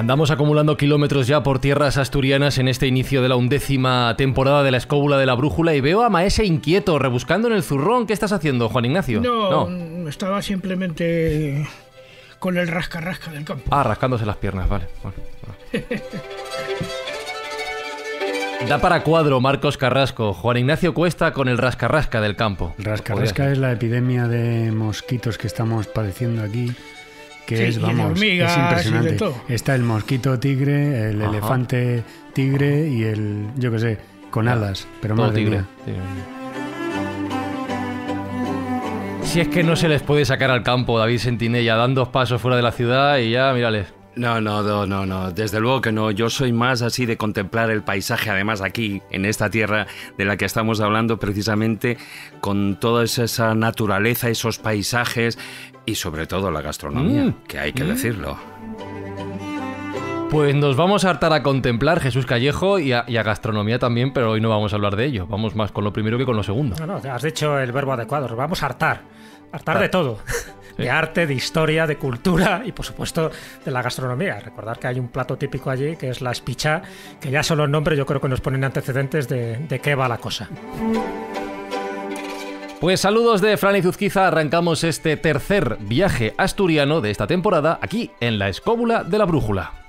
Andamos acumulando kilómetros ya por tierras asturianas en este inicio de la undécima temporada de la escóbula de la brújula y veo a Maese inquieto, rebuscando en el zurrón. ¿Qué estás haciendo, Juan Ignacio? No, estaba simplemente con el rascarrasca rasca del campo. Ah, rascándose las piernas, vale. Da para cuadro Marcos Carrasco, Juan Ignacio Cuesta con el rascarrasca del campo. Rascarrasca es la epidemia de mosquitos que estamos padeciendo aquí que es, vamos, impresionante. Está el mosquito tigre, el elefante tigre y el, yo qué sé, con alas, pero no tigre. Si es que no se les puede sacar al campo, David Sentinella, dan dos pasos fuera de la ciudad y ya, mírales. No, no, no, no, no, desde luego que no. Yo soy más así de contemplar el paisaje, además aquí, en esta tierra de la que estamos hablando precisamente, con toda esa naturaleza, esos paisajes y sobre todo la gastronomía, mm. que hay que mm. decirlo. Pues nos vamos a hartar a contemplar Jesús Callejo y a, gastronomía también, pero hoy no vamos a hablar de ello. Vamos más con lo primero que con lo segundo. No, no, has dicho el verbo adecuado. Vamos a hartar. Hartar de ah. todo. de arte, de historia, de cultura y por supuesto de la gastronomía. Recordar que hay un plato típico allí que es la espicha, que ya solo el nombre yo creo que nos ponen antecedentes de, de qué va la cosa. Pues saludos de Fran y Zuzquiza, arrancamos este tercer viaje asturiano de esta temporada aquí en la Escóbula de la Brújula.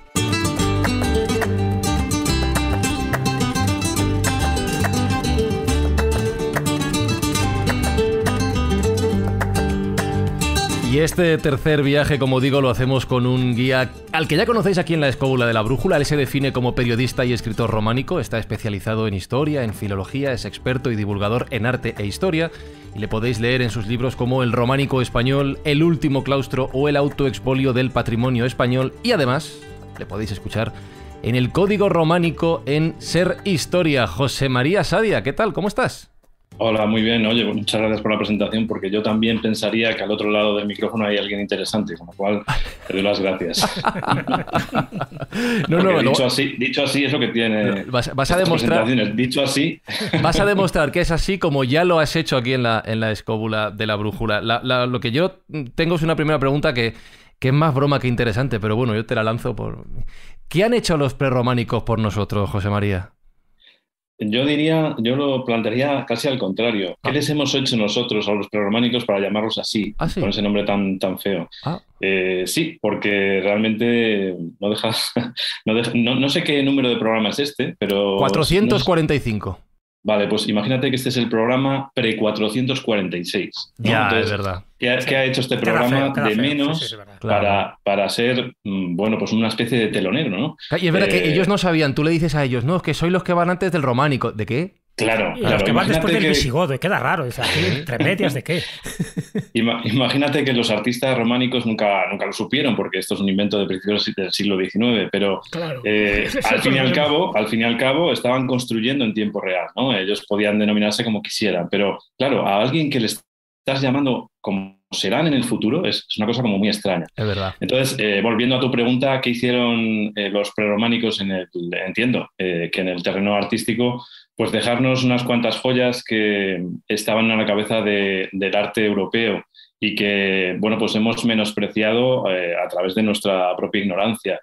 Y este tercer viaje, como digo, lo hacemos con un guía al que ya conocéis aquí en la Escóbula de la Brújula. Él se define como periodista y escritor románico, está especializado en historia, en filología, es experto y divulgador en arte e historia. Y le podéis leer en sus libros como El románico español, El último claustro o El autoexpolio del patrimonio español. Y además, le podéis escuchar en el Código Románico en Ser Historia. José María Sadia, ¿qué tal? ¿Cómo estás? Hola, muy bien. Oye, pues muchas gracias por la presentación, porque yo también pensaría que al otro lado del micrófono hay alguien interesante, con lo cual te doy las gracias. dicho, Así, dicho así es lo que tiene. Vas, a demostrar. Dicho así. vas a demostrar que es así como ya lo has hecho aquí en la, en la escóbula de la brújula. lo que yo tengo es una primera pregunta que, que es más broma que interesante, pero bueno, yo te la lanzo por. ¿Qué han hecho los prerrománicos por nosotros, José María? Yo diría, yo lo plantearía casi al contrario. ¿Qué ah. les hemos hecho nosotros a los prerrománicos para llamarlos así, ah, con ese nombre tan, tan feo? Ah. Eh, sí, porque realmente no deja, no, sé qué número de programa es este, pero... 445. Vale, pues imagínate que este es el programa pre-446. Ya, Entonces, es verdad. ¿qué ha, hecho este programa de menos para, para ser, mm, bueno, pues una especie de telonero, ¿no? Y es verdad que eh, ellos no sabían, tú le dices a ellos, no, es que soy los que van antes del románico. ¿De qué? Claro, Los que van después del visigodo, ¿eh? queda raro. ¿esa? de qué? Imagínate que los artistas románicos nunca, nunca lo supieron, porque esto es un invento de principios del siglo XIX, pero eh, al, fin y al, cabo, al fin y al cabo estaban construyendo en tiempo real, ¿no? Ellos podían denominarse como quisieran, pero claro, a alguien que le estás llamando como serán en el futuro es, una cosa como muy extraña. Es verdad. Entonces, eh, volviendo a tu pregunta, ¿qué hicieron los prerrománicos en el, entiendo, que en el terreno artístico pues dejarnos unas cuantas joyas que estaban a la cabeza del arte europeo y que, bueno, pues hemos menospreciado eh, a través de nuestra propia ignorancia.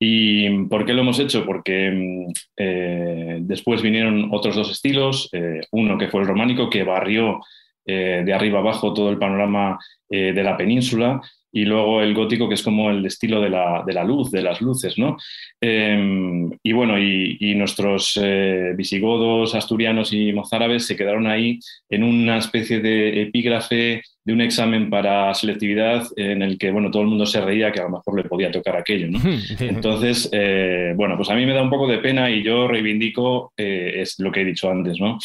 ¿Y por qué lo hemos hecho? Porque mm, eh, después vinieron otros dos estilos, eh, uno que fue el románico, que barrió de arriba abajo todo el panorama de la península, y luego el gótico, que es como el estilo de la, luz, de las luces, ¿no? Em, y bueno, y, nuestros eh, visigodos, asturianos y mozárabes se quedaron ahí en una especie de epígrafe de un examen para selectividad en el que, bueno, todo el mundo se reía que a lo mejor le podía tocar aquello, ¿no? Entonces, eh, bueno, pues a mí me da un poco de pena y yo reivindico eh, es lo que he dicho antes, ¿no?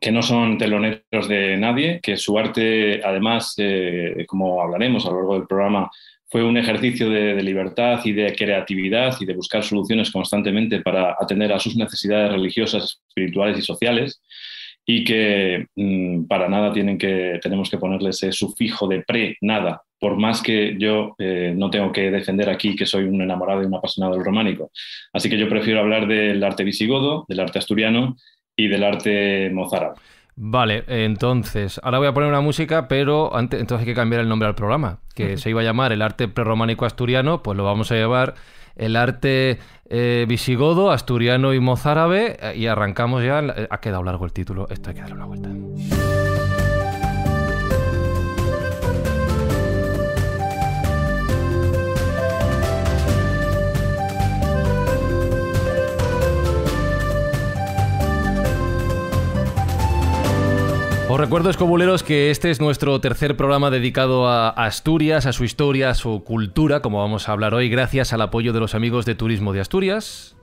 que no son teloneros de nadie, que su arte, además, eh, como hablaremos a lo largo del programa, fue un ejercicio de, libertad y de creatividad y de buscar soluciones constantemente para atender a sus necesidades religiosas, espirituales y sociales, y que mm, para nada tienen que, tenemos que ponerles ese sufijo de pre nada, por más que yo eh, no tengo que defender aquí que soy un enamorado y un apasionado del románico. Así que yo prefiero hablar del arte visigodo, del arte asturiano y del arte mozárabe. Vale, entonces, ahora voy a poner una música, pero antes entonces hay que cambiar el nombre al programa, que se iba a llamar el arte prerrománico asturiano, pues lo vamos a llevar el arte eh, visigodo, asturiano y mozárabe, eh, y arrancamos ya, eh, ha quedado largo el título, esto hay que darle una vuelta. Os recuerdo, escobuleros, que este es nuestro tercer programa dedicado a Asturias, a su historia, a su cultura, como vamos a hablar hoy, gracias al apoyo de los amigos de Turismo de Asturias.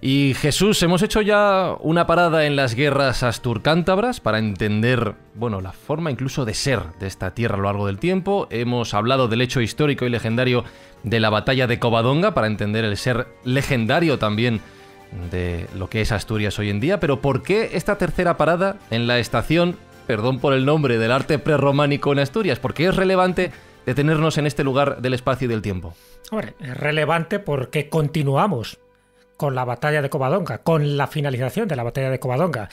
Y Jesús, hemos hecho ya una parada en las guerras asturcántabras para entender, bueno, la forma incluso de ser de esta tierra a lo largo del tiempo. Hemos hablado del hecho histórico y legendario de la batalla de Covadonga para entender el ser legendario también de lo que es Asturias hoy en día, pero ¿por qué esta tercera parada en la estación, perdón por el nombre, del arte prerrománico en Asturias? ¿Por qué es relevante detenernos en este lugar del espacio y del tiempo? Hombre, es relevante porque continuamos con la batalla de Covadonga, con la finalización de la batalla de Covadonga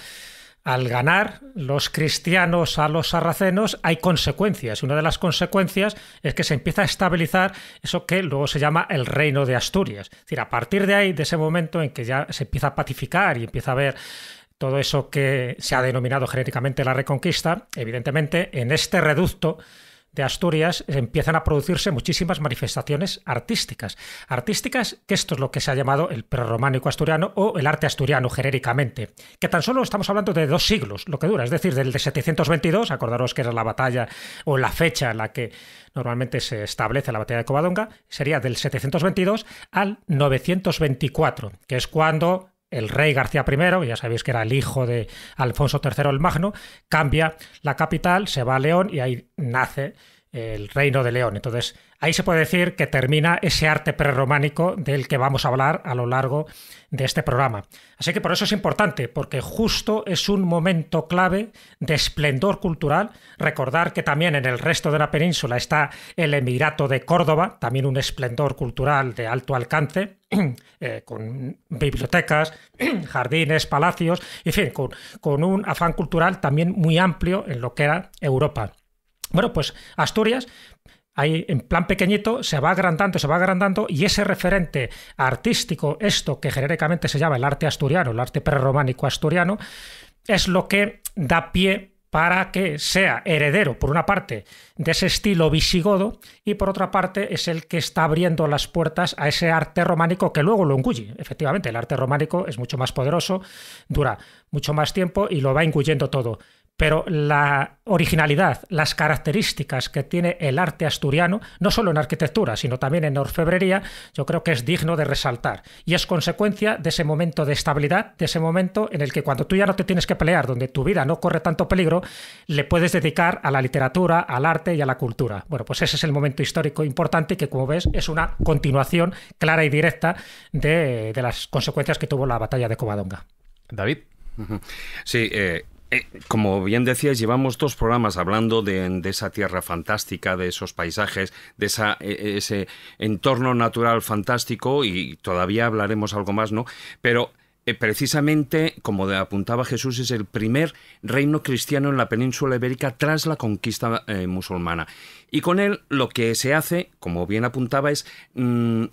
al ganar los cristianos a los sarracenos hay consecuencias. Una de las consecuencias es que se empieza a estabilizar eso que luego se llama el reino de Asturias. Es decir, a partir de ahí, de ese momento en que ya se empieza a pacificar y empieza a haber todo eso que se ha denominado genéricamente la reconquista, evidentemente en este reducto de Asturias eh, empiezan a producirse muchísimas manifestaciones artísticas. Artísticas que esto es lo que se ha llamado el prerrománico asturiano o el arte asturiano genéricamente, que tan solo estamos hablando de dos siglos, lo que dura, es decir, del de 722, acordaros que era la batalla o la fecha en la que normalmente se establece la batalla de Covadonga, sería del 722 al 924, que es cuando el rey García I, ya sabéis que era el hijo de Alfonso III el Magno, cambia la capital, se va a León y ahí nace el reino de León. Entonces Ahí se puede decir que termina ese arte prerrománico del que vamos a hablar a lo largo de este programa. Así que por eso es importante, porque justo es un momento clave de esplendor cultural. Recordar que también en el resto de la península está el Emirato de Córdoba, también un esplendor cultural de alto alcance, eh, con bibliotecas, jardines, palacios, en fin, con, con un afán cultural también muy amplio en lo que era Europa. Bueno, pues Asturias Ahí, en plan pequeñito, se va agrandando, se va agrandando, y ese referente artístico, esto que genéricamente se llama el arte asturiano, el arte prerrománico asturiano, es lo que da pie para que sea heredero, por una parte, de ese estilo visigodo y por otra parte es el que está abriendo las puertas a ese arte románico que luego lo engulle. Efectivamente, el arte románico es mucho más poderoso, dura mucho más tiempo y lo va engullendo todo pero la originalidad, las características que tiene el arte asturiano, no solo en arquitectura, sino también en orfebrería, yo creo que es digno de resaltar. Y es consecuencia de ese momento de estabilidad, de ese momento en el que cuando tú ya no te tienes que pelear, donde tu vida no corre tanto peligro, le puedes dedicar a la literatura, al arte y a la cultura. Bueno, pues ese es el momento histórico importante que, como ves, es una continuación clara y directa de, las consecuencias que tuvo la batalla de Covadonga. David. Sí, eh, eh, como bien decías, llevamos dos programas hablando de, esa tierra fantástica, de esos paisajes, de e, e, ese entorno natural fantástico y todavía hablaremos algo más, ¿no? Pero eh, precisamente, como apuntaba Jesús, es el primer reino cristiano en la península ibérica tras la conquista eh, musulmana. Y con él lo que se hace, como bien apuntaba, es mm,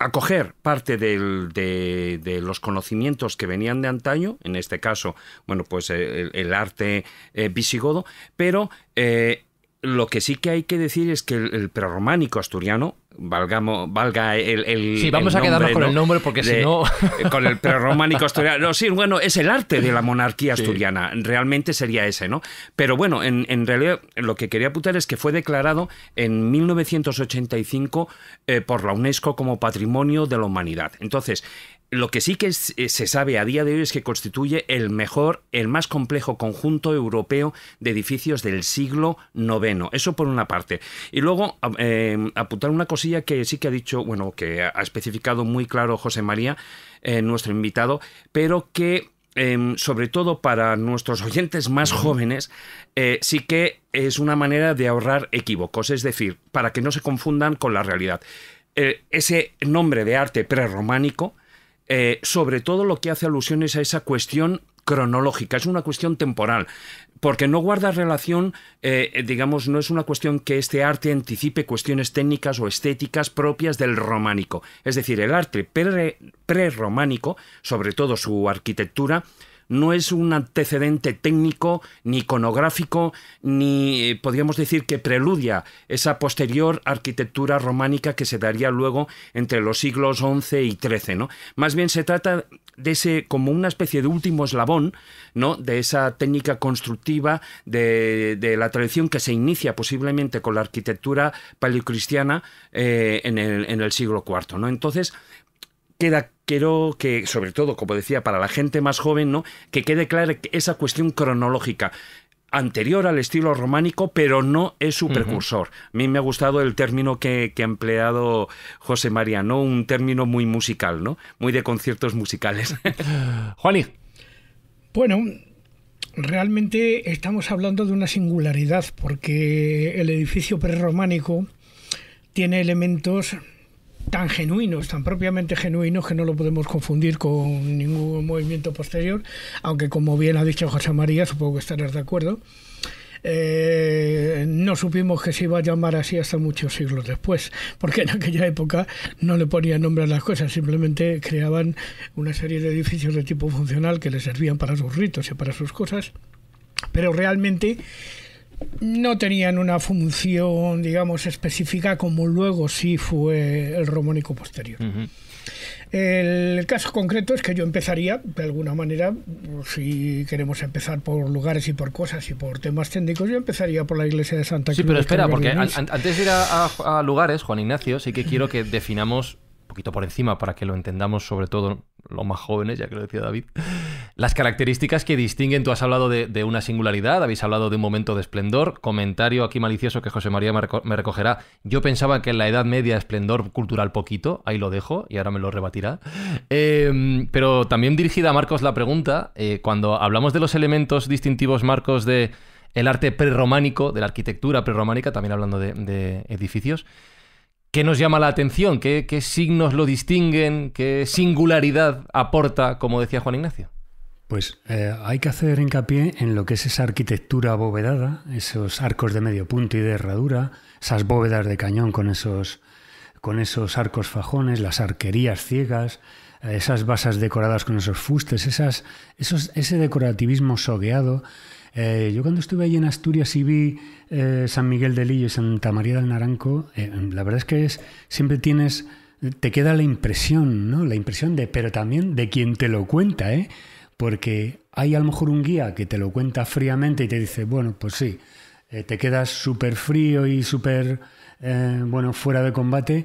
acoger parte de, los conocimientos que venían de antaño, en este caso, bueno, pues eh, el, arte eh, visigodo, pero eh, lo que sí que hay que decir es que el, el prerrománico asturiano valgamos, valga el, el Sí, vamos a quedarnos con el nombre porque si no... Con el prerrománico asturiano. No, sí, bueno, es el arte de la monarquía asturiana. Realmente sería ese, ¿no? Pero bueno, en, realidad lo que quería apuntar es que fue declarado en 1985 eh, por la UNESCO como Patrimonio de la Humanidad. Entonces, lo que sí que eh, se sabe a día de hoy es que constituye el mejor, el más complejo conjunto europeo de edificios del siglo IX. Eso por una parte. Y luego em, apuntar una cosilla que sí que ha dicho, bueno, que ha especificado muy claro José María, eh, nuestro invitado, pero que em, sobre todo para nuestros oyentes más jóvenes, eh, sí que es una manera de ahorrar equívocos, es decir, para que no se confundan con la realidad. ese nombre de arte prerrománico eh, sobre todo lo que hace alusiones a esa cuestión cronológica, es una cuestión temporal, porque no guarda relación, eh, eh, digamos, no es una cuestión que este arte anticipe cuestiones técnicas o estéticas propias del románico. Es decir, el arte prerrománico, sobre todo su arquitectura, no es un antecedente técnico, ni iconográfico, ni eh, podríamos decir que preludia esa posterior arquitectura románica que se daría luego entre los siglos XI y XIII. ¿no? Más bien se trata de ese como una especie de último eslabón, ¿no? De esa técnica constructiva de, la tradición que se inicia posiblemente con la arquitectura paleocristiana eh, en, el, en, el, siglo IV, ¿no? Entonces, queda quiero que, sobre todo, como decía, para la gente más joven, ¿no? que quede clara esa cuestión cronológica anterior al estilo románico, pero no es su precursor. A mí me ha gustado el término que, ha empleado José María, ¿no? Un término muy musical, ¿no? Muy de conciertos musicales. Juaní. Bueno, realmente estamos hablando de una singularidad, porque el edificio prerrománico tiene elementos tan genuinos, tan propiamente genuinos, que no lo podemos confundir con ningún movimiento posterior, aunque como bien ha dicho José María, supongo que estarás de acuerdo, eh, no supimos que se iba a llamar así hasta muchos siglos después, porque en aquella época no le ponían nombre a las cosas, simplemente creaban una serie de edificios de tipo funcional que le servían para sus ritos y para sus cosas, pero realmente no tenían una función, digamos, específica como luego sí fue el románico posterior. El caso concreto es que yo empezaría, de alguna manera, si queremos empezar por lugares y por cosas y por temas técnicos, yo empezaría por la iglesia de Santa Cruz. Sí, pero espera, porque antes de ir a, a lugares, Juan Ignacio, sí que quiero que definamos, un poquito por encima para que lo entendamos sobre todo los más jóvenes, ya que lo decía David, las características que distinguen, tú has hablado de, una singularidad, habéis hablado de un momento de esplendor, comentario aquí malicioso que José María me, recogerá, yo pensaba que en la Edad Media esplendor cultural poquito, ahí lo dejo y ahora me lo rebatirá, em, pero también dirigida a Marcos la pregunta, eh, cuando hablamos de los elementos distintivos, Marcos, de el arte prerrománico, de la arquitectura prerrománica, también hablando de, de edificios, ¿Qué nos llama la atención? ¿Qué, signos lo distinguen? ¿Qué singularidad aporta, como decía Juan Ignacio? Pues eh, hay que hacer hincapié en lo que es esa arquitectura abovedada, esos arcos de medio punto y de herradura, esas bóvedas de cañón con esos, con esos arcos fajones, las arquerías ciegas, eh, esas basas decoradas con esos fustes, esas, ese decorativismo sogueado. Eh, yo cuando estuve allí en Asturias y vi eh, San Miguel de Lillo y Santa María del Naranco, eh, la verdad es que es, siempre tienes, te queda la impresión, ¿no? La impresión de, pero también de quien te lo cuenta, ¿eh? Porque hay a lo mejor un guía que te lo cuenta fríamente y te dice, bueno, pues sí, eh, te quedas súper frío y súper, bueno, fuera de combate,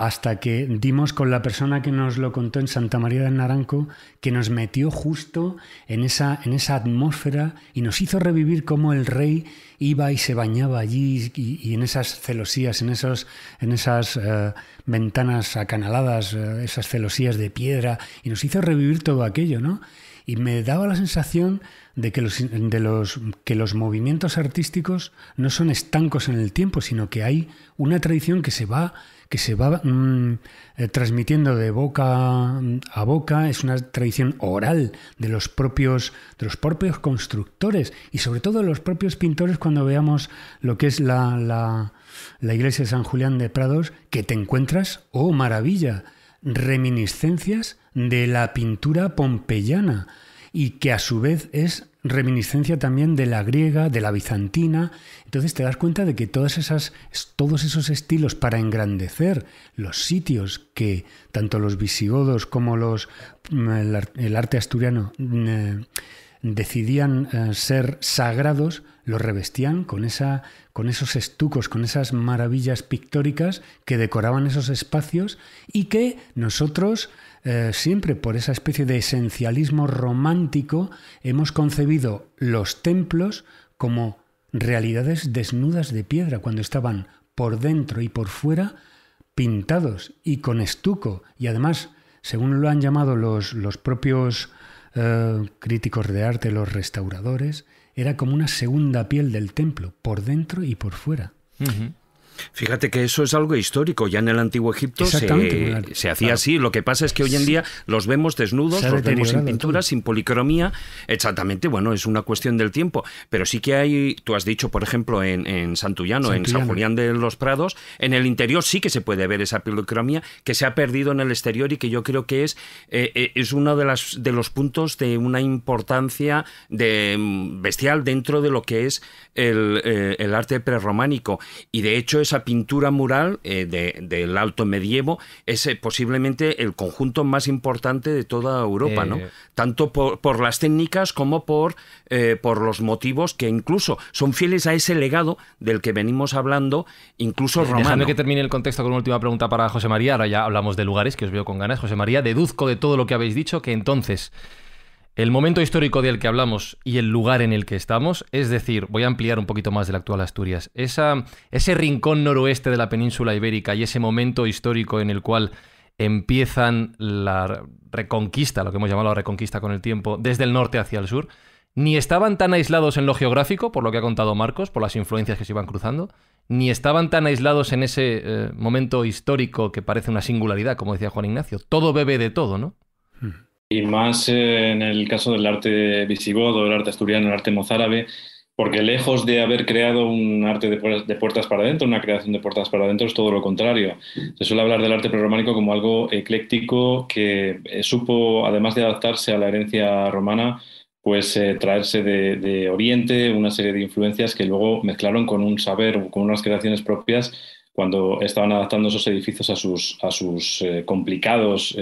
hasta que dimos con la persona que nos lo contó en Santa María del Naranco, que nos metió justo en esa, en esa atmósfera y nos hizo revivir cómo el rey iba y se bañaba allí y, en esas celosías, en, esos, en esas eh, ventanas acanaladas, eh, esas celosías de piedra, y nos hizo revivir todo aquello, ¿no? Y me daba la sensación de que los, de los, que los movimientos artísticos no son estancos en el tiempo, sino que hay una tradición que se va que se va mm, eh, transmitiendo de boca a boca, es una tradición oral de los propios, de los propios constructores y sobre todo de los propios pintores cuando veamos lo que es la, la iglesia de San Julián de Prados, que te encuentras, oh maravilla, reminiscencias de la pintura pompeyana y que a su vez es reminiscencia también de la griega, de la bizantina. Entonces te das cuenta de que todos esos estilos para engrandecer los sitios que tanto los visigodos como los, mm, el arte asturiano mm, eh, decidían eh, ser sagrados, los revestían con, esa, con esos estucos, con esas maravillas pictóricas que decoraban esos espacios y que nosotros eh, siempre por esa especie de esencialismo romántico, hemos concebido los templos como realidades desnudas de piedra, cuando estaban por dentro y por fuera pintados y con estuco. Y además, según lo han llamado los, los propios eh, críticos de arte, los restauradores, era como una segunda piel del templo, por dentro y por fuera. Fíjate que eso es algo histórico. Ya en el Antiguo Egipto se, hacía así. Lo que pasa es que hoy en día los vemos desnudos, los vemos sin pintura, sin policromía. Exactamente, bueno, es una cuestión del tiempo. Pero sí que hay, tú has dicho, por ejemplo, en, Santullano, en San Julián de los Prados, en el interior sí que se puede ver esa policromía que se ha perdido en el exterior y que yo creo que es, eh, eh, es uno de, las, de los puntos de una importancia de, mm, bestial dentro de lo que es el, eh, el arte prerrománico. Y de hecho es esa pintura mural eh, del alto medievo es eh, posiblemente el conjunto más importante de toda Europa, ¿no? Eh. Tanto por, las técnicas como por, por los motivos que incluso son fieles a ese legado del que venimos hablando, incluso romano. Déjame que termine el contexto con una última pregunta para José María. Ahora ya hablamos de lugares que os veo con ganas. José María, deduzco de todo lo que habéis dicho que entonces el momento histórico del que hablamos y el lugar en el que estamos, es decir, voy a ampliar un poquito más de la actual Asturias, ese rincón noroeste de la península ibérica y ese momento histórico en el cual empiezan la reconquista, lo que hemos llamado la reconquista con el tiempo, desde el norte hacia el sur, ni estaban tan aislados en lo geográfico, por lo que ha contado Marcos, por las influencias que se iban cruzando, ni estaban tan aislados en ese eh, momento histórico que parece una singularidad, como decía Juan Ignacio. Todo bebe de todo, ¿no? Hmm y más eh, en el caso del arte visigodo, el arte asturiano, el arte mozárabe, porque lejos de haber creado un arte de, puertas para adentro, una creación de puertas para adentro, es todo lo contrario. Se suele hablar del arte prerrománico como algo ecléctico que eh, supo, además de adaptarse a la herencia romana, pues eh, traerse de, Oriente una serie de influencias que luego mezclaron con un saber, con unas creaciones propias cuando estaban adaptando esos edificios a sus, a sus complicados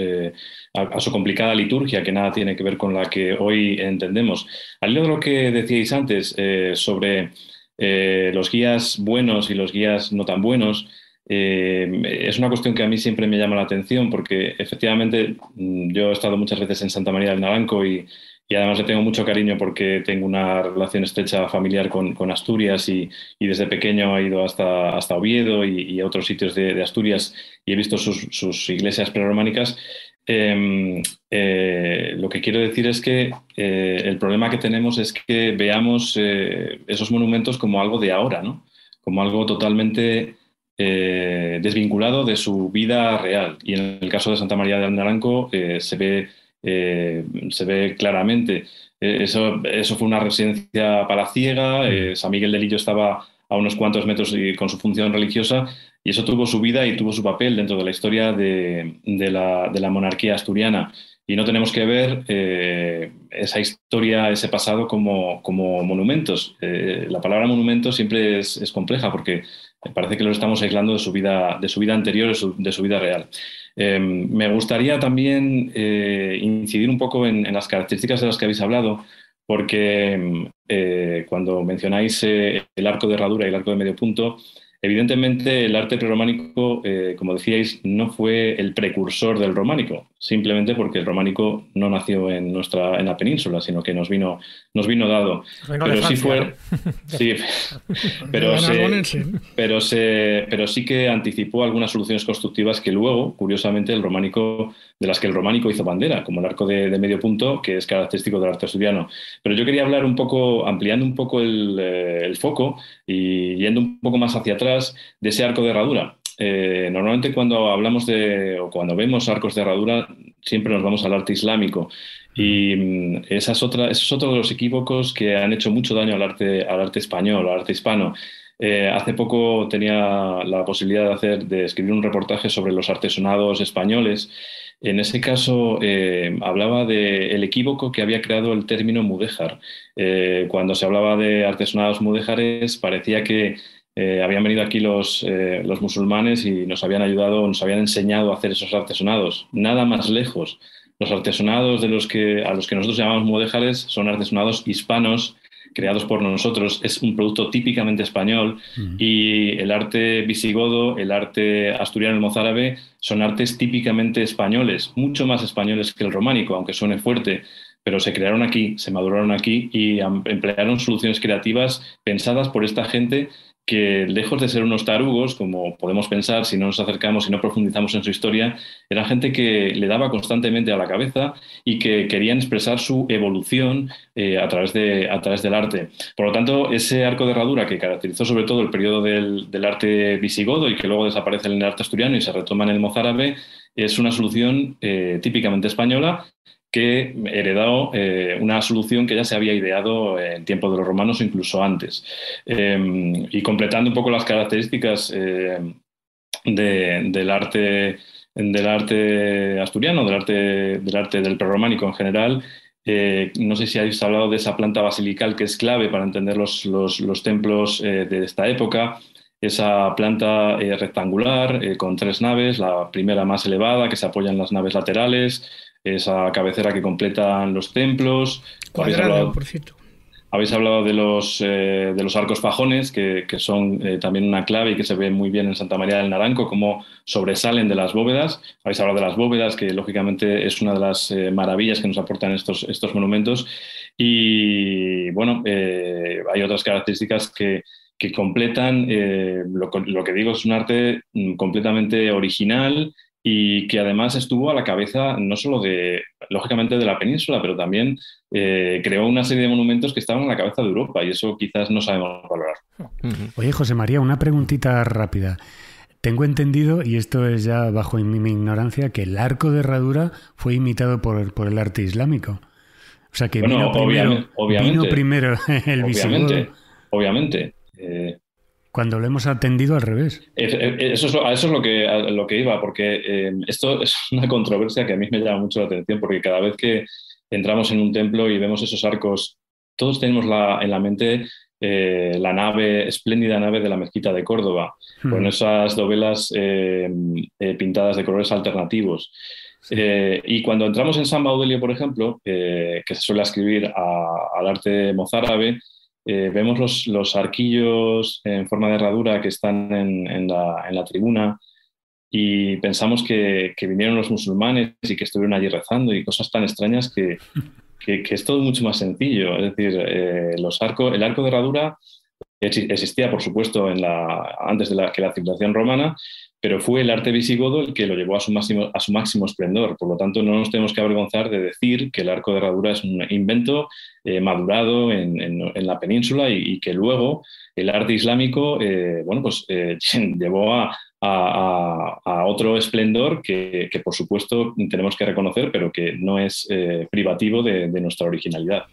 a, su complicada liturgia, que nada tiene que ver con la que hoy entendemos. Al hilo de lo que decíais antes eh, sobre eh, los guías buenos y los guías no tan buenos, eh, es una cuestión que a mí siempre me llama la atención porque efectivamente mm, yo he estado muchas veces en Santa María del Naranco y, y además le tengo mucho cariño porque tengo una relación estrecha familiar con, Asturias y, y, desde pequeño he ido hasta, hasta Oviedo y, otros sitios de, Asturias y he visto sus, sus iglesias prerrománicas Em, eh, lo que quiero decir es que eh, el problema que tenemos es que veamos eh, esos monumentos como algo de ahora, ¿no? como algo totalmente desvinculado de su vida real. Y en el caso de Santa María de eh, se, ve, se ve claramente. eso, fue una residencia palaciega, mm. San Miguel de Lillo estaba a unos cuantos metros con su función religiosa, y eso tuvo su vida y tuvo su papel dentro de la historia de, la, monarquía asturiana. Y no tenemos que ver eh, esa historia, ese pasado como, monumentos. Eh, la palabra monumento siempre es, compleja porque parece que lo estamos aislando de su vida, anterior, de su, vida real. Em, me gustaría también eh, incidir un poco en, las características de las que habéis hablado porque em, cuando mencionáis el arco de herradura y el arco de medio punto, Evidentemente, el arte prerrománico, eh, como decíais, no fue el precursor del románico, simplemente porque el románico no nació en nuestra en la península, sino que nos vino nos vino dado. pero sí fue ¿eh? pero pero sí que anticipó algunas soluciones constructivas que luego, curiosamente, el románico de las que el románico hizo bandera, como el arco de, medio punto, que es característico del arte asturiano. Pero yo quería hablar un poco, ampliando un poco el eh, foco y yendo un poco más hacia atrás de ese arco de herradura, eh, normalmente cuando hablamos de, o cuando vemos arcos de herradura, siempre nos vamos al arte islámico. Y mm, esa es otra, ese es otro de los equívocos que han hecho mucho daño al arte, al arte español, al arte hispano. Eh, hace poco tenía la posibilidad de, hacer, de escribir un reportaje sobre los artesonados españoles. En ese caso, eh, hablaba del equívoco que había creado el término mudéjar. cuando se hablaba de artesonados mudéjares, parecía que eh, habían venido aquí eh, los, musulmanes y nos habían ayudado, nos habían enseñado a hacer esos artesonados. Nada más lejos. Los artesonados de los que, a los que nosotros llamamos mudéjares son artesonados hispanos creados por nosotros. Es un producto típicamente español y el arte visigodo, el arte asturiano, el mozárabe, son artes típicamente españoles, mucho más españoles que el románico, aunque suene fuerte pero se crearon aquí, se maduraron aquí y emplearon soluciones creativas pensadas por esta gente que lejos de ser unos tarugos, como podemos pensar si no nos acercamos y no profundizamos en su historia, eran gente que le daba constantemente a la cabeza y que querían expresar su evolución eh, a, través de, a través del arte. Por lo tanto, ese arco de herradura que caracterizó sobre todo el periodo del, arte visigodo y que luego desaparece en el arte asturiano y se retoma en el mozárabe, es una solución eh, típicamente española que heredó eh, una solución que ya se había ideado en tiempos de los romanos o incluso antes. Em, y completando un poco las características em, del arte del arte asturiano, del arte del, arte del prerrománico en general, eh, no sé si habéis hablado de esa planta basilical que es clave para entender los, templos eh, de esta época. Esa planta rectangular con tres naves, la primera más elevada que se apoya en las naves laterales, esa cabecera que completan los templos. Cuadrado, habéis hablado, por cierto. Habéis hablado de los, eh, de los arcos fajones, que, que son eh, también una clave y que se ve muy bien en Santa María del Naranco, cómo sobresalen de las bóvedas. Habéis hablado de las bóvedas, que lógicamente es una de las eh, maravillas que nos aportan estos, estos monumentos. Y bueno, hay otras características que, que completan, lo, lo que digo, es un arte mm, completamente original, y que además estuvo a la cabeza no solo de, lógicamente, de la península, pero también eh, creó una serie de monumentos que estaban a la cabeza de Europa y eso quizás no sabemos valorar. Oye, José María, una preguntita rápida. Tengo entendido, y esto es ya bajo mi, ignorancia, que el arco de herradura fue imitado por, el arte islámico. O sea que vino, primero, obviamente, vino primero el Obviamente. Eh, cuando lo hemos atendido al revés. Eso es a eso es lo que, iba, porque eh, esto es una controversia que a mí me llama mucho la atención, porque cada vez que entramos en un templo y vemos esos arcos, todos tenemos la, en la mente eh, la nave, espléndida nave de la mezquita de Córdoba, hmm. con esas dovelas eh, pintadas de colores alternativos. y cuando entramos en San Baudelio, por ejemplo, que se suele escribir al arte mozárabe, eh, vemos los, arquillos en forma de herradura que están en, la, tribuna y pensamos que, vinieron los musulmanes y que estuvieron allí rezando y cosas tan extrañas que, que, es todo mucho más sencillo. Es decir, eh, los arco, el arco de herradura existía, por supuesto, en antes de la, que la civilización romana, pero fue el arte visigodo el que lo llevó a su, máximo, a su máximo esplendor. Por lo tanto, no nos tenemos que avergonzar de decir que el arco de herradura es un invento eh, madurado en, la península y, que luego el arte islámico eh, bueno, pues, eh, llevó a, otro esplendor que, por supuesto, tenemos que reconocer, pero que no es privativo de nuestra originalidad.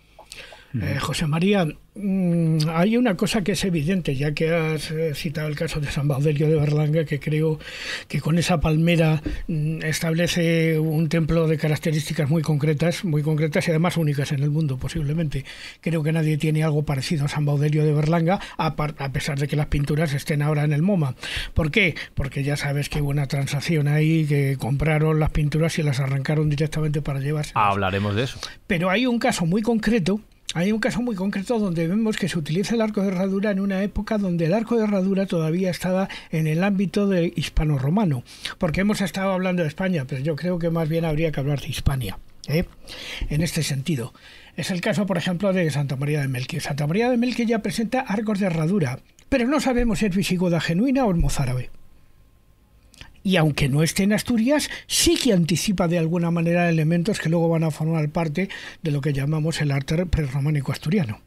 Eh, José María, mm, hay una cosa que es evidente, ya que has eh, citado el caso de San Baudelio de Berlanga, que creo que con esa palmera mm, establece un templo de características muy concretas, muy concretas y además únicas en el mundo, posiblemente. Creo que nadie tiene algo parecido a San Baudelio de Berlanga, a, a pesar de que las pinturas estén ahora en el MoMA. ¿Por qué? Porque ya sabes que hubo una transacción ahí, que compraron las pinturas y las arrancaron directamente para llevarse. Ah, hablaremos de eso. Pero hay un caso muy concreto hay un caso muy concreto donde vemos que se utiliza el arco de herradura en una época donde el arco de herradura todavía estaba en el ámbito del hispano-romano, porque hemos estado hablando de España, pero yo creo que más bien habría que hablar de Hispania, ¿eh? en este sentido. Es el caso, por ejemplo, de Santa María de Melque. Santa María de Melque ya presenta arcos de herradura, pero no sabemos si es visigoda genuina o mozárabe y aunque no esté en Asturias, sí que anticipa de alguna manera elementos que luego van a formar parte de lo que llamamos el arte prerrománico asturiano.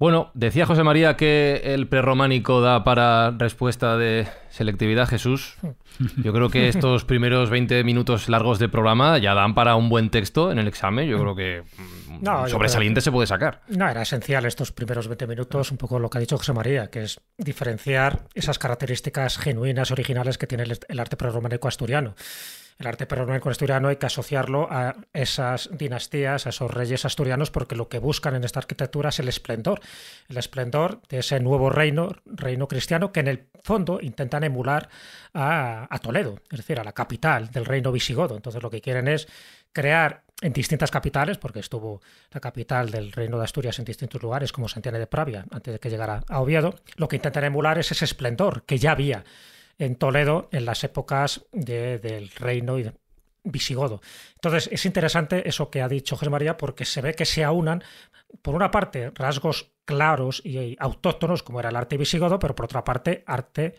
Bueno, decía José María que el prerrománico da para respuesta de selectividad, Jesús. Yo creo que estos primeros 20 minutos largos de programa ya dan para un buen texto en el examen. Yo creo que mm, sobresaliente se puede sacar. No, era esencial estos primeros 20 minutos, un poco lo que ha dicho José María, que es diferenciar esas características genuinas, originales que tiene el, el arte prerrománico asturiano el arte prerrománico asturiano hay que asociarlo a esas dinastías, a esos reyes asturianos, porque lo que buscan en esta arquitectura es el esplendor, el esplendor de ese nuevo reino, reino cristiano, que en el fondo intentan emular a, Toledo, es decir, a la capital del reino visigodo. Entonces lo que quieren es crear en distintas capitales, porque estuvo la capital del Reino de Asturias en distintos lugares, como Santiago de Pravia, antes de que llegara a Oviedo, lo que intentan emular es ese esplendor que ya había en Toledo en las épocas del reino y visigodo. Entonces es interesante eso que ha dicho José porque se ve que se aunan, por una parte, rasgos claros y autóctonos como era el arte visigodo, pero por otra parte, arte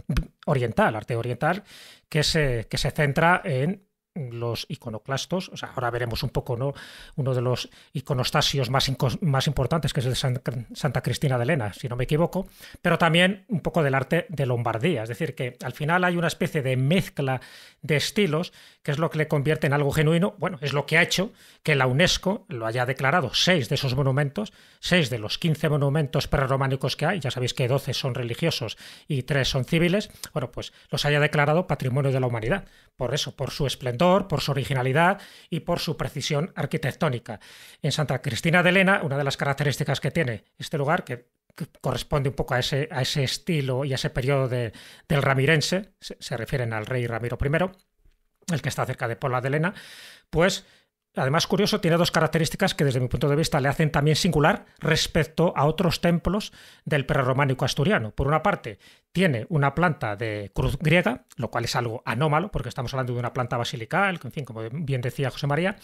oriental, arte oriental que que se centra en los iconoclastos, o sea, ahora veremos un poco, ¿no? Uno de los iconostasios más, más importantes, que es el de Santa Cristina de Elena, si no me equivoco, pero también un poco del arte de Lombardía, es decir, que al final hay una especie de mezcla de estilos que es lo que le convierte en algo genuino, bueno, es lo que ha hecho que la UNESCO lo haya declarado. Seis de esos monumentos, seis de los 15 monumentos prerrománicos que hay, ya sabéis que doce son religiosos y tres son civiles, bueno, pues los haya declarado patrimonio de la humanidad. Por eso, por su esplendor, por su originalidad y por su precisión arquitectónica. En Santa Cristina de Elena, una de las características que tiene este lugar, que corresponde un poco a ese, a ese, estilo y a ese periodo del ramirense, se, refieren al rey Ramiro I, el que está cerca de Pola de Elena, pues además curioso, tiene dos características que desde mi punto de vista le hacen también singular respecto a otros templos del prerrománico asturiano. Por una parte, tiene una planta de cruz griega, lo cual es algo anómalo, porque estamos hablando de una planta basilical, en fin, como bien decía José María.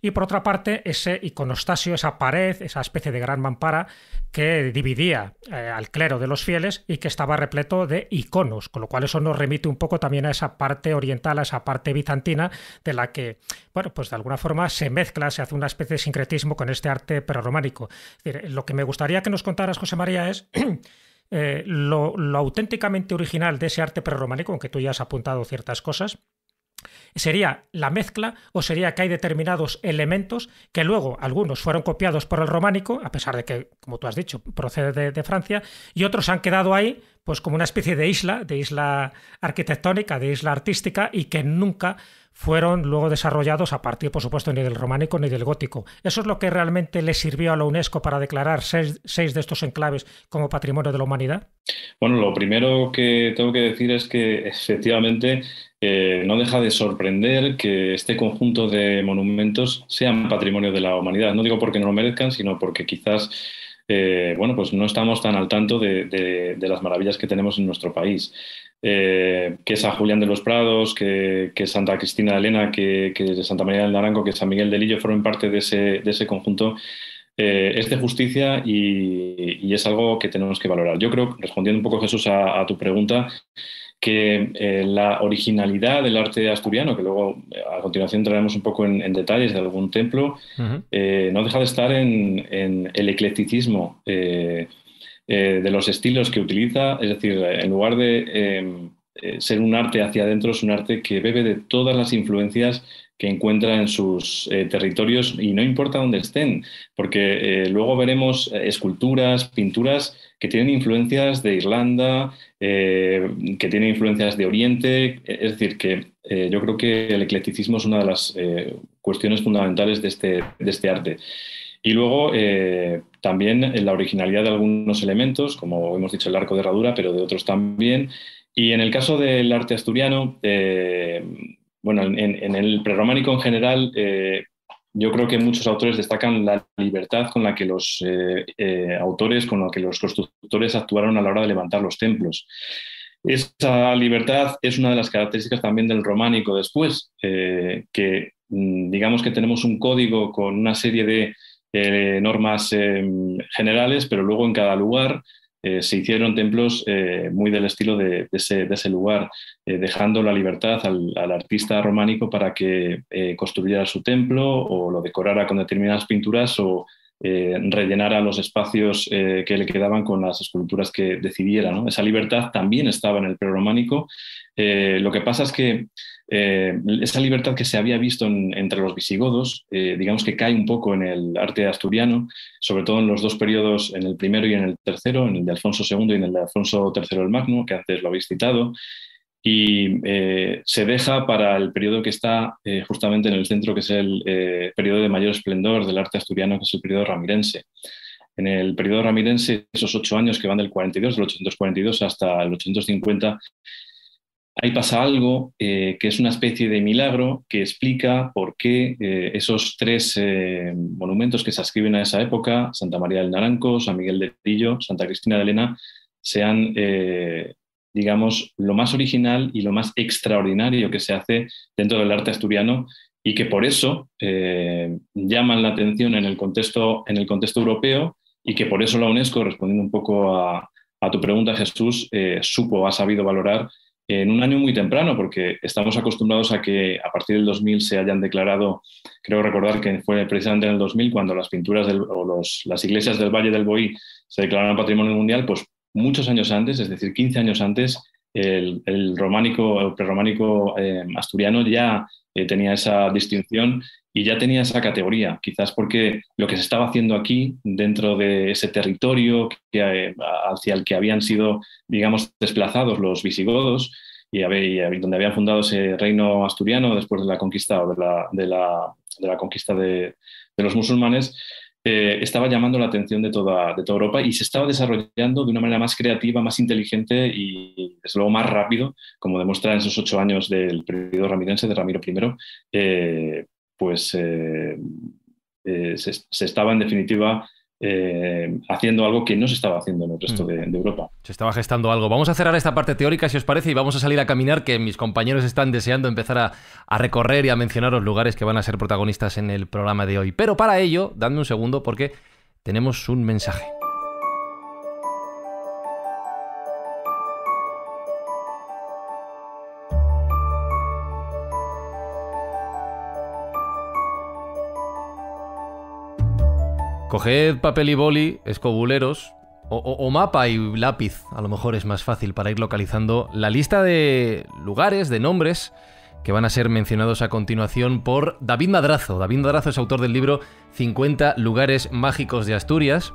Y por otra parte, ese iconostasio, esa pared, esa especie de gran mampara que dividía eh, al clero de los fieles y que estaba repleto de iconos, con lo cual eso nos remite un poco también a esa parte oriental, a esa parte bizantina, de la que, bueno, pues de alguna forma se mezcla, se hace una especie de sincretismo con este arte prerrománico. lo que me gustaría que nos contaras, José María, es. Eh, lo, auténticamente original de ese arte prerrománico, aunque tú ya has apuntado ciertas cosas, sería la mezcla o sería que hay determinados elementos que luego algunos fueron copiados por el románico, a pesar de que, como tú has dicho, procede de, Francia, y otros han quedado ahí pues como una especie de isla, de isla arquitectónica, de isla artística, y que nunca fueron luego desarrollados a partir, por supuesto, ni del románico ni del gótico. Eso es lo que realmente le sirvió a la UNESCO para declarar seis, de estos enclaves como patrimonio de la humanidad. Bueno, lo primero que tengo que decir es que efectivamente eh, no deja de sorprender que este conjunto de monumentos sean patrimonio de la humanidad. No digo porque no lo merezcan, sino porque quizás eh, bueno, pues no estamos tan al tanto de, las maravillas que tenemos en nuestro país. Eh, que San Julián de los Prados, que, Santa Cristina de Elena, que, Santa María del Naranco, que San Miguel de Lillo formen parte de ese, conjunto, eh, es de justicia y, es algo que tenemos que valorar. Yo creo, respondiendo un poco Jesús a, tu pregunta, que eh, la originalidad del arte asturiano, que luego a continuación entraremos un poco en, detalles de algún templo, no deja de estar en, en el eclecticismo eh, de los estilos que utiliza, es decir, en lugar de em, eh, ser un arte hacia adentro, es un arte que bebe de todas las influencias que encuentra en sus eh, territorios y no importa dónde estén, porque luego veremos esculturas, pinturas que tienen influencias de Irlanda, que tienen influencias de Oriente, es decir, que yo creo que el eclecticismo es una de las cuestiones fundamentales este, de este, arte. Y luego, también en la originalidad de algunos elementos, como hemos dicho, el arco de herradura, pero de otros también. Y en el caso del arte asturiano, eh, bueno, en, el prerrománico en general, eh, yo creo que muchos autores destacan la libertad con la que los eh, autores, con la que los constructores actuaron a la hora de levantar los templos. Esa libertad es una de las características también del románico después, que mm, digamos que tenemos un código con una serie de eh, normas eh, generales, pero luego en cada lugar eh, se hicieron templos muy del estilo de, ese, lugar, dejando la libertad al, artista románico para que construyera su templo o lo decorara con determinadas pinturas o rellenara los espacios que le quedaban con las esculturas que decidiera. Esa libertad también estaba en el prerrománico. románico lo que pasa es que eh, esa libertad que se había visto entre los visigodos, eh, digamos que cae un poco en el arte asturiano, sobre todo en los dos periodos, en el primero y en el tercero, en el de Alfonso II y en el de Alfonso III el Magno, que antes lo habéis citado, y eh, se deja para el periodo que está justamente en el centro, que es el periodo de mayor esplendor del arte asturiano, que es el periodo ramirense. En el periodo ramirense, esos ocho años que van del 42, del 842 hasta el 850, ahí pasa algo eh, que es una especie de milagro que explica por qué eh, esos tres eh, monumentos que se escriben a esa época, Santa María del Naranco, San Miguel de Tillo, Santa Cristina de Elena, sean, digamos, lo más original y lo más extraordinario que se hace dentro del arte asturiano y que por eso llaman la atención en el, contexto, en el contexto europeo y que por eso la UNESCO, respondiendo un poco a, a tu pregunta, Jesús, supo, ha sabido valorar en un año muy temprano, porque estamos acostumbrados a que a partir del 2000 se hayan declarado, creo recordar que fue precisamente en el 2000 cuando las pinturas o las iglesias del Valle del Boí se declararon patrimonio mundial, pues muchos años antes, es decir, 15 años antes, el, románico, el prerrománico eh, asturiano ya eh, tenía esa distinción y ya tenía esa categoría, quizás porque lo que se estaba haciendo aquí, dentro de ese territorio eh, hacia el que habían sido, digamos, desplazados los visigodos, y, donde habían fundado ese reino asturiano después de la conquista de la, de la, conquista de, los musulmanes, eh, estaba llamando la atención de toda, de toda Europa y se estaba desarrollando de una manera más creativa, más inteligente y, desde luego, más rápido, como demuestra en esos ocho años del periodo ramirense de Ramiro I, eh, pues eh, eh, se, estaba en definitiva eh, haciendo algo que no se estaba haciendo en el resto mm. de, Europa. Se estaba gestando algo. Vamos a cerrar esta parte teórica, si os parece, y vamos a salir a caminar, que mis compañeros están deseando empezar a, a recorrer y a mencionar los lugares que van a ser protagonistas en el programa de hoy. Pero para ello, dadme un segundo porque tenemos un mensaje. Coged papel y boli, escobuleros, o, mapa y lápiz, a lo mejor es más fácil para ir localizando la lista de lugares, de nombres que van a ser mencionados a continuación por David Madrazo. David Madrazo es autor del libro 50 lugares mágicos de Asturias,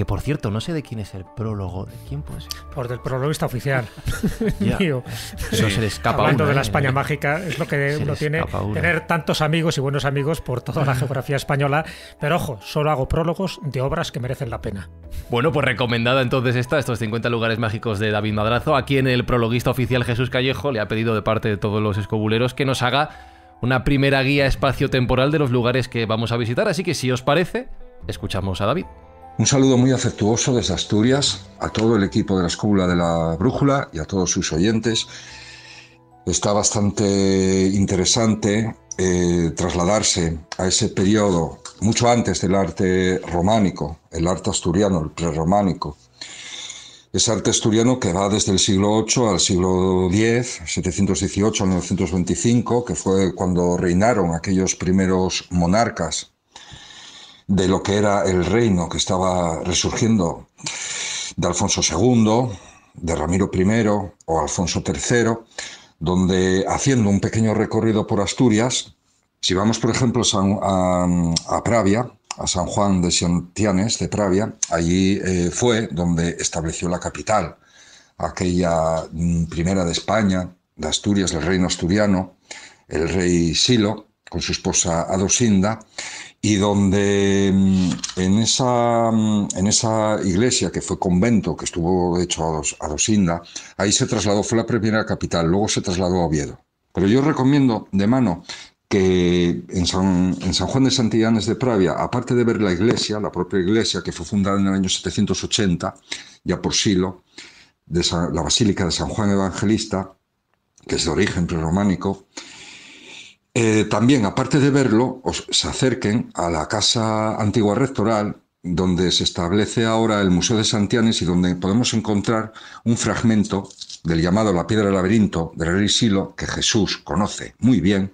que por cierto, no sé de quién es el prólogo. ¿De quién puede ser? Por del prologuista oficial. Mío. se le escapa Hablando de la ¿eh? España mágica, es lo que uno tiene. Tener tantos amigos y buenos amigos por toda la geografía española. Pero ojo, solo hago prólogos de obras que merecen la pena. Bueno, pues recomendada entonces esta, estos 50 lugares mágicos de David Madrazo. a quien el prologuista oficial Jesús Callejo le ha pedido de parte de todos los escobuleros que nos haga una primera guía espacio-temporal de los lugares que vamos a visitar. Así que si os parece, escuchamos a David. Un saludo muy afectuoso desde Asturias a todo el equipo de la Escúbula de la Brújula y a todos sus oyentes. Está bastante interesante eh, trasladarse a ese periodo, mucho antes del arte románico, el arte asturiano, el prerrománico, ese arte asturiano que va desde el siglo VIII al siglo X, 718 a 925, que fue cuando reinaron aquellos primeros monarcas de lo que era el reino que estaba resurgiendo de Alfonso II, de Ramiro I o Alfonso III, donde haciendo un pequeño recorrido por Asturias, si vamos por ejemplo a, Pravia, a San Juan de Santianes de Pravia, allí eh, fue donde estableció la capital, aquella mm, primera de España, de Asturias, del reino asturiano, el rey Silo, con su esposa Adosinda, y donde mm, en esa, mm, en esa iglesia que fue convento, que estuvo de hecho a, los, ahí se trasladó, fue la primera capital, luego se trasladó a Oviedo. Pero yo recomiendo de mano que en San, Juan de Santillanes de Pravia, aparte de ver la iglesia, la propia iglesia que fue fundada en el año 780, ya por Silo, de la Basílica de San Juan Evangelista, que es de origen prerrománico, eh, también, aparte de verlo, os, se acerquen a la casa antigua rectoral, donde se establece ahora el Museo de Santianes y donde podemos encontrar un fragmento del llamado La Piedra del Laberinto del rey Silo, que Jesús conoce muy bien,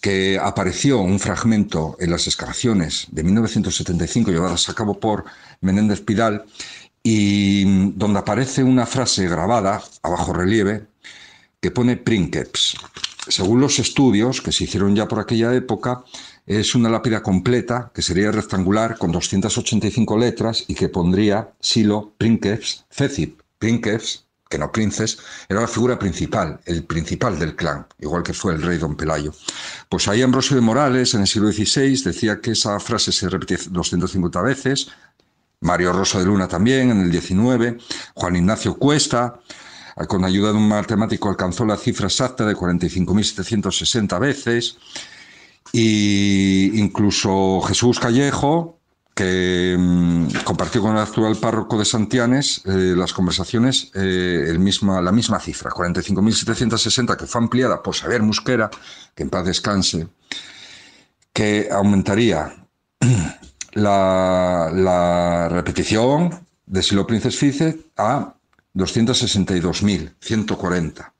que apareció un fragmento en las excavaciones de 1975 llevadas a cabo por Menéndez Pidal y donde aparece una frase grabada a bajo relieve que pone Princeps, según los estudios que se hicieron ya por aquella época, es una lápida completa que sería rectangular con 285 letras y que pondría Silo Princeps Cecip. Princeps, que no princes, era la figura principal, el principal del clan, igual que fue el rey don Pelayo. Pues ahí Ambrosio de Morales, en el siglo XVI, decía que esa frase se repetía 250 veces, Mario Rosa de Luna también, en el XIX, Juan Ignacio Cuesta, Ah, con ayuda de un matemático alcanzó la cifra exacta de 45.760 veces. Y incluso Jesús Callejo, que mm, compartió con el actual párroco de Santianes eh, las conversaciones, eh, el la misma cifra, 45.760, que fue ampliada por Saber Musquera, que en paz descanse, que aumentaría la, la repetición de Silo Princes Fice a 262.140.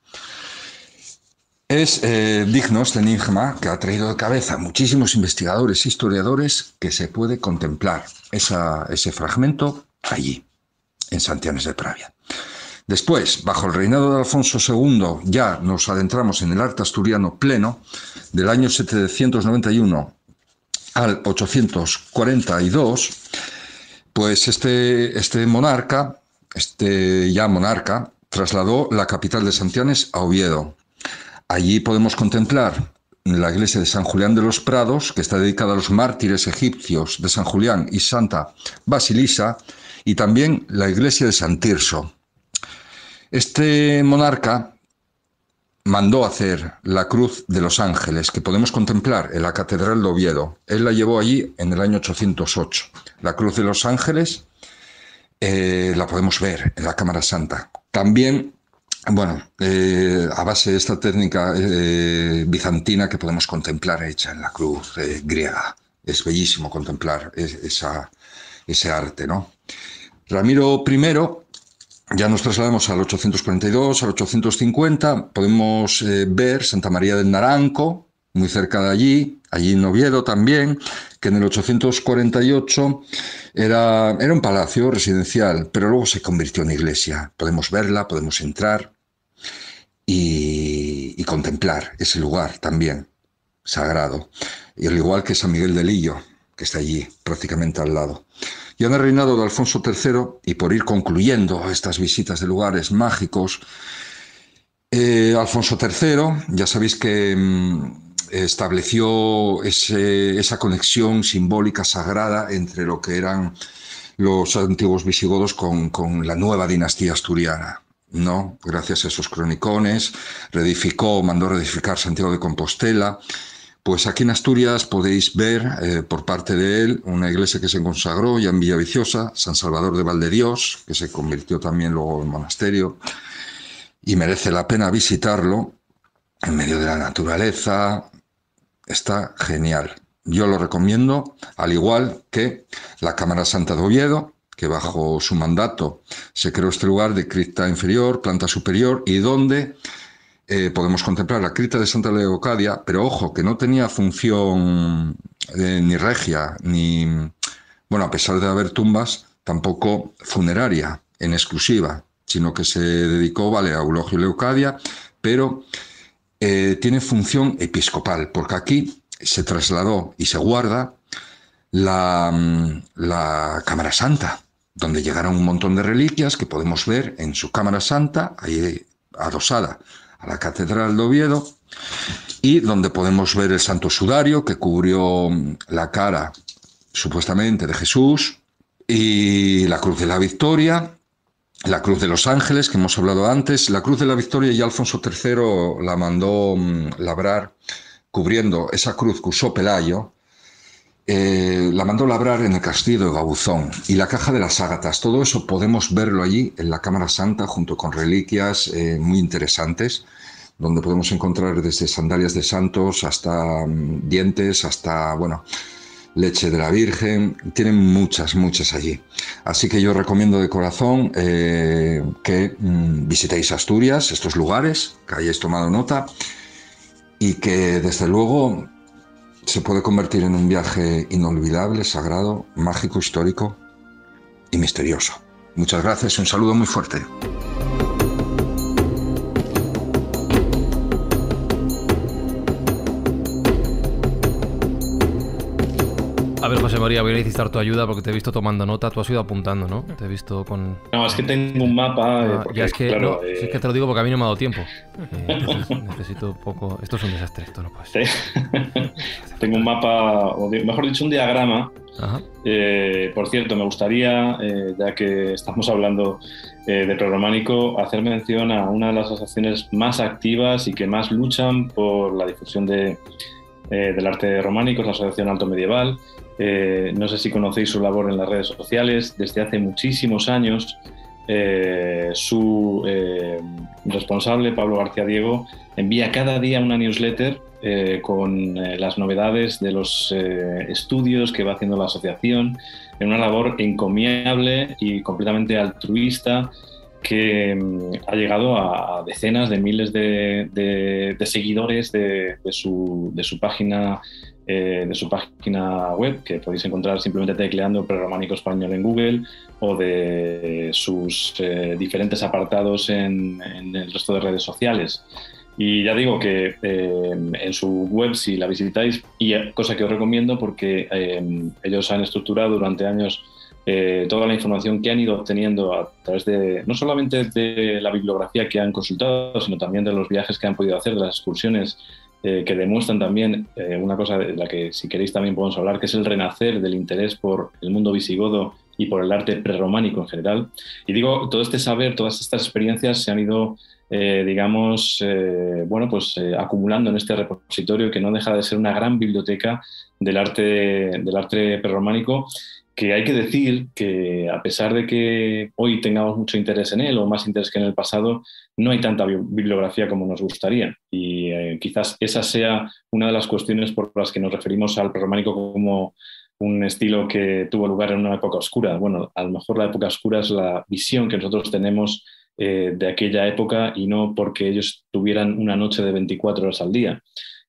Es eh, digno este enigma que ha traído de cabeza a muchísimos investigadores e historiadores que se puede contemplar ese fragmento allí, en Santianes de Pravia. Después, bajo el reinado de Alfonso II, ya nos adentramos en el arte asturiano pleno, del año 791 al 842, pues este, este monarca este ya monarca, trasladó la capital de Santianes a Oviedo. Allí podemos contemplar la iglesia de San Julián de los Prados, que está dedicada a los mártires egipcios de San Julián y Santa Basilisa, y también la iglesia de San Tirso. Este monarca mandó hacer la Cruz de los Ángeles, que podemos contemplar en la Catedral de Oviedo. Él la llevó allí en el año 808. La Cruz de los Ángeles eh, la podemos ver en la Cámara Santa. También, bueno, eh, a base de esta técnica eh, bizantina que podemos contemplar hecha en la cruz griega. Es bellísimo contemplar esa, ese arte, ¿no? Ramiro I ya nos trasladamos al 842, al 850, podemos ver Santa María del Naranco, muy cerca de allí, allí en Oviedo también, que en el 848 era, era un palacio residencial, pero luego se convirtió en iglesia. Podemos verla, podemos entrar y, contemplar ese lugar también, sagrado. Y al igual que San Miguel de Lillo, que está allí, prácticamente al lado. Y en el reinado de Alfonso III, y por ir concluyendo estas visitas de lugares mágicos, eh, Alfonso III, ya sabéis que... Mm, estableció esa conexión simbólica sagrada entre lo que eran los antiguos visigodos con, la nueva dinastía asturiana. ¿no? Gracias a esos cronicones, reedificó, mandó reedificar Santiago de Compostela. Pues aquí en Asturias podéis ver eh, por parte de él una iglesia que se consagró ya en Villaviciosa, San Salvador de Valdedios, que se convirtió también luego en monasterio, y merece la pena visitarlo en medio de la naturaleza, está genial. Yo lo recomiendo, al igual que la Cámara Santa de Oviedo, que bajo su mandato se creó este lugar de cripta inferior, planta superior, y donde eh, podemos contemplar la cripta de Santa leucadia pero ojo, que no tenía función eh, ni regia, ni, bueno, a pesar de haber tumbas, tampoco funeraria en exclusiva, sino que se dedicó, vale, a Eulogio leucadia pero eh, tiene función episcopal, porque aquí se trasladó y se guarda la, mm, la Cámara Santa, donde llegaron un montón de reliquias que podemos ver en su Cámara Santa, ahí adosada a la Catedral de Oviedo, y donde podemos ver el Santo Sudario que cubrió mm, la cara supuestamente de Jesús, y la Cruz de la Victoria, la Cruz de los Ángeles, que hemos hablado antes, la Cruz de la Victoria y Alfonso III la mandó mm, labrar, cubriendo esa cruz que usó Pelayo, eh, la mandó labrar en el castillo de Gabuzón y la caja de las ágatas. Todo eso podemos verlo allí en la Cámara Santa junto con reliquias eh, muy interesantes, donde podemos encontrar desde sandalias de santos hasta mm, dientes, hasta, bueno, leche de la Virgen, tienen muchas, muchas allí. Así que yo recomiendo de corazón eh, que mm, visitéis Asturias, estos lugares, que hayáis tomado nota y que desde luego se puede convertir en un viaje inolvidable, sagrado, mágico, histórico y misterioso. Muchas gracias y un saludo muy fuerte. José María, voy a necesitar tu ayuda porque te he visto tomando nota. Tú has ido apuntando, ¿no? Te he visto con. No, es que tengo un mapa. es que, te lo digo porque a mí no me ha dado tiempo. Eh, necesito poco. Esto es un desastre, esto no puede tengo un mapa, o mejor dicho, un diagrama. Eh, por cierto, me gustaría, eh, ya que estamos hablando de prerrománico, hacer mención a una de las asociaciones más activas y que más luchan por la difusión de, del arte románico, es la Asociación Alto Medieval, eh, no sé si conocéis su labor en las redes sociales. Desde hace muchísimos años, eh, su eh, responsable, Pablo García Diego, envía cada día una newsletter con las novedades de los estudios que va haciendo la asociación, en una labor encomiable y completamente altruista que mm, ha llegado a, decenas de miles de, seguidores de su, de, su, página eh, de su página web, que podéis encontrar simplemente tecleando prerrománico español en Google, o de sus eh, diferentes apartados en, el resto de redes sociales. Y ya digo que eh, en su web, si la visitáis, y cosa que os recomiendo porque ellos han estructurado durante años toda la información que han ido obteniendo a través de, no solamente de la bibliografía que han consultado, sino también de los viajes que han podido hacer, de las excursiones eh, que demuestran también eh, una cosa de la que si queréis también podemos hablar, que es el renacer del interés por el mundo visigodo y por el arte prerrománico en general. Y digo, todo este saber, todas estas experiencias se han ido, eh, digamos, bueno, pues acumulando en este repositorio que no deja de ser una gran biblioteca del arte, del arte prerrománico que hay que decir que a pesar de que hoy tengamos mucho interés en él o más interés que en el pasado, no hay tanta bibliografía como nos gustaría. Y eh, quizás esa sea una de las cuestiones por las que nos referimos al prerrománico como un estilo que tuvo lugar en una época oscura. Bueno, a lo mejor la época oscura es la visión que nosotros tenemos eh, de aquella época y no porque ellos tuvieran una noche de 24 horas al día.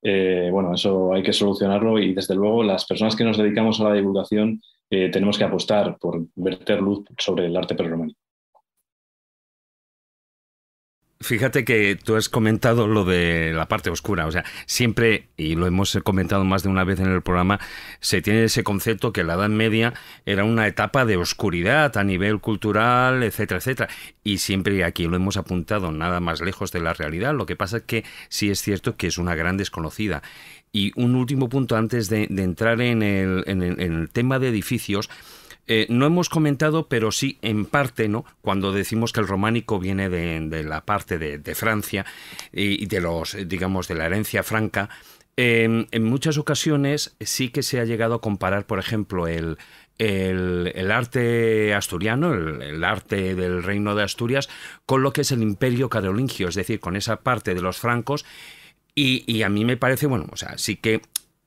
Eh, bueno, eso hay que solucionarlo y desde luego las personas que nos dedicamos a la divulgación eh, tenemos que apostar por verter luz sobre el arte prerromano. Fíjate que tú has comentado lo de la parte oscura, o sea, siempre, y lo hemos comentado más de una vez en el programa, se tiene ese concepto que la Edad Media era una etapa de oscuridad a nivel cultural, etcétera, etcétera. Y siempre aquí lo hemos apuntado, nada más lejos de la realidad. Lo que pasa es que sí es cierto que es una gran desconocida. Y un último punto antes de, entrar en el, tema de edificios. Eh, no hemos comentado, pero sí en parte, ¿no? Cuando decimos que el románico viene de, la parte de, Francia y, de los, digamos, de la herencia franca, em, en muchas ocasiones sí que se ha llegado a comparar, por ejemplo, el, el, arte asturiano, el, arte del reino de Asturias, con lo que es el imperio carolingio, es decir, con esa parte de los francos y, a mí me parece, bueno, o sea, sí que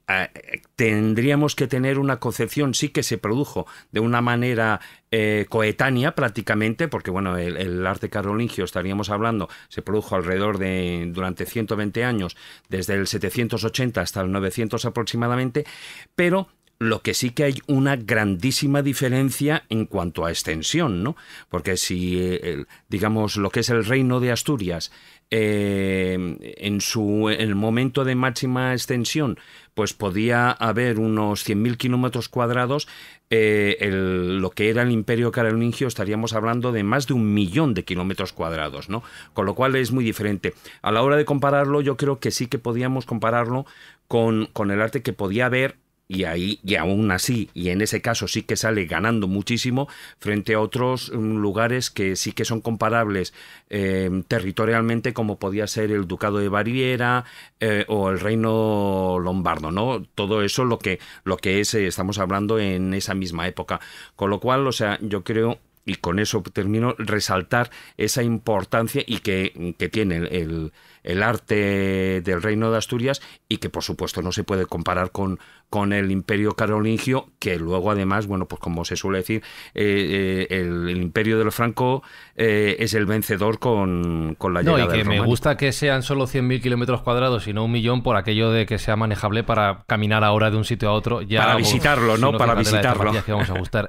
eh, tendríamos que tener una concepción, sí que se produjo de una manera eh, coetánea prácticamente, porque bueno, el, el, arte carolingio, estaríamos hablando, se produjo alrededor de, durante 120 años, desde el 780 hasta el 900 aproximadamente, pero lo que sí que hay una grandísima diferencia en cuanto a extensión, ¿no? Porque si, eh, digamos, lo que es el reino de Asturias, eh, en su el momento de máxima extensión, pues podía haber unos 100.000 kilómetros cuadrados, eh, lo que era el imperio carolingio estaríamos hablando de más de un millón de kilómetros cuadrados, ¿no? Con lo cual es muy diferente. A la hora de compararlo, yo creo que sí que podíamos compararlo con, con el arte que podía haber y ahí y aún así y en ese caso sí que sale ganando muchísimo frente a otros mm, lugares que sí que son comparables em, territorialmente como podía ser el ducado de Baviera eh, o el reino lombardo no todo eso lo que lo que es eh, estamos hablando en esa misma época con lo cual o sea yo creo y con eso termino resaltar esa importancia y que, tiene el el arte del Reino de Asturias y que por supuesto no se puede comparar con, con el Imperio Carolingio, que luego además, bueno, pues como se suele decir, eh, eh, el, Imperio del Franco eh, es el vencedor con, con la No, y que me gusta que sean solo 100.000 kilómetros cuadrados y no un millón por aquello de que sea manejable para caminar ahora de un sitio a otro. Ya, para visitarlo, ¿no? Para visitarlo. vamos a,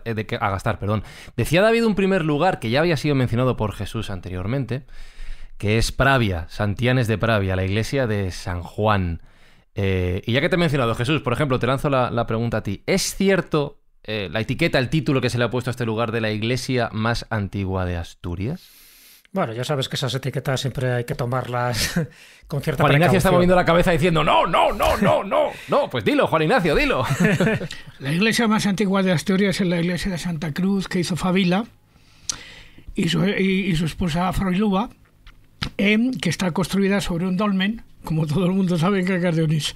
a gastar, perdón. Decía David un primer lugar que ya había sido mencionado por Jesús anteriormente, que es Pravia, Santianes de Pravia, la iglesia de San Juan. Eh, y ya que te he mencionado, Jesús, por ejemplo, te lanzo la, pregunta a ti. ¿Es cierto eh, la etiqueta, el título que se le ha puesto a este lugar de la iglesia más antigua de Asturias? Bueno, ya sabes que esas etiquetas siempre hay que tomarlas con cierta Juan Ignacio está moviendo la cabeza diciendo no, no, no, no, no, no. Pues dilo, Juan Ignacio, dilo. La iglesia más antigua de Asturias es la iglesia de Santa Cruz que hizo Fabila y su, y esposa Froiluba que está construida sobre un dolmen, como todo el mundo sabe en el de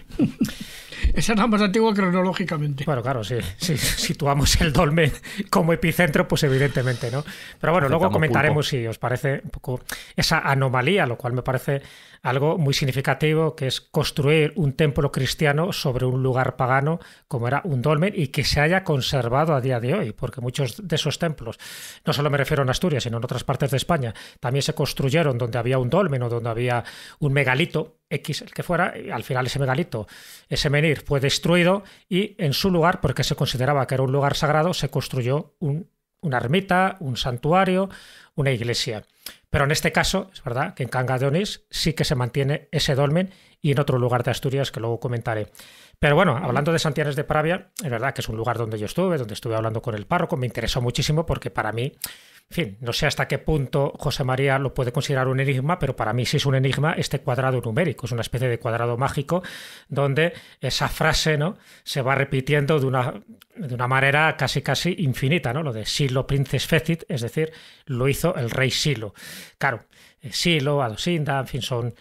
Esa es la más antigua cronológicamente. Bueno, claro, sí, Si situamos el dolmen como epicentro, pues evidentemente, ¿no? Pero bueno, luego comentaremos si os parece un poco esa anomalía, lo cual me parece algo muy significativo que es construir un templo cristiano sobre un lugar pagano como era un dolmen y que se haya conservado a día de hoy, porque muchos de esos templos, no solo me refiero a Asturias, sino en otras partes de España, también se construyeron donde había un dolmen o donde había un megalito, X, el que fuera, al final ese megalito, ese menir, fue destruido y en su lugar, porque se consideraba que era un lugar sagrado, se construyó un, una ermita, un santuario, una iglesia. Pero en este caso, es verdad que en de Onís sí que se mantiene ese dolmen y en otro lugar de Asturias que luego comentaré. Pero bueno, hablando de Santianes de Pravia, es verdad que es un lugar donde yo estuve, donde estuve hablando con el párroco, me interesó muchísimo porque para mí en fin, no sé hasta qué punto José María lo puede considerar un enigma, pero para mí sí es un enigma este cuadrado numérico, es una especie de cuadrado mágico donde esa frase ¿no? se va repitiendo de una, de una manera casi casi infinita, ¿no? Lo de Silo Princes Fecit, es decir, lo hizo el rey Silo. Claro, eh, Silo, Adosinda, en fin, son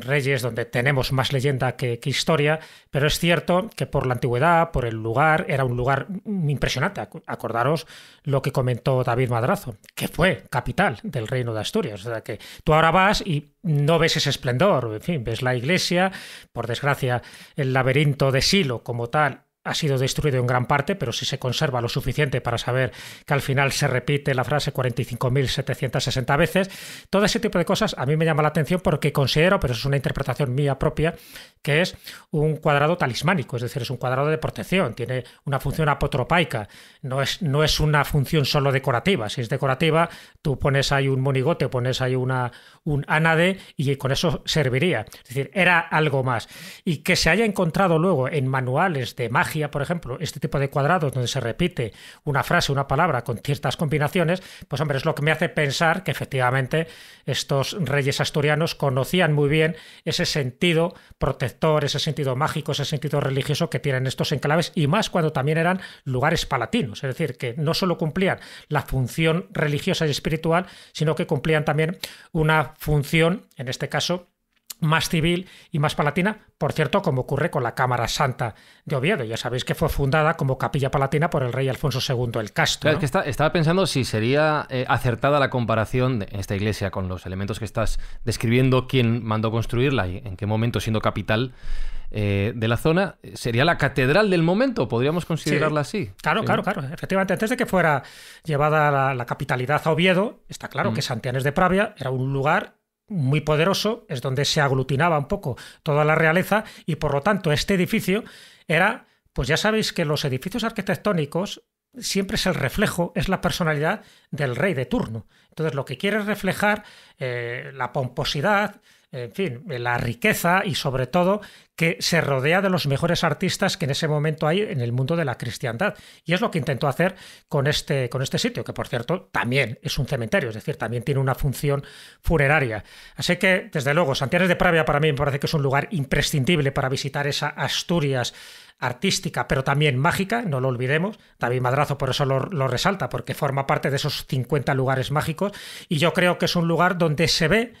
Reyes, donde tenemos más leyenda que, historia, pero es cierto que por la antigüedad, por el lugar, era un lugar impresionante. Acordaros lo que comentó David Madrazo, que fue capital del reino de Asturias. O sea que tú ahora vas y no ves ese esplendor, en fin, ves la iglesia, por desgracia el laberinto de Silo como tal ha sido destruido en gran parte, pero si se conserva lo suficiente para saber que al final se repite la frase 45.760 veces. Todo ese tipo de cosas a mí me llama la atención porque considero, pero es una interpretación mía propia, que es un cuadrado talismánico, es decir, es un cuadrado de protección, tiene una función apotropaica, no es, no es una función solo decorativa. Si es decorativa, tú pones ahí un monigote, pones ahí una, un anade y con eso serviría. Es decir, era algo más. Y que se haya encontrado luego en manuales de magia, por ejemplo, este tipo de cuadrados donde se repite una frase, una palabra con ciertas combinaciones, pues hombre, es lo que me hace pensar que efectivamente estos reyes asturianos conocían muy bien ese sentido protector, ese sentido mágico, ese sentido religioso que tienen estos enclaves y más cuando también eran lugares palatinos, es decir, que no solo cumplían la función religiosa y espiritual, sino que cumplían también una función, en este caso, más civil y más palatina, por cierto, como ocurre con la Cámara Santa de Oviedo. Ya sabéis que fue fundada como capilla palatina por el rey Alfonso II el Castro. que estaba pensando si sería eh, acertada la comparación de esta iglesia con los elementos que estás describiendo, quién mandó construirla y en qué momento, siendo capital, eh, de la zona, sería la catedral del momento, podríamos considerarla así. Claro, eh. claro, claro. Efectivamente, antes de que fuera llevada la, capitalidad a Oviedo, está claro mm. que Santianes de Pravia era un lugar muy poderoso, es donde se aglutinaba un poco toda la realeza y por lo tanto este edificio era, pues ya sabéis que los edificios arquitectónicos siempre es el reflejo, es la personalidad del rey de turno. Entonces lo que quiere es reflejar eh, la pomposidad, en fin, la riqueza y sobre todo que se rodea de los mejores artistas que en ese momento hay en el mundo de la cristiandad. Y es lo que intentó hacer con este, con este sitio, que por cierto también es un cementerio, es decir, también tiene una función funeraria. Así que, desde luego, Santiago de Pravia para mí me parece que es un lugar imprescindible para visitar esa Asturias artística, pero también mágica, no lo olvidemos. David Madrazo por eso lo, lo resalta, porque forma parte de esos 50 lugares mágicos. Y yo creo que es un lugar donde se ve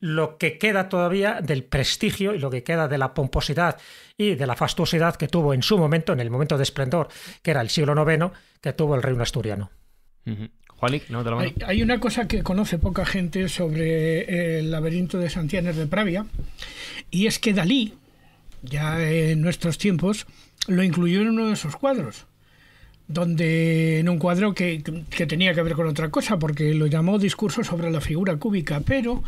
lo que queda todavía del prestigio y lo que queda de la pomposidad y de la fastuosidad que tuvo en su momento, en el momento de esplendor, que era el siglo IX, que tuvo el reino asturiano. Hay, una cosa que conoce poca gente sobre eh, el laberinto de Santianes de Pravia, y es que Dalí, ya en nuestros tiempos, lo incluyó en uno de sus cuadros donde en un cuadro que, tenía que ver con otra cosa, porque lo llamó discurso sobre la figura cúbica, pero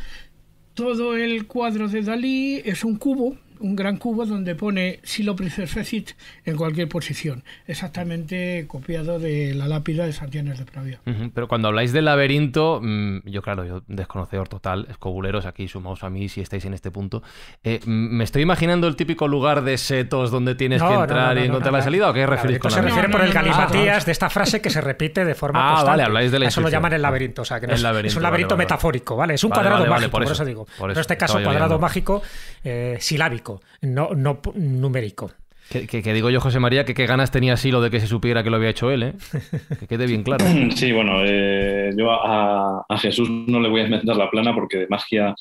todo el cuadro de Dalí es un cubo un gran cubo donde pone Silo Fecit en cualquier posición, exactamente copiado de la lápida de Santianes de Pravia. Pero cuando habláis del laberinto, mm, yo claro, yo desconocedor total, escobuleros aquí, sumaos a mí si estáis en este punto, eh, mm, me estoy imaginando el típico lugar de setos donde tienes que entrar y encontrar la salida, ¿o qué referís con se refiere por el calimatías de esta frase que se repite de forma ah, Vale, habláis de Eso lo llaman el laberinto, o sea, que es, un laberinto metafórico, ¿vale? Es un cuadrado mágico, por, eso, digo. Pero en este caso, cuadrado mágico eh, silábico no, no numérico. Que, digo yo, José María, que qué ganas tenía así lo de que se supiera que lo había hecho él, ¿eh? Que quede bien claro. Sí, bueno, eh, yo a, Jesús no le voy a inventar la plana porque de magia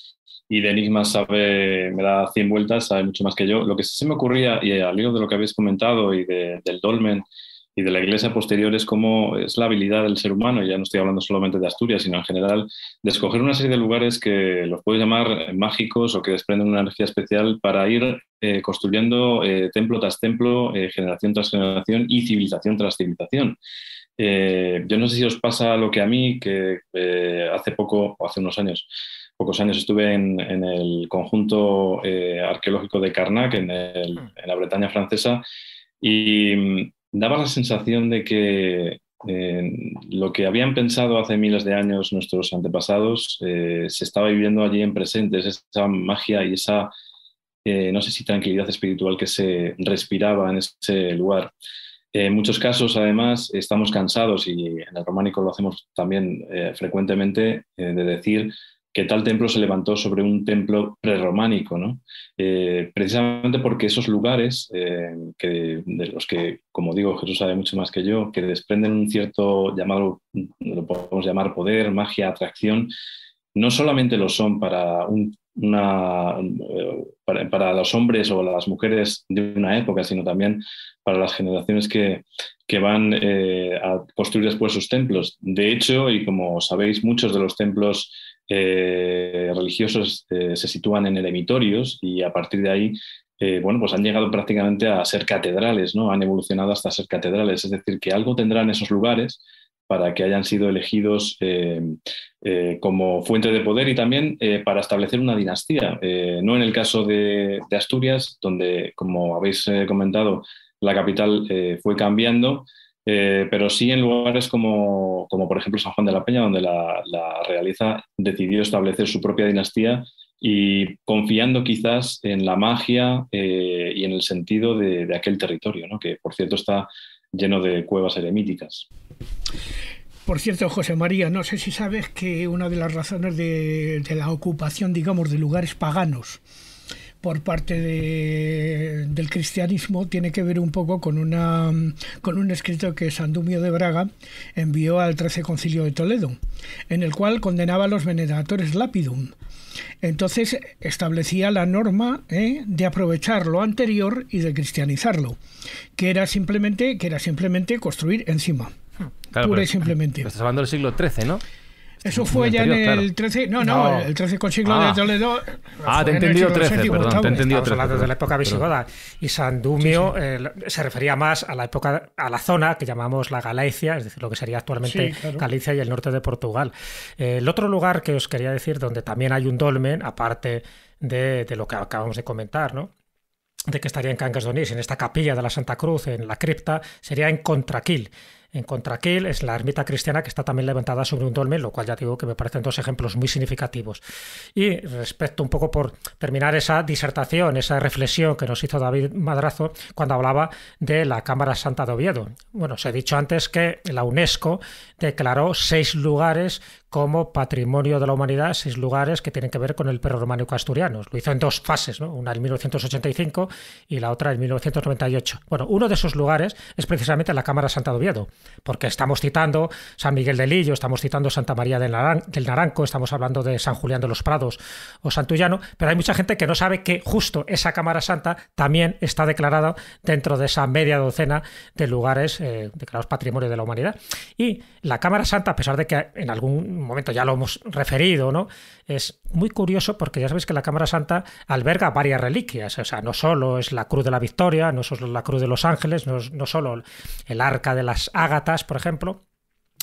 y de enigmas sabe, me da 100 vueltas, sabe mucho más que yo. Lo que sí se me ocurría, y al hilo de lo que habéis comentado y del dolmen y de la iglesia posterior es como es la habilidad del ser humano, y ya no estoy hablando solamente de Asturias, sino en general, de escoger una serie de lugares que los puedes llamar eh, mágicos o que desprenden una energía especial para ir eh, construyendo eh, templo tras templo, generación tras generación y civilización tras civilización. yo no sé si os pasa lo que a mí, que hace poco, o hace unos años, pocos años estuve en, el conjunto arqueológico de Carnac, en, hmm. en la Bretaña francesa, y mm, daba la sensación de que eh, lo que habían pensado hace miles de años nuestros antepasados eh, se estaba viviendo allí en presente, esa magia y esa, eh, no sé si tranquilidad espiritual que se respiraba en ese lugar. En muchos casos, además, estamos cansados, y en el románico lo hacemos también frecuentemente, de decir que tal templo se levantó sobre un templo prerrománico, ¿no? Eh, precisamente porque esos lugares, eh, de los que, como digo, Jesús sabe mucho más que yo, que desprenden un cierto llamado, lo podemos llamar poder, magia, atracción, no solamente lo son para, una, eh, para, los hombres o las mujeres de una época, sino también para las generaciones que, van a construir después sus templos. De hecho, y como sabéis, muchos de los templos eh, religiosos eh, se sitúan en eremitorios y a partir de ahí eh, bueno, pues han llegado prácticamente a ser catedrales, ¿no? Han evolucionado hasta ser catedrales, es decir, que algo tendrán esos lugares para que hayan sido elegidos como fuente de poder y también para establecer una dinastía. no en el caso de Asturias, donde, como habéis comentado, la capital fue cambiando, eh, pero sí en lugares como, por ejemplo, San Juan de la Peña, donde la, realeza decidió establecer su propia dinastía y confiando quizás en la magia eh, y en el sentido de, aquel territorio, ¿no? que por cierto está lleno de cuevas eremíticas. Por cierto, José María, no sé si sabes que una de las razones de la ocupación, digamos, de lugares paganos por parte del cristianismo tiene que ver un poco con, una, con un escrito que Sandumio de Braga envió al XIII Concilio de Toledo, en el cual condenaba a los veneradores lapidum. Entonces establecía la norma ¿eh? de aprovechar lo anterior y de cristianizarlo, que era simplemente, que era simplemente construir encima. Hmm. pura y simplemente. Estás hablando del siglo XIII, ¿no? Eso fue ya en el 13. No, no, el 13 con siglo de ah. Toledo. Ah, te he entendido 13, perdón. Te he entendido 13. hablando de la época visigoda. Y Sandumio sí, eh, se refería más a la época, a la zona que llamamos la Galicia, es decir, lo que sería actualmente Galicia y el norte de Portugal. Eh, el otro lugar que os quería decir, donde también hay un dolmen, aparte de, lo que acabamos de comentar, ¿no? de que estaría en Cangas de Onís, en esta capilla de la Santa Cruz, en la cripta, sería en Contraquil en Contraquil es la ermita cristiana que está también levantada sobre un dolmen, lo cual ya digo que me parecen dos ejemplos muy significativos. Y respecto un poco por terminar esa disertación, esa reflexión que nos hizo David Madrazo cuando hablaba de la Cámara Santa de Oviedo. Bueno, se he dicho antes que la UNESCO declaró seis lugares como Patrimonio de la Humanidad seis lugares que tienen que ver con el perro asturiano. Lo hizo en dos fases, ¿no? una en 1985 y la otra en 1998. Bueno, uno de esos lugares es precisamente la Cámara Santa de Oviedo, porque estamos citando San Miguel de Lillo, estamos citando Santa María del, Naranco, estamos hablando de San Julián de los Prados o Santullano, pero hay mucha gente que no sabe que justo esa Cámara Santa también está declarada dentro de esa media docena de lugares eh, declarados Patrimonio de la Humanidad. Y la Cámara Santa, a pesar de que en algún un momento ya lo hemos referido, ¿no? Es muy curioso porque ya sabéis que la Cámara Santa alberga varias reliquias, o sea, no solo es la Cruz de la Victoria, no solo es la Cruz de los Ángeles, no, no solo el Arca de las Ágatas, por ejemplo,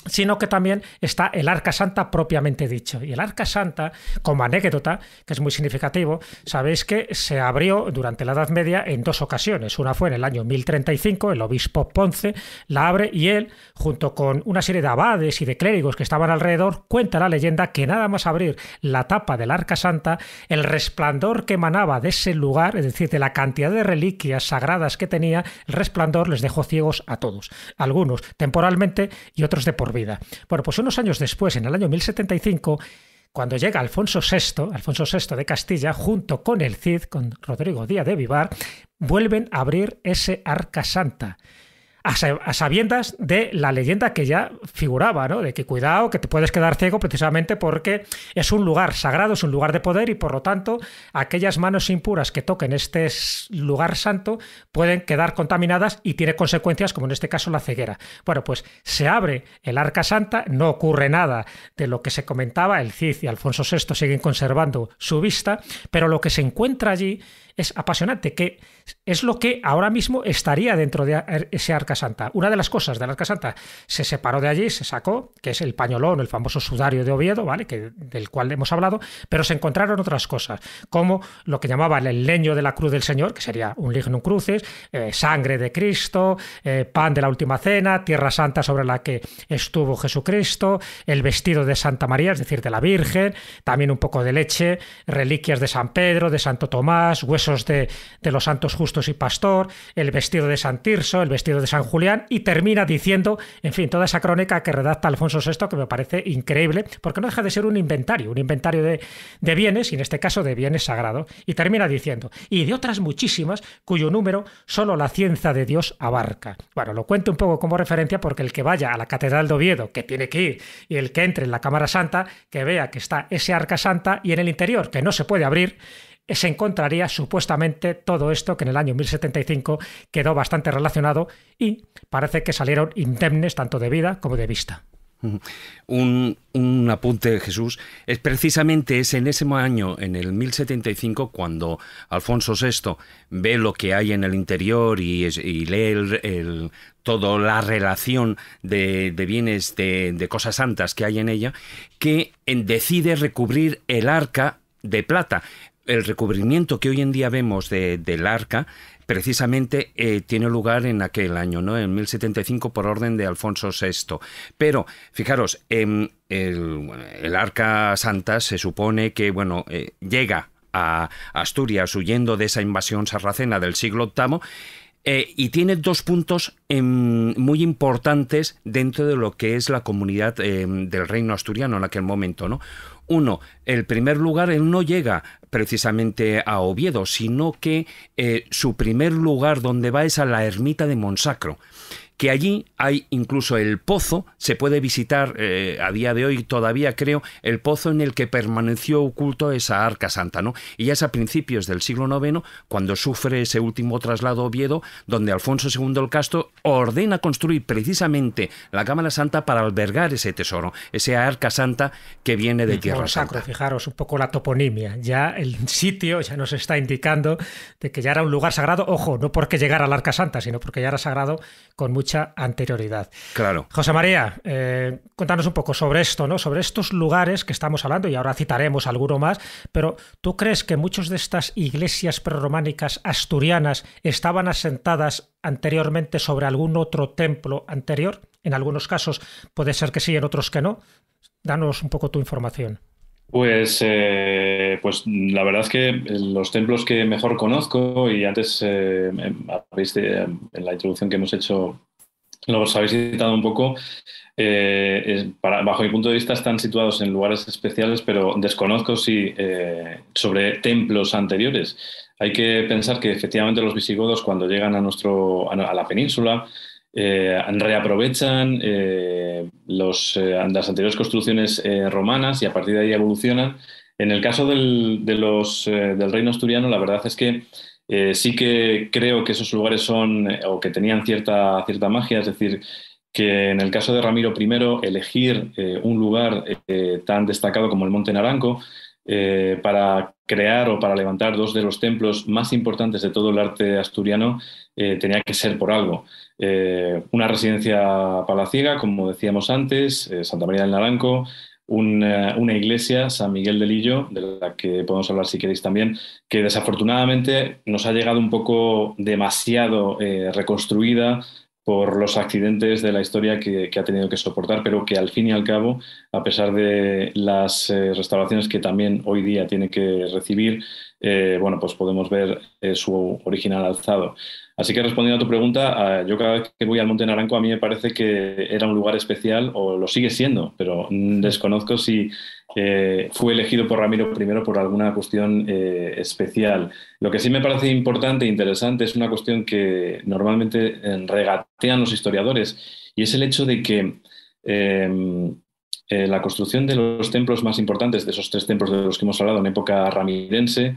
sino que también está el Arca Santa propiamente dicho. Y el Arca Santa, como anécdota, que es muy significativo, sabéis que se abrió durante la Edad Media en dos ocasiones. Una fue en el año 1035, el obispo Ponce la abre y él, junto con una serie de abades y de clérigos que estaban alrededor, cuenta la leyenda que nada más abrir la tapa del Arca Santa, el resplandor que emanaba de ese lugar, es decir, de la cantidad de reliquias sagradas que tenía, el resplandor les dejó ciegos a todos. Algunos temporalmente y otros de por vida. Bueno, pues unos años después, en el año 1075, cuando llega Alfonso VI, Alfonso VI de Castilla, junto con el Cid, con Rodrigo Díaz de Vivar, vuelven a abrir ese Arca Santa a sabiendas de la leyenda que ya figuraba, ¿no? De que cuidado, que te puedes quedar ciego precisamente porque es un lugar sagrado, es un lugar de poder y por lo tanto aquellas manos impuras que toquen este lugar santo pueden quedar contaminadas y tiene consecuencias como en este caso la ceguera. Bueno, pues se abre el arca santa, no ocurre nada de lo que se comentaba, el Cid y Alfonso VI siguen conservando su vista, pero lo que se encuentra allí es apasionante, que es lo que ahora mismo estaría dentro de ese Arca Santa. Una de las cosas del Arca Santa se separó de allí, se sacó, que es el pañolón, el famoso sudario de Oviedo, ¿vale? Que, del cual hemos hablado, pero se encontraron otras cosas, como lo que llamaban el leño de la cruz del Señor, que sería un lignum crucis, eh, sangre de Cristo, eh, pan de la última cena, tierra santa sobre la que estuvo Jesucristo, el vestido de Santa María, es decir, de la Virgen, también un poco de leche, reliquias de San Pedro, de Santo Tomás, huesos de, los santos justos y pastor, el vestido de San Tirso, el vestido de San Julián, y termina diciendo, en fin, toda esa crónica que redacta Alfonso VI, que me parece increíble, porque no deja de ser un inventario, un inventario de, de bienes, y en este caso de bienes sagrados, y termina diciendo, y de otras muchísimas cuyo número solo la ciencia de Dios abarca. Bueno, lo cuento un poco como referencia porque el que vaya a la Catedral de Oviedo, que tiene que ir, y el que entre en la Cámara Santa, que vea que está ese arca santa y en el interior, que no se puede abrir, eh, se encontraría supuestamente todo esto que en el año 1075 quedó bastante relacionado y parece que salieron indemnes tanto de vida como de vista. Un, apunte de Jesús. Es precisamente es en ese año, en el 1075, cuando Alfonso VI ve lo que hay en el interior y, lee el, toda la relación de, bienes, de, de, cosas santas que hay en ella, que decide recubrir el arca de plata el recubrimiento que hoy en día vemos del arca precisamente eh, tiene lugar en aquel año, ¿no? en 1075 por orden de Alfonso VI. Pero fijaros, em, el, arca santa se supone que bueno, eh, llega a Asturias huyendo de esa invasión sarracena del siglo VIII. Eh, y tiene dos puntos em, muy importantes dentro de lo que es la comunidad em, del reino asturiano en aquel momento. ¿no? Uno, el primer lugar él no llega precisamente a Oviedo, sino que eh, su primer lugar donde va es a la ermita de Monsacro que allí hay incluso el pozo, se puede visitar eh, a día de hoy todavía creo el pozo en el que permaneció oculto esa arca santa, ¿no? Y ya es a principios del siglo IX cuando sufre ese último traslado Oviedo, donde Alfonso II el Castro ordena construir precisamente la Cámara Santa para albergar ese tesoro, ese arca santa que viene de Tierra Fijaros un poco la toponimia, ya el sitio ya nos está indicando de que ya era un lugar sagrado, ojo, no porque llegara al arca santa, sino porque ya era sagrado con mucha anterioridad. Claro. José María, eh, cuéntanos un poco sobre esto, ¿no? Sobre estos lugares que estamos hablando, y ahora citaremos alguno más, pero ¿tú crees que muchas de estas iglesias prerrománicas asturianas estaban asentadas anteriormente sobre algún otro templo anterior? En algunos casos puede ser que sí, en otros que no. Danos un poco tu información. Pues, eh, pues la verdad es que los templos que mejor conozco, y antes eh, en la introducción que hemos hecho os habéis citado un poco. Eh, bajo mi punto de vista están situados en lugares especiales, pero desconozco si eh, sobre templos anteriores. Hay que pensar que efectivamente los visigodos cuando llegan a, nuestro, a la península eh, reaprovechan los, las anteriores construcciones romanas y a partir de ahí evolucionan. En el caso del reino asturiano, la verdad es que eh, sí que creo que esos lugares son eh, o que tenían cierta, cierta magia, es decir, que en el caso de Ramiro I, elegir eh, un lugar tan destacado como el Monte Naranco para crear o para levantar dos de los templos más importantes de todo el arte asturiano tenía que ser por algo. una residencia palaciega, como decíamos antes, Santa María del Naranco, eh, una, iglesia, San Miguel de Lillo, de la que podemos hablar si queréis también, que desafortunadamente nos ha llegado un poco demasiado eh, reconstruida por los accidentes de la historia que, ha tenido que soportar, pero que al fin y al cabo, a pesar de las eh, restauraciones que también hoy día tiene que recibir, bueno, pues podemos ver su original alzado. Así que respondiendo a tu pregunta, ah, yo cada vez que voy al Monte Naranco a mí me parece que era un lugar especial o lo sigue siendo, pero mm, desconozco si eh, fue elegido por Ramiro I por alguna cuestión eh, especial. Lo que sí me parece importante e interesante es una cuestión que normalmente eh, regatean los historiadores y es el hecho de que em, la construcción de los templos más importantes, de esos tres templos de los que hemos hablado en época ramirense,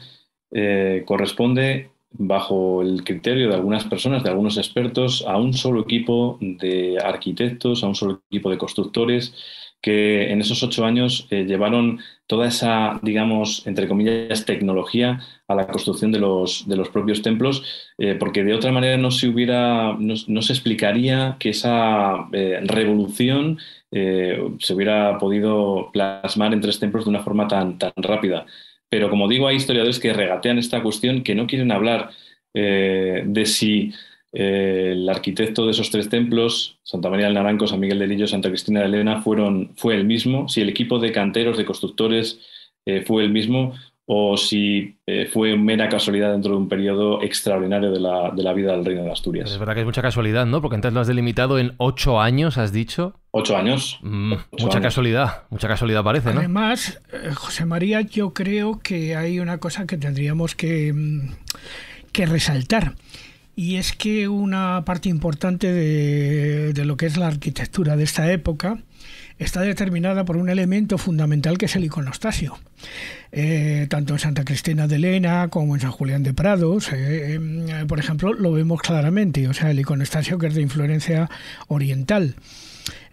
corresponde bajo el criterio de algunas personas, de algunos expertos, a un solo equipo de arquitectos, a un solo equipo de constructores, que en esos ocho años eh, llevaron toda esa, digamos, entre comillas, tecnología a la construcción de los, propios templos, eh, porque de otra manera no se hubiera, no, se explicaría que esa eh, revolución se hubiera podido plasmar en tres templos de una forma tan rápida. Pero como digo, hay historiadores que regatean esta cuestión, que no quieren hablar eh, de si eh, el arquitecto de esos tres templos, Santa María del Naranco, San Miguel de Lillo, Santa Cristina de Elena, fueron, fue el mismo, si el equipo de canteros, de constructores eh, fue el mismo, o si eh, fue mera casualidad dentro de un periodo extraordinario de la, vida del Reino de Asturias. Pues es verdad que es mucha casualidad, ¿no? Porque entonces lo has delimitado en ocho años, has dicho. Ocho años. Mm, mucha casualidad, mucha casualidad parece, ¿no? Además, eh, José María, yo creo que hay una cosa que tendríamos que, mm, que resaltar. Y es que una parte importante de, de lo que es la arquitectura de esta época está determinada por un elemento fundamental que es el iconostasio. Eh, tanto en Santa Cristina de Elena como en San Julián de Prados, eh, em, por ejemplo, lo vemos claramente, o sea, el iconostasio que es de influencia oriental.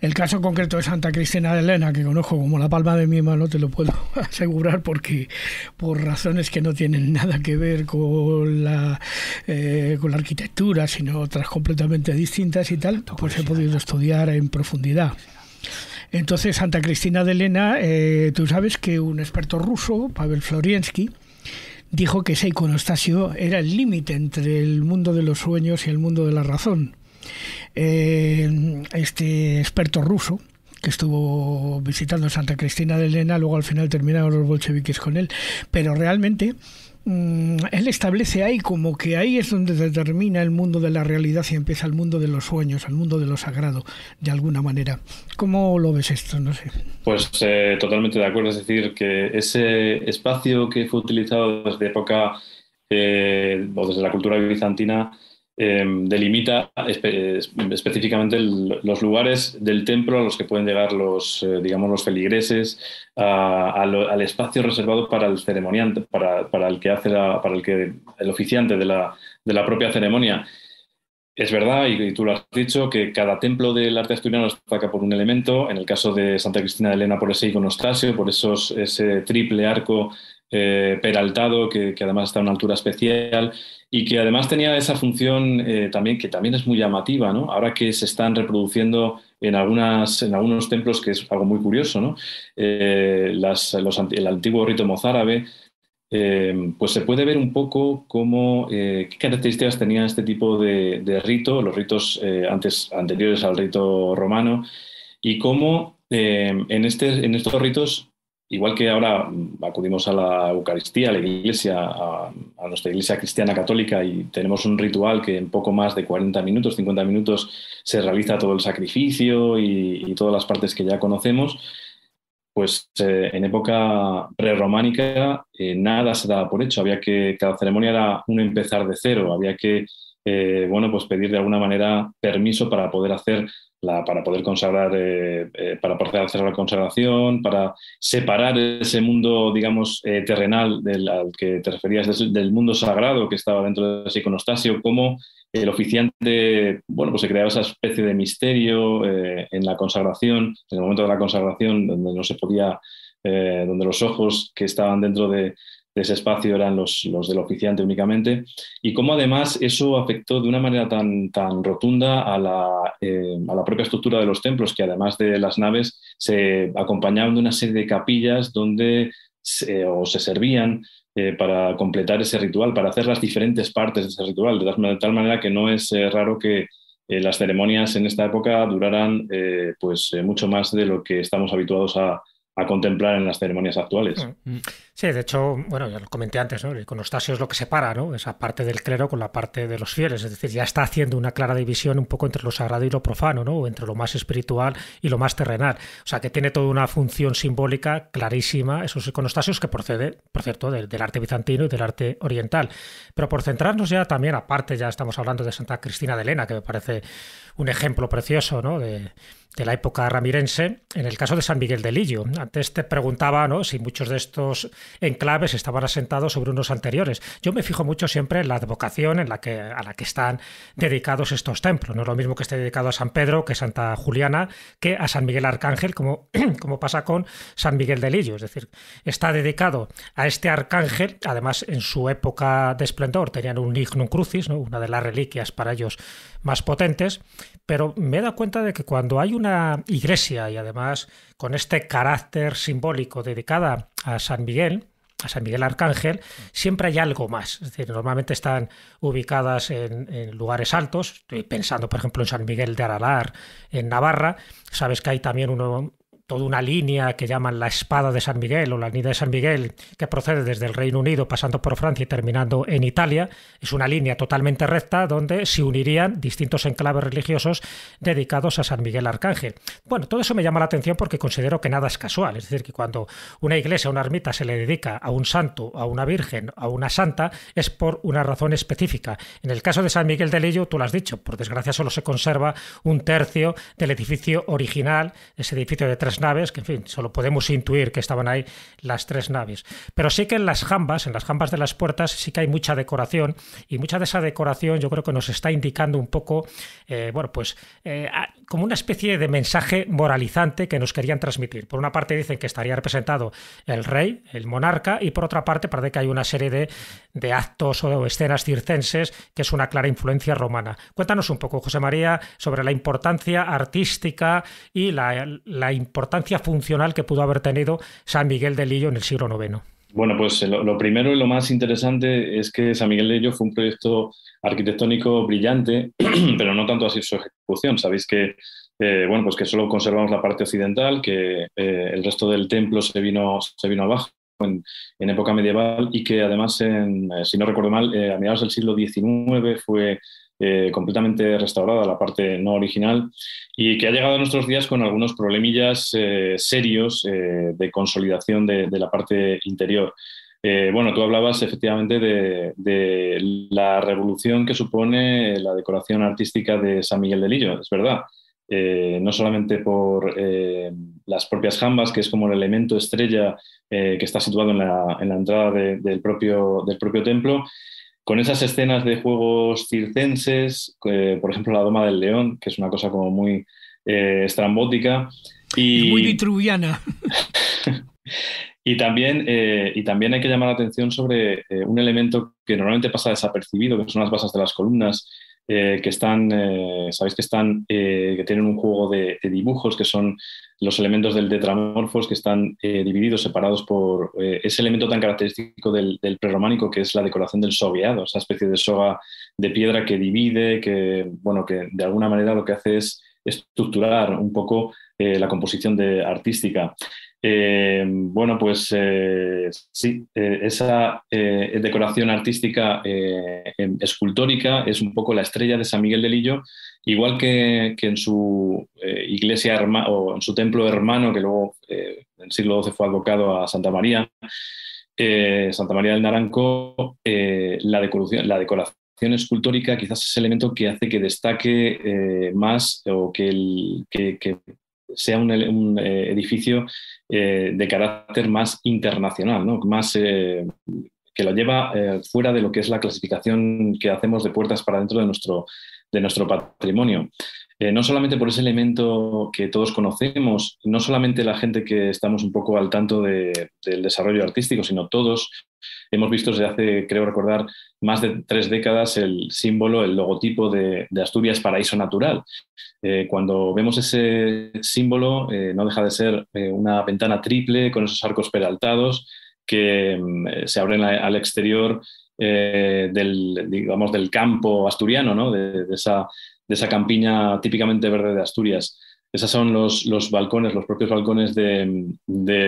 El caso concreto de Santa Cristina de Elena, que conozco como la palma de mi mano, te lo puedo asegurar porque por razones que no tienen nada que ver con la, eh, con la arquitectura, sino otras completamente distintas y tal, pues he podido estudiar en profundidad. Entonces, Santa Cristina de Elena, eh, tú sabes que un experto ruso, Pavel Floriensky, dijo que ese iconostasio era el límite entre el mundo de los sueños y el mundo de la razón. Eh, este experto ruso, que estuvo visitando Santa Cristina de Elena, luego al final terminaron los bolcheviques con él. Pero realmente Mm, él establece ahí como que ahí es donde determina termina el mundo de la realidad y empieza el mundo de los sueños, el mundo de lo sagrado, de alguna manera. ¿Cómo lo ves esto? No Pues eh, totalmente de acuerdo, es decir, que ese espacio que fue utilizado desde época eh, o desde la cultura bizantina Em, delimita específicamente los lugares del templo a los que pueden llegar los, eh, digamos, los feligreses, al espacio reservado para el ceremoniante, para, el que hace para el que el oficiante de la, propia ceremonia. Es verdad, y, tú lo has dicho, que cada templo del arte asturiano destaca por un elemento. En el caso de Santa Cristina de Elena, por ese iconostasio, por esos, ese triple arco eh, peraltado, que, además está a una altura especial y que además tenía esa función eh, también que también es muy llamativa, ¿no? Ahora que se están reproduciendo en, algunas, en algunos templos, que es algo muy curioso, ¿no? Eh, el antiguo rito mozárabe, pues se puede ver un poco cómo, qué características tenía este tipo de, rito, los ritos antes, anteriores al rito romano, y cómo en, este, en estos ritos igual que ahora mm, acudimos a la Eucaristía, a la iglesia, a, nuestra iglesia cristiana católica y tenemos un ritual que en poco más de 40 minutos, 50 minutos se realiza todo el sacrificio y, todas las partes que ya conocemos, pues eh, en época prerrománica eh, nada se daba por hecho, había que, cada ceremonia era un empezar de cero, había que eh, bueno, pues pedir de alguna manera permiso para poder hacer la, para poder consagrar, eh, eh, para poder hacer la consagración, para separar ese mundo, digamos, terrenal del, al que te referías, del, mundo sagrado que estaba dentro de ese iconostasio, como el oficiante, bueno, pues se creaba esa especie de misterio en la consagración, en el momento de la consagración, donde no se podía, donde los ojos que estaban dentro de, de ese espacio eran los, los, del oficiante únicamente, y cómo además eso afectó de una manera tan, tan rotunda a la, eh, propia estructura de los templos, que además de las naves se acompañaban de una serie de capillas donde se, eh, servían eh, para completar ese ritual, para hacer las diferentes partes de ese ritual, de tal, manera que no es raro que las ceremonias en esta época duraran pues, mucho más de lo que estamos habituados a, a contemplar en las ceremonias actuales. Mm, mm. Sí, de hecho, bueno, ya lo comenté antes, ¿no? El iconostasio es lo que separa, ¿no? Esa parte del clero con la parte de los fieles. Es decir, ya está haciendo una clara división un poco entre lo sagrado y lo profano, ¿no? entre lo más espiritual y lo más terrenal. O sea, que tiene toda una función simbólica clarísima, esos iconostasios que procede, por cierto, del, arte bizantino y del arte oriental. Pero por centrarnos ya también, aparte, ya estamos hablando de Santa Cristina de Elena, que me parece un ejemplo precioso, ¿no? De, de la época ramirense, en el caso de San Miguel de Lillo. Antes te preguntaba ¿no? si muchos de estos enclaves estaban asentados sobre unos anteriores. Yo me fijo mucho siempre en la advocación en la que, a la que están dedicados estos templos. No es lo mismo que esté dedicado a San Pedro, que Santa Juliana, que a San Miguel Arcángel, como, pasa con San Miguel de Lillo. Es decir, está dedicado a este arcángel, además en su época de esplendor tenían un lignum crucis, ¿no? una de las reliquias para ellos más potentes, pero me he dado cuenta de que cuando hay un iglesia y además con este carácter simbólico dedicada a San Miguel, a San Miguel Arcángel, siempre hay algo más. normalmente están ubicadas en, en, lugares altos. Estoy pensando, por ejemplo, en San Miguel de Aralar, en Navarra. Sabes que hay también uno, toda una línea que llaman la espada de San Miguel o la línea de San Miguel, que procede desde el Reino Unido, pasando por Francia y terminando en Italia, es una línea totalmente recta donde se unirían distintos enclaves religiosos dedicados a San Miguel Arcángel. Bueno, todo eso me llama la atención porque considero que nada es casual, es decir, que cuando una iglesia, una ermita se le dedica a un santo, a una virgen, a una santa, es por una razón específica. En el caso de San Miguel de Lillo, tú lo has dicho, por desgracia solo se conserva un tercio del edificio original, ese edificio de tres naves, que en fin, solo podemos intuir que estaban ahí las tres naves. Pero sí que en las jambas, en las jambas de las puertas, sí que hay mucha decoración y mucha de esa decoración yo creo que nos está indicando un poco, eh, bueno, pues eh, como una especie de mensaje moralizante que nos querían transmitir. Por una parte dicen que estaría representado el rey, el monarca, y por otra parte parece que hay una serie de, actos o escenas circenses que es una clara influencia romana. Cuéntanos un poco, José María, sobre la importancia artística y la importancia importancia funcional que pudo haber tenido San Miguel de Lillo en el siglo IX. Bueno, pues eh, lo, primero y lo más interesante es que San Miguel de Lillo fue un proyecto arquitectónico brillante, pero no tanto así su ejecución. Sabéis que, eh, bueno, pues que solo conservamos la parte occidental, que eh, el resto del templo se vino, se vino abajo. En, época medieval y que además, si no recuerdo mal, a mediados del siglo XIX fue eh, completamente restaurada, la parte no original, y que ha llegado a nuestros días con algunos problemillas eh, serios eh, de consolidación de, la parte interior. bueno, tú hablabas efectivamente de, la revolución que supone la decoración artística de San Miguel de Lillo, es verdad. no solamente por las propias jambas, que es como el elemento estrella que está situado en la, entrada del, propio, del propio templo, con esas escenas de juegos circenses, por ejemplo, la Doma del León, que es una cosa como muy eh, estrambótica. Y, muy vitruviana. y, también, eh, y también hay que llamar la atención sobre eh, un elemento que normalmente pasa desapercibido, que son las basas de las columnas eh, que están, eh, sabéis que están, eh, que tienen un juego de, dibujos que son los elementos del tetramorfos que están divididos, separados por ese elemento tan característico del, prerománico prerrománico que es la decoración del soviado, esa especie de soga de piedra que divide, que bueno, que de alguna manera lo que hace es estructurar un poco la composición de, artística. Eh, bueno, pues eh, sí, eh, esa decoración artística em, escultórica es un poco la estrella de San Miguel de Lillo, igual que, en su iglesia o en su templo hermano, que luego en el siglo XII fue advocado a Santa María, Santa María del Naranco, la decoración, la decoración escultórica quizás es el elemento que hace que destaque más o que, el, que, sea un, eh, edificio eh, de carácter más internacional, ¿no? más eh, que lo lleva fuera de lo que es la clasificación que hacemos de puertas para dentro de nuestro, de nuestro patrimonio. Eh, no solamente por ese elemento que todos conocemos, no solamente la gente que estamos un poco al tanto del desarrollo artístico, sino todos hemos visto desde hace, creo recordar, más de tres décadas el símbolo, el logotipo de, Asturias Paraíso Natural. Eh, cuando vemos ese símbolo, eh, no deja de ser una ventana triple con esos arcos peraltados que mm, se abren al exterior del, digamos, del campo asturiano, ¿no? de, esa esa campiña típicamente verde de Asturias. Esos son los, balcones, los propios balcones de,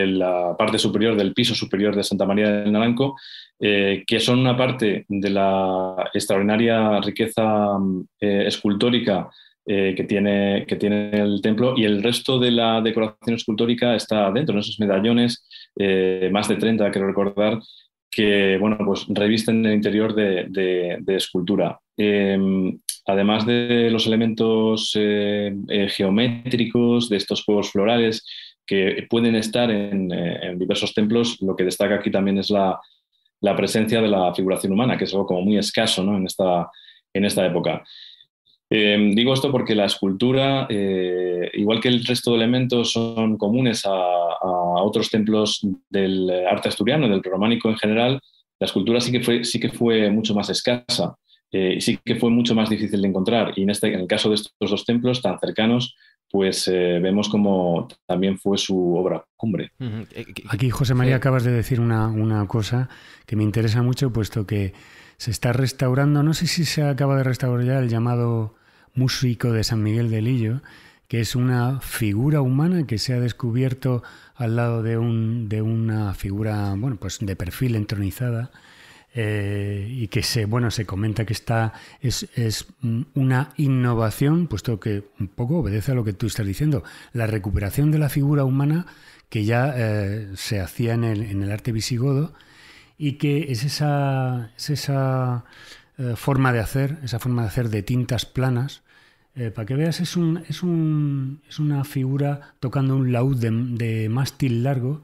la parte superior, del piso superior de Santa María del Naranco, eh, que son una parte de la extraordinaria riqueza eh, escultórica eh, que, tiene, que tiene el templo y el resto de la decoración escultórica está dentro, en esos medallones, más de 30 creo recordar, que bueno, pues revisten el interior de, escultura. Em, además de los elementos eh, eh, geométricos, de estos juegos florales que pueden estar en, eh, diversos templos, lo que destaca aquí también es la, presencia de la figuración humana, que es algo como muy escaso en, esta, en esta época. Eh, digo esto porque la escultura, eh, igual que el resto de elementos, son comunes a, otros templos del arte asturiano, del románico en general, la escultura sí que fue, sí que fue mucho más escasa eh, sí que fue mucho más difícil de encontrar. Y en, este, en el caso de estos dos templos tan cercanos, pues vemos como también fue su obra cumbre. Aquí, José María, acabas de decir una, cosa que me interesa mucho, puesto que se está restaurando, no sé si se acaba de restaurar ya el llamado músico de San Miguel de Lillo, que es una figura humana que se ha descubierto al lado de, un, de una figura bueno, pues de perfil entronizada eh, y que se, bueno, se comenta que está, es, es, una innovación, puesto que un poco obedece a lo que tú estás diciendo, la recuperación de la figura humana que ya eh, se hacía en el, en el arte visigodo y que es esa, es esa eh, forma de hacer, esa forma de hacer de tintas planas, eh, para que veas, es, un, es, un, es, una figura tocando un laúd de, mástil largo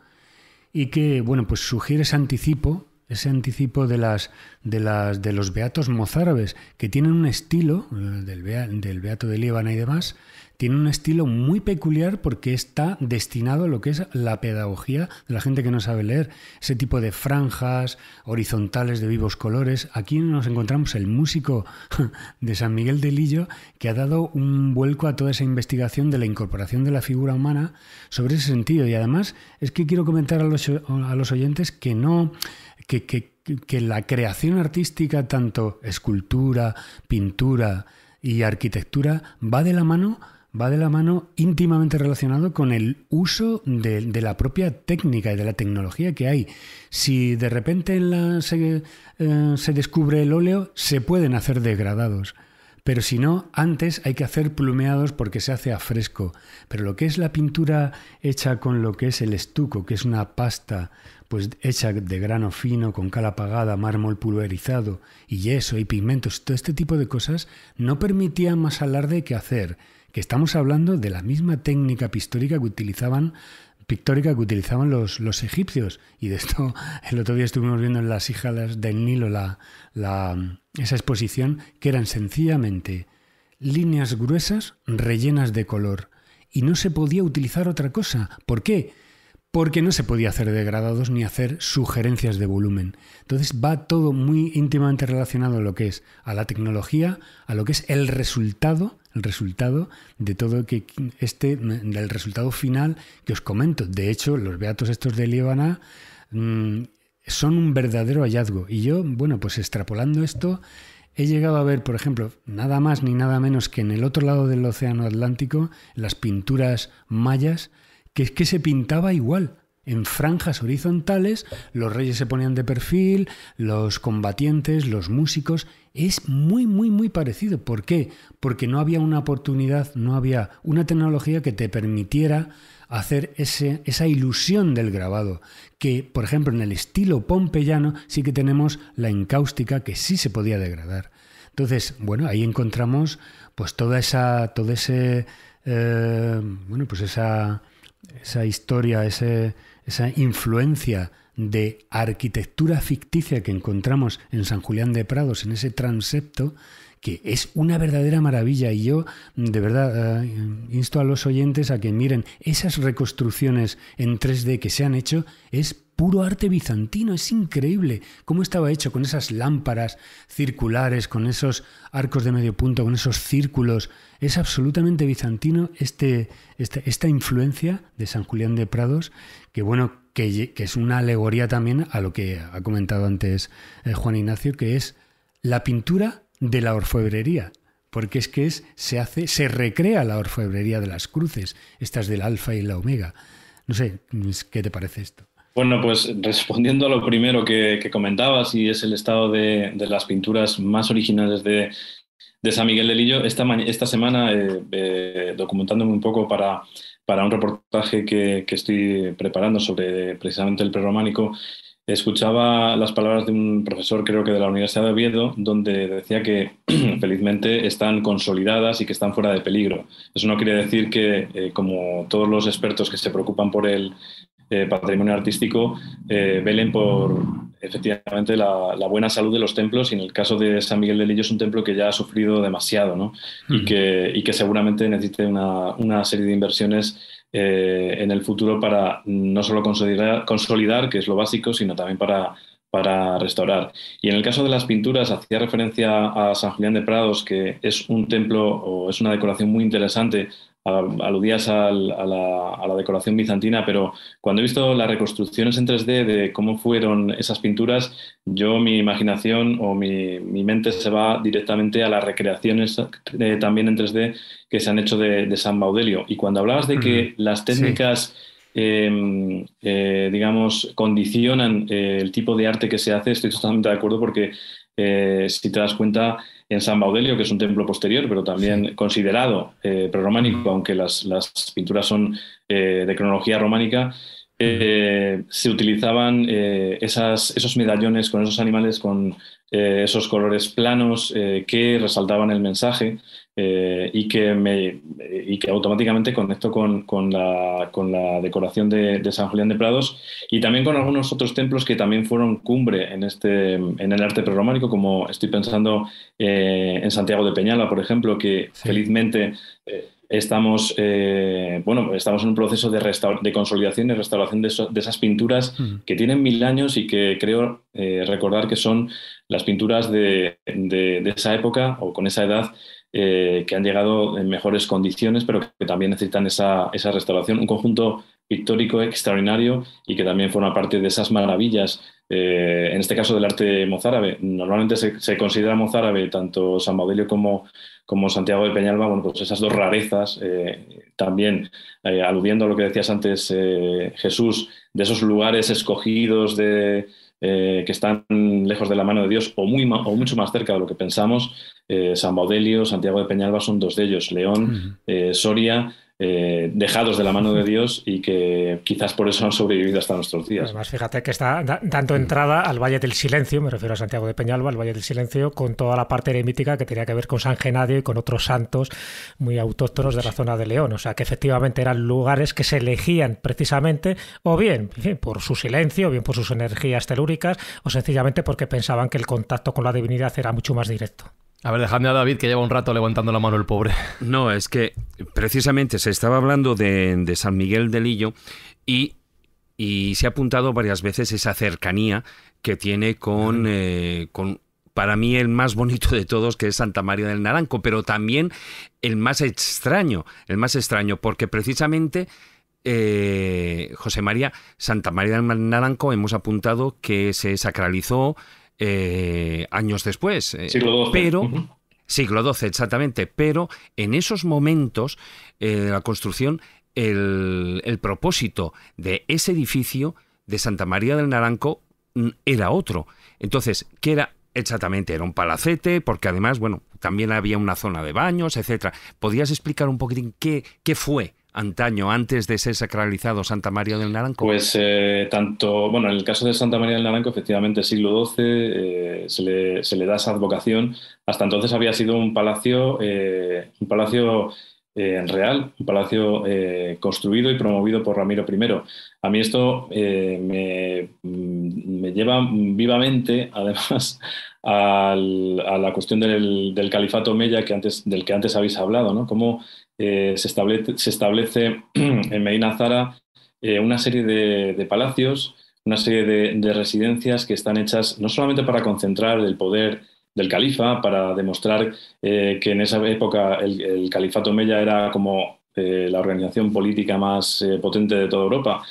y que, bueno, pues sugiere ese anticipo, ese anticipo de, las, de, las, de los beatos mozárabes, que tienen un estilo, eh, del, del beato de Líbana y demás, tiene un estilo muy peculiar porque está destinado a lo que es la pedagogía de la gente que no sabe leer. Ese tipo de franjas horizontales de vivos colores. Aquí nos encontramos el músico de San Miguel de Lillo que ha dado un vuelco a toda esa investigación de la incorporación de la figura humana sobre ese sentido. Y además es que quiero comentar a los, oyentes que no... Que, que la creación artística, tanto escultura, pintura y arquitectura, va de la mano va de la mano íntimamente relacionado con el uso de, la propia técnica y de la tecnología que hay. Si de repente se, eh, se descubre el óleo, se pueden hacer degradados. Pero si no, antes hay que hacer plumeados porque se hace a fresco. Pero lo que es la pintura hecha con lo que es el estuco, que es una pasta pues hecha de grano fino, con cal apagada, mármol pulverizado y yeso y pigmentos, todo este tipo de cosas, no permitía más alarde que hacer que estamos hablando de la misma técnica pictórica que utilizaban pictórica que utilizaban los, los egipcios. Y de esto el otro día estuvimos viendo en las hijas del Nilo esa exposición, que eran sencillamente líneas gruesas rellenas de color. Y no se podía utilizar otra cosa. ¿Por qué? porque no se podía hacer degradados ni hacer sugerencias de volumen. Entonces va todo muy íntimamente relacionado a lo que es a la tecnología, a lo que es el resultado, el resultado de todo que este del resultado final que os comento. De hecho, los beatos estos de Líbana mm, son un verdadero hallazgo y yo, bueno, pues extrapolando esto He llegado a ver, por ejemplo, nada más ni nada menos que en el otro lado del Océano Atlántico, las pinturas mayas, que es que se pintaba igual. En franjas horizontales, los reyes se ponían de perfil, los combatientes, los músicos. Es muy, muy, muy parecido. ¿Por qué? Porque no había una oportunidad, no había una tecnología que te permitiera hacer ese, esa ilusión del grabado. Que, por ejemplo, en el estilo pompeyano sí que tenemos la encáustica que sí se podía degradar. Entonces, bueno, ahí encontramos pues toda esa, todo ese, eh, bueno, pues esa esa historia, esa influencia de arquitectura ficticia que encontramos en San Julián de Prados, en ese transepto, que es una verdadera maravilla y yo de verdad eh, insto a los oyentes a que miren esas reconstrucciones en 3D que se han hecho, es puro arte bizantino, es increíble cómo estaba hecho con esas lámparas circulares, con esos arcos de medio punto, con esos círculos. Es absolutamente bizantino este, este esta influencia de San Julián de Prados, que bueno, que, es una alegoría también a lo que ha comentado antes eh, Juan Ignacio, que es la pintura de la orfebrería porque es que es, se hace, se recrea la orfebrería de las cruces, estas del alfa y la omega. No sé, ¿qué te parece esto? Bueno, pues respondiendo a lo primero que, comentabas, y es el estado de, las pinturas más originales de, San Miguel de Lillo, esta, semana, eh, eh, documentándome un poco para, para un reportaje que, estoy preparando sobre precisamente el prerrománico, escuchaba las palabras de un profesor, creo que de la Universidad de Oviedo, donde decía que felizmente están consolidadas y que están fuera de peligro. Eso no quiere decir que, eh, como todos los expertos que se preocupan por el, patrimonio artístico eh, velen por efectivamente la, buena salud de los templos y en el caso de San Miguel de Lillo es un templo que ya ha sufrido demasiado y, que, y seguramente necesite una, serie de inversiones eh, en el futuro para no solo consolidar, consolidar, que es lo básico, sino también para, para restaurar. Y en el caso de las pinturas, hacía referencia a San Julián de Prados, que es un templo o es una decoración muy interesante aludías a, la, decoración bizantina, pero cuando he visto las reconstrucciones en 3D de cómo fueron esas pinturas, yo mi imaginación o mi, mente se va directamente a las recreaciones eh, también en 3D que se han hecho de, San Baudelio. Y cuando hablabas de que las técnicas... Em, eh, digamos, condicionan eh, el tipo de arte que se hace, estoy totalmente de acuerdo porque si te das cuenta, en San Baudelio, que es un templo posterior, pero también considerado prerománico, eh, prerrománico, aunque las, pinturas son eh, de cronología románica, eh, se utilizaban esos medallones con esos animales, con esos colores planos que resaltaban el mensaje. Eh, y, que me, y que automáticamente conecto con, la, decoración de, San Julián de Prados y también con algunos otros templos que también fueron cumbre en, este, en el arte prerrománico, como estoy pensando eh, en Santiago de Peñala, por ejemplo, que felizmente... Eh, estamos, bueno, estamos en un proceso de, de consolidación y restauración de, esas pinturas mm. que tienen mil años y que creo recordar que son las pinturas de, de, esa época o con esa edad eh, que han llegado en mejores condiciones, pero que también necesitan esa, restauración. Un conjunto pictórico extraordinario y que también forma parte de esas maravillas, eh, en este caso del arte mozárabe. Normalmente se, considera mozárabe tanto San Maudelio como, Santiago de Peñalba, bueno, pues esas dos rarezas, eh, también aludiendo a lo que decías antes, Jesús, de esos lugares escogidos de, eh, que están lejos de la mano de Dios o, muy mucho más cerca de lo que pensamos. Eh, San Baudelio, Santiago de Peñalba son dos de ellos, León, eh, Soria, eh, dejados de la mano de Dios y que quizás por eso han sobrevivido hasta nuestros días. Además, fíjate que está dando entrada al Valle del Silencio, me refiero a Santiago de Peñalba, al Valle del Silencio, con toda la parte eremítica que tenía que ver con San Genadio y con otros santos muy autóctonos de la zona de León. O sea, que efectivamente eran lugares que se elegían precisamente o bien, bien por su silencio, o bien por sus energías telúricas, o sencillamente porque pensaban que el contacto con la divinidad era mucho más directo. A ver, dejadme a David que lleva un rato levantando la mano el pobre. No, es que precisamente se estaba hablando de, San Miguel de Lillo y, se ha apuntado varias veces esa cercanía que tiene eh, con, para mí el más bonito de todos, que es Santa María del Naranco, pero también el más extraño, el más extraño, porque precisamente eh, José María, Santa María del Naranco, hemos apuntado que se sacralizó, eh, años después. Eh, siglo XII. Pero, siglo exactamente. Pero en esos momentos eh, de la construcción, el, propósito de ese edificio de Santa María del Naranco mm, era otro. Entonces, ¿qué era Exactamente, era un palacete, porque además, bueno, también había una zona de baños, etcétera. ¿Podrías explicar un poquitín qué, qué fue antaño, antes de ser sacralizado Santa María del Naranco? Pues eh, tanto, bueno, en el caso de Santa María del Naranco, efectivamente, siglo XII, eh, se, le, da esa advocación. Hasta entonces había sido un palacio, eh, un palacio real, un palacio construido y promovido por Ramiro I. A mí esto me, lleva vivamente, además, a la cuestión del, califato Mella que del que antes habéis hablado, ¿no? Eh, se, establece, en Medina Zara eh, una serie de, palacios, una serie de, residencias que están hechas no solamente para concentrar el poder del califa, para demostrar eh, que en esa época el, califato Meya era como la organización política más potente de toda Europa,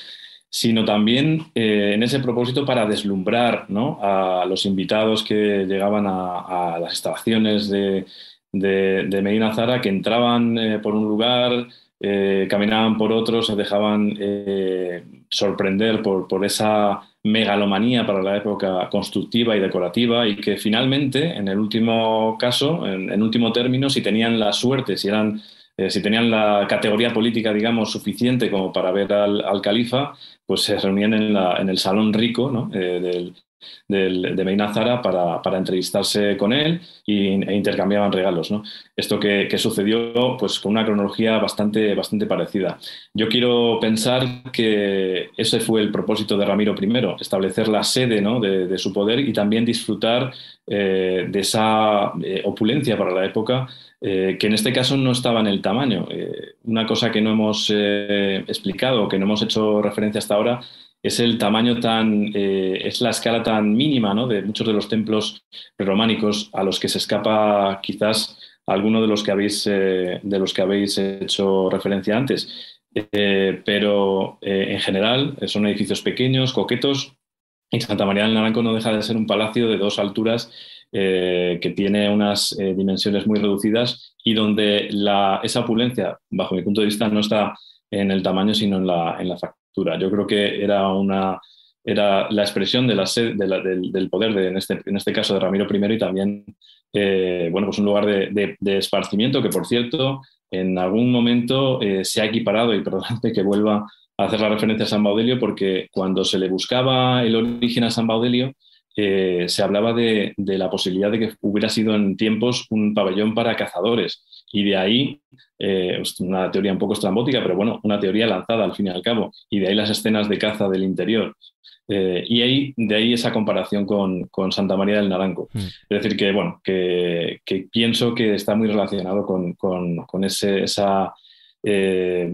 sino también en ese propósito para deslumbrar a los invitados que llegaban a, a las instalaciones de, de, Medina Zara que entraban eh, por un lugar, eh, caminaban por otro, se dejaban eh, sorprender por, esa megalomanía para la época constructiva y decorativa y que finalmente, en el último caso, en, último término, si tenían la suerte, si eran si tenían la categoría política, digamos, suficiente como para ver al, califa, pues se reunían en, en el salón rico ¿no? del, de Meina para, entrevistarse con él e intercambiaban regalos. Esto que, que, sucedió pues, con una cronología bastante, parecida. Yo quiero pensar que ese fue el propósito de Ramiro I, establecer la sede de, su poder y también disfrutar eh, de esa eh, opulencia para la época eh, que en este caso no estaba en el tamaño. una cosa que no hemos explicado, que no hemos hecho referencia hasta ahora, es el tamaño tan, eh, es la escala tan mínima de muchos de los templos románicos a los que se escapa quizás alguno de los que habéis, eh, de los que habéis hecho referencia antes. Eh, pero en general son edificios pequeños, coquetos, y Santa María del Naranco no deja de ser un palacio de dos alturas que tiene unas dimensiones muy reducidas y donde la, esa opulencia, bajo mi punto de vista, no está en el tamaño, sino en la, en la, yo creo que era una era la expresión de la sed, del, poder, de, en, este, en, este, caso de Ramiro I, y también eh, bueno, pues un lugar de, esparcimiento que, por cierto, en algún momento eh, se ha equiparado, y perdónate que vuelva a hacer la referencia a San Baudelio, porque cuando se le buscaba el origen a San Baudelio, eh, se hablaba de, la posibilidad de que hubiera sido en tiempos un pabellón para cazadores y de ahí, eh, pues, una teoría un poco estrambótica, pero bueno, una teoría lanzada al fin y al cabo, y de ahí las escenas de caza del interior. Eh, y ahí, de ahí esa comparación con, Santa María del Naranco. Mm. Es decir, que bueno, que, pienso que está muy relacionado con, esa eh,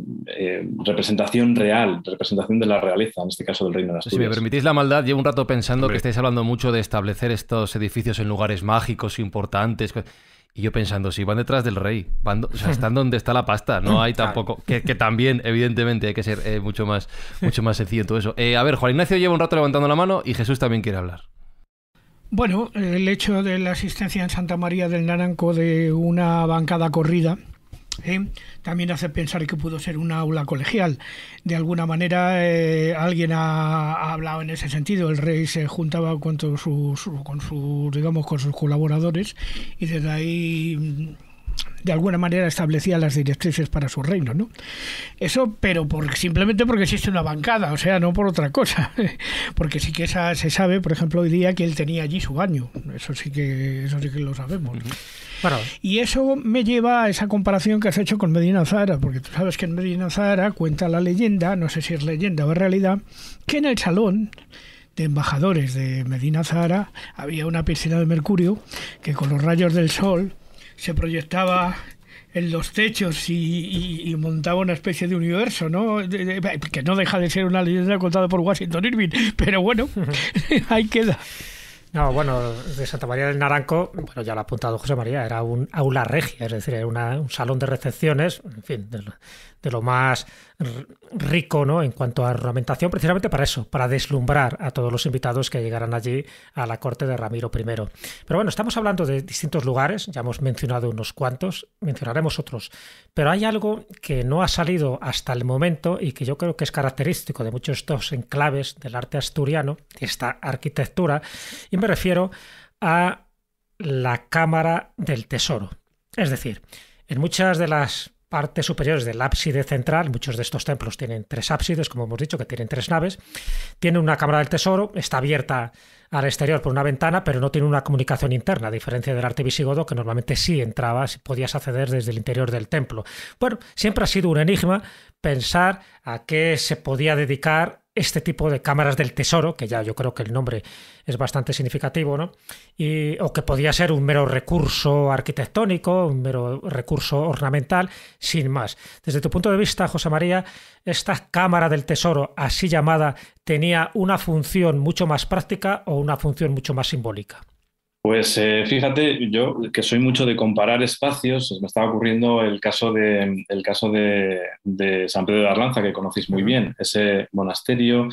representación real, representación de la realeza, en este caso del Reino de Asturias. Si me permitís la maldad, llevo un rato pensando que estáis hablando mucho de establecer estos edificios en lugares mágicos importantes. Y yo pensando, si van detrás del rey, van están donde está la pasta, no hay tampoco, que, también, evidentemente, hay que ser eh, mucho, más, mucho más sencillo todo eso. Eh, a ver, Juan Ignacio lleva un rato levantando la mano y Jesús también quiere hablar. Bueno, el hecho de la asistencia en Santa María del Naranco de una bancada corrida, ¿eh? también hace pensar que pudo ser una aula colegial. De alguna manera eh, alguien ha, hablado en ese sentido. El rey se juntaba con con sus, digamos, con sus colaboradores y desde ahí de alguna manera establecía las directrices para su reino, ¿no? Eso, pero por, simplemente porque existe una bancada, o sea, no por otra cosa, porque sí que esa, se sabe, por ejemplo, hoy día que él tenía allí su baño, eso sí que, eso sí que lo sabemos. Y eso me lleva a esa comparación que has hecho con Medina Zahara, porque tú sabes que en Medina Zahara cuenta la leyenda, no sé si es leyenda o es realidad, que en el salón de embajadores de Medina Zahara había una piscina de mercurio que con los rayos del sol se proyectaba en los techos y, montaba una especie de universo, ¿no? que no deja de ser una leyenda contada por Washington Irving, pero bueno, ahí queda. No, bueno, de Santa María del Naranco, bueno, ya lo ha apuntado José María, era un aula regia, es decir, era una, un salón de recepciones, en fin, de lo más rico ¿no? en cuanto a ornamentación, precisamente para eso, para deslumbrar a todos los invitados que llegarán allí a la corte de Ramiro I. Pero bueno, estamos hablando de distintos lugares, ya hemos mencionado unos cuantos, mencionaremos otros, pero hay algo que no ha salido hasta el momento y que yo creo que es característico de muchos de estos enclaves del arte asturiano, esta arquitectura, y me refiero a la Cámara del Tesoro. Es decir, en muchas de las partes superiores del ábside central, muchos de estos templos tienen tres ábsides, como hemos dicho, que tienen tres naves, tiene una cámara del tesoro, está abierta al exterior por una ventana, pero no tiene una comunicación interna, a diferencia del arte visigodo, que normalmente sí entrabas, podías acceder desde el interior del templo. Bueno, siempre ha sido un enigma pensar a qué se podía dedicar este tipo de cámaras del tesoro, que ya yo creo que el nombre es bastante significativo, ¿no? Y, o que podía ser un mero recurso arquitectónico, un mero recurso ornamental, sin más. Desde tu punto de vista, José María, ¿esta cámara del tesoro, así llamada, tenía una función mucho más práctica o una función mucho más simbólica? Pues eh, fíjate, yo que soy mucho de comparar espacios, pues me estaba ocurriendo el caso de, caso de, San Pedro de Arlanza, que conocéis muy bien, ese monasterio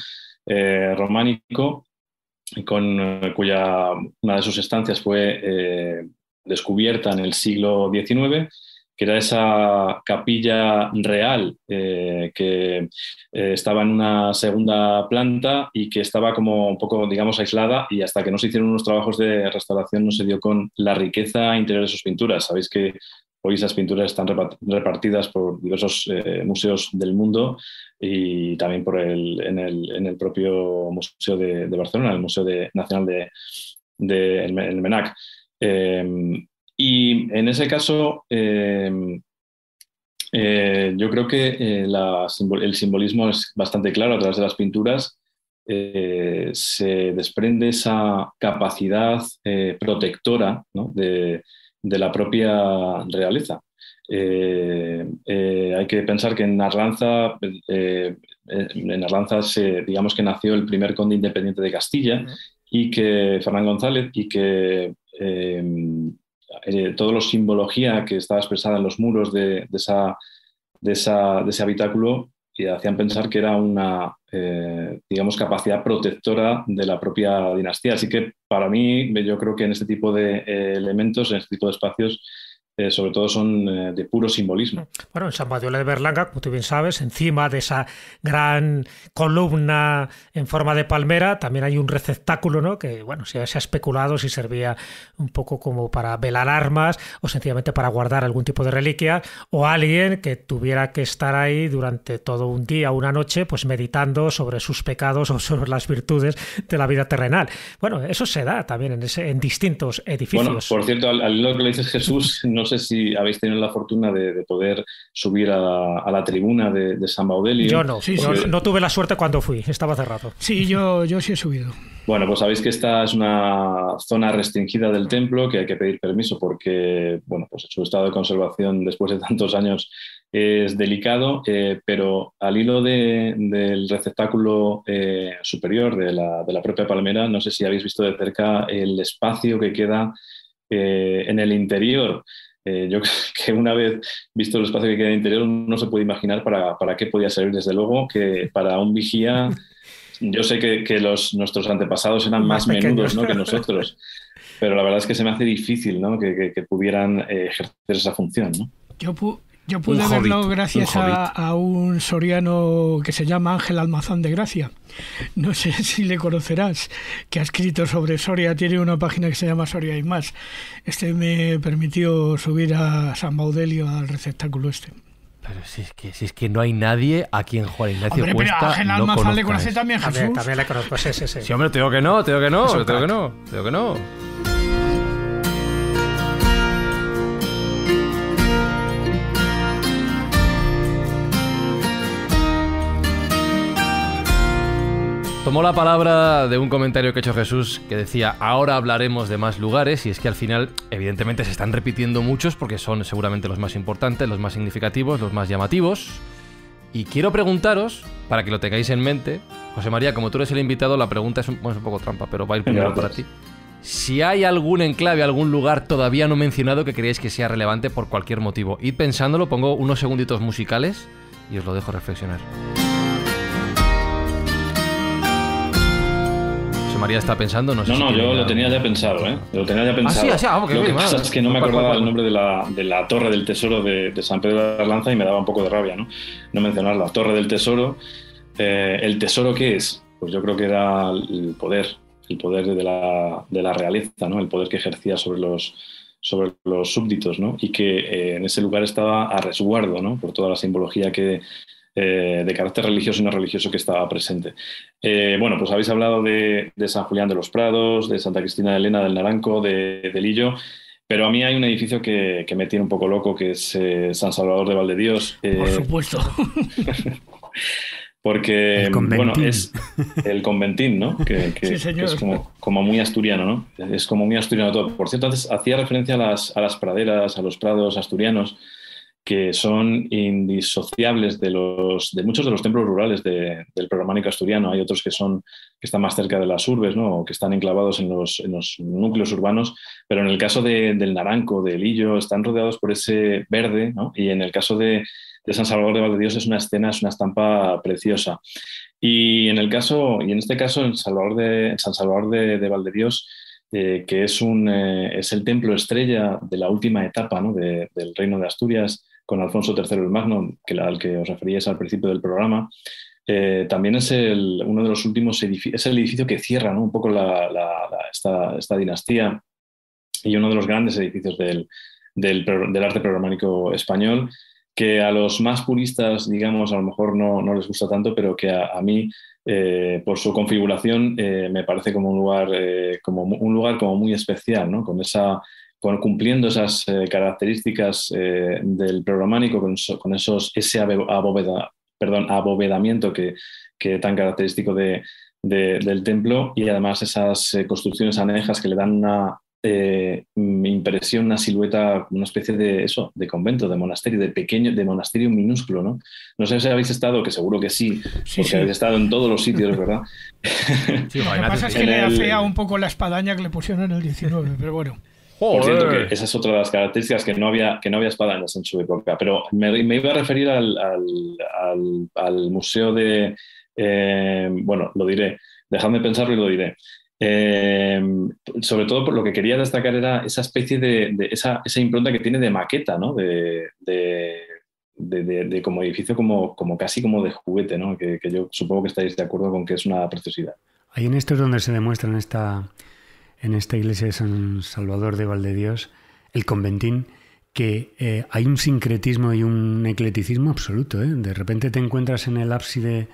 eh, románico con eh, cuya una de sus estancias fue descubierta en el siglo XIX que era esa capilla real eh, que eh, estaba en una segunda planta y que estaba como un poco, digamos, aislada y hasta que no se hicieron unos trabajos de restauración no se dio con la riqueza interior de sus pinturas. Sabéis que hoy esas pinturas están repartidas por diversos eh, museos del mundo y también por en, el, propio Museo de, Barcelona, el Museo Nacional de, MENAC. Em, y en ese caso, eh, eh, yo creo que eh, el simbolismo es bastante claro a través de las pinturas. se desprende esa capacidad protectora de, la propia realeza. hay que pensar que en Arlanza, en Arlanza se, digamos que nació el primer conde independiente de Castilla y que Fernán González y que eh, toda la simbología que estaba expresada en los muros de, esa, de, ese habitáculo y eh, hacían pensar que era una, eh, digamos, capacidad protectora de la propia dinastía. Así que para mí, yo creo que en este tipo de eh, elementos, en este tipo de espacios, eh, sobre todo son eh, de puro simbolismo. Bueno, en San Badiola de Berlanga, como tú bien sabes, encima de esa gran columna en forma de palmera, también hay un receptáculo, ¿no? Que, bueno, se, ha especulado si servía un poco como para velar armas o sencillamente para guardar algún tipo de reliquia o alguien que tuviera que estar ahí durante todo un día o una noche, pues meditando sobre sus pecados o sobre las virtudes de la vida terrenal. Bueno, eso se da también en, ese, en distintos edificios. Bueno, por cierto, al, al lo que le dices Jesús, no no sé si habéis tenido la fortuna de, poder subir a la, tribuna de, San Baudelio. Yo no, sí, no, tuve la suerte cuando fui, estaba cerrado. Sí, yo, yo sí he subido. Bueno, pues sabéis que esta es una zona restringida del templo, que hay que pedir permiso porque, bueno, pues su estado de conservación después de tantos años es delicado, eh, pero al hilo del receptáculo eh, superior de la, propia palmera, no sé si habéis visto de cerca el espacio que queda eh, en el interior eh, yo creo que una vez visto el espacio que queda en el interior, no se puede imaginar para, qué podía servir. Desde luego que para un vigía, yo sé que, los, nuestros antepasados eran más, menudos que nosotros, pero la verdad es que se me hace difícil que, pudieran eh, ejercer esa función. ¿no? Yo, yo pude verlo gracias a, un soriano que se llama Ángel Almazán de Gracia. No sé si le conocerás, que ha escrito sobre Soria, tiene una página que se llama Soria y más. Este me permitió subir a San Baudelio al receptáculo este. Pero si es que, si es que no hay nadie a quien Juan Ignacio Cuesta pero Ángel Almazán no le conoce también Jesús. También, también le conozco, sí, sí, sí. Sí, hombre, tengo que no, Tengo que no, tengo que no, Tengo que no. Tomó la palabra de un comentario que ha hecho Jesús que decía, ahora hablaremos de más lugares, y es que al final, evidentemente, se están repitiendo muchos porque son seguramente los más importantes, los más significativos, los más llamativos. Y quiero preguntaros, para que lo tengáis en mente, José María, como tú eres el invitado, la pregunta es un, poco trampa, pero va a ir primero para pues. ti. Si hay algún enclave, algún lugar todavía no mencionado que creéis que sea relevante por cualquier motivo, Y pensándolo, pongo unos segunditos musicales y os lo dejo reflexionar. María está pensando, no sé. No, no, yo lo tenía ya pensado, ¿eh? Lo tenía ya ah, pensado. Ah, sí, ah, lo que pasa es que no me acordaba el nombre de la, Torre del Tesoro de, San Pedro de Arlanza y me daba un poco de rabia, ¿no? No la Torre del Tesoro. Eh, ¿El tesoro qué es? Pues yo creo que era el poder, el poder de la, realeza, ¿no? El poder que ejercía sobre los, sobre los súbditos, ¿no? Y que eh, en ese lugar estaba a resguardo, ¿no? Por toda la simbología que, eh, de carácter religioso y no religioso que estaba presente. Eh, bueno, pues habéis hablado de, San Julián de los Prados, de Santa Cristina de Elena del Naranco, de, Lillo. Pero a mí hay un edificio que, me tiene un poco loco, que es eh, San Salvador de Dios Por supuesto. Porque, bueno, es el conventín, ¿no? Que, es como, muy asturiano, ¿no? Es como muy asturiano todo. Por cierto, antes hacía referencia a las praderas, a los prados asturianos que son indisociables de, los, de muchos de los templos rurales de, del prerrománico asturiano. Hay otros que, son, que están más cerca de las urbes, ¿no? o que están enclavados en los, núcleos urbanos, pero en el caso del naranco, del Illo, están rodeados por ese verde, y en el caso de, San Salvador de Valdedios es una escena, es una estampa preciosa. Y en, el caso, y en este caso, en, Salvador de, San Salvador de, de Valdedios, eh, que es, eh, es el templo estrella de la última etapa del reino de Asturias, con Alfonso III el Magno, que al que os referíais al principio del programa, eh, también es el, uno de los últimos es el edificio que cierra un poco esta, dinastía y uno de los grandes edificios del, arte prerrománico español que a los más puristas, digamos, a lo mejor no, les gusta tanto, pero que a, mí, eh, por su configuración, eh, me parece como un lugar, como un lugar como muy especial, ¿no? Con esa cumpliendo esas eh, características eh, del prerrománico, con, con, esos, ese perdón, abovedamiento que, tan característico del templo y además esas eh, construcciones anejas que le dan una impresión, una silueta, una especie de eso, de convento, de monasterio, de pequeño, de monasterio minúsculo, ¿no? sé si habéis estado, que seguro que sí, porque habéis estado en todos los sitios, ¿verdad? lo que pasa es que le ha fea un poco la espadaña que le pusieron en el 19, pero bueno. Por cierto, que esa es otra de las características que no había, que no había espadañas en su época. Pero me, iba a referir al, museo de. Eh, bueno, lo diré. Dejadme pensarlo y lo diré. Eh, sobre todo lo que quería destacar era esa especie de, esa, impronta que tiene de maqueta, ¿no? De, como edificio, como, como, casi como de juguete, ¿no? Que, yo supongo que estáis de acuerdo con que es una preciosidad. Ahí en esto es donde se en esta, en esta iglesia de San Salvador de Dios el conventín, que eh, hay un sincretismo y un ecleticismo absoluto. ¿eh? De repente te encuentras en el ábside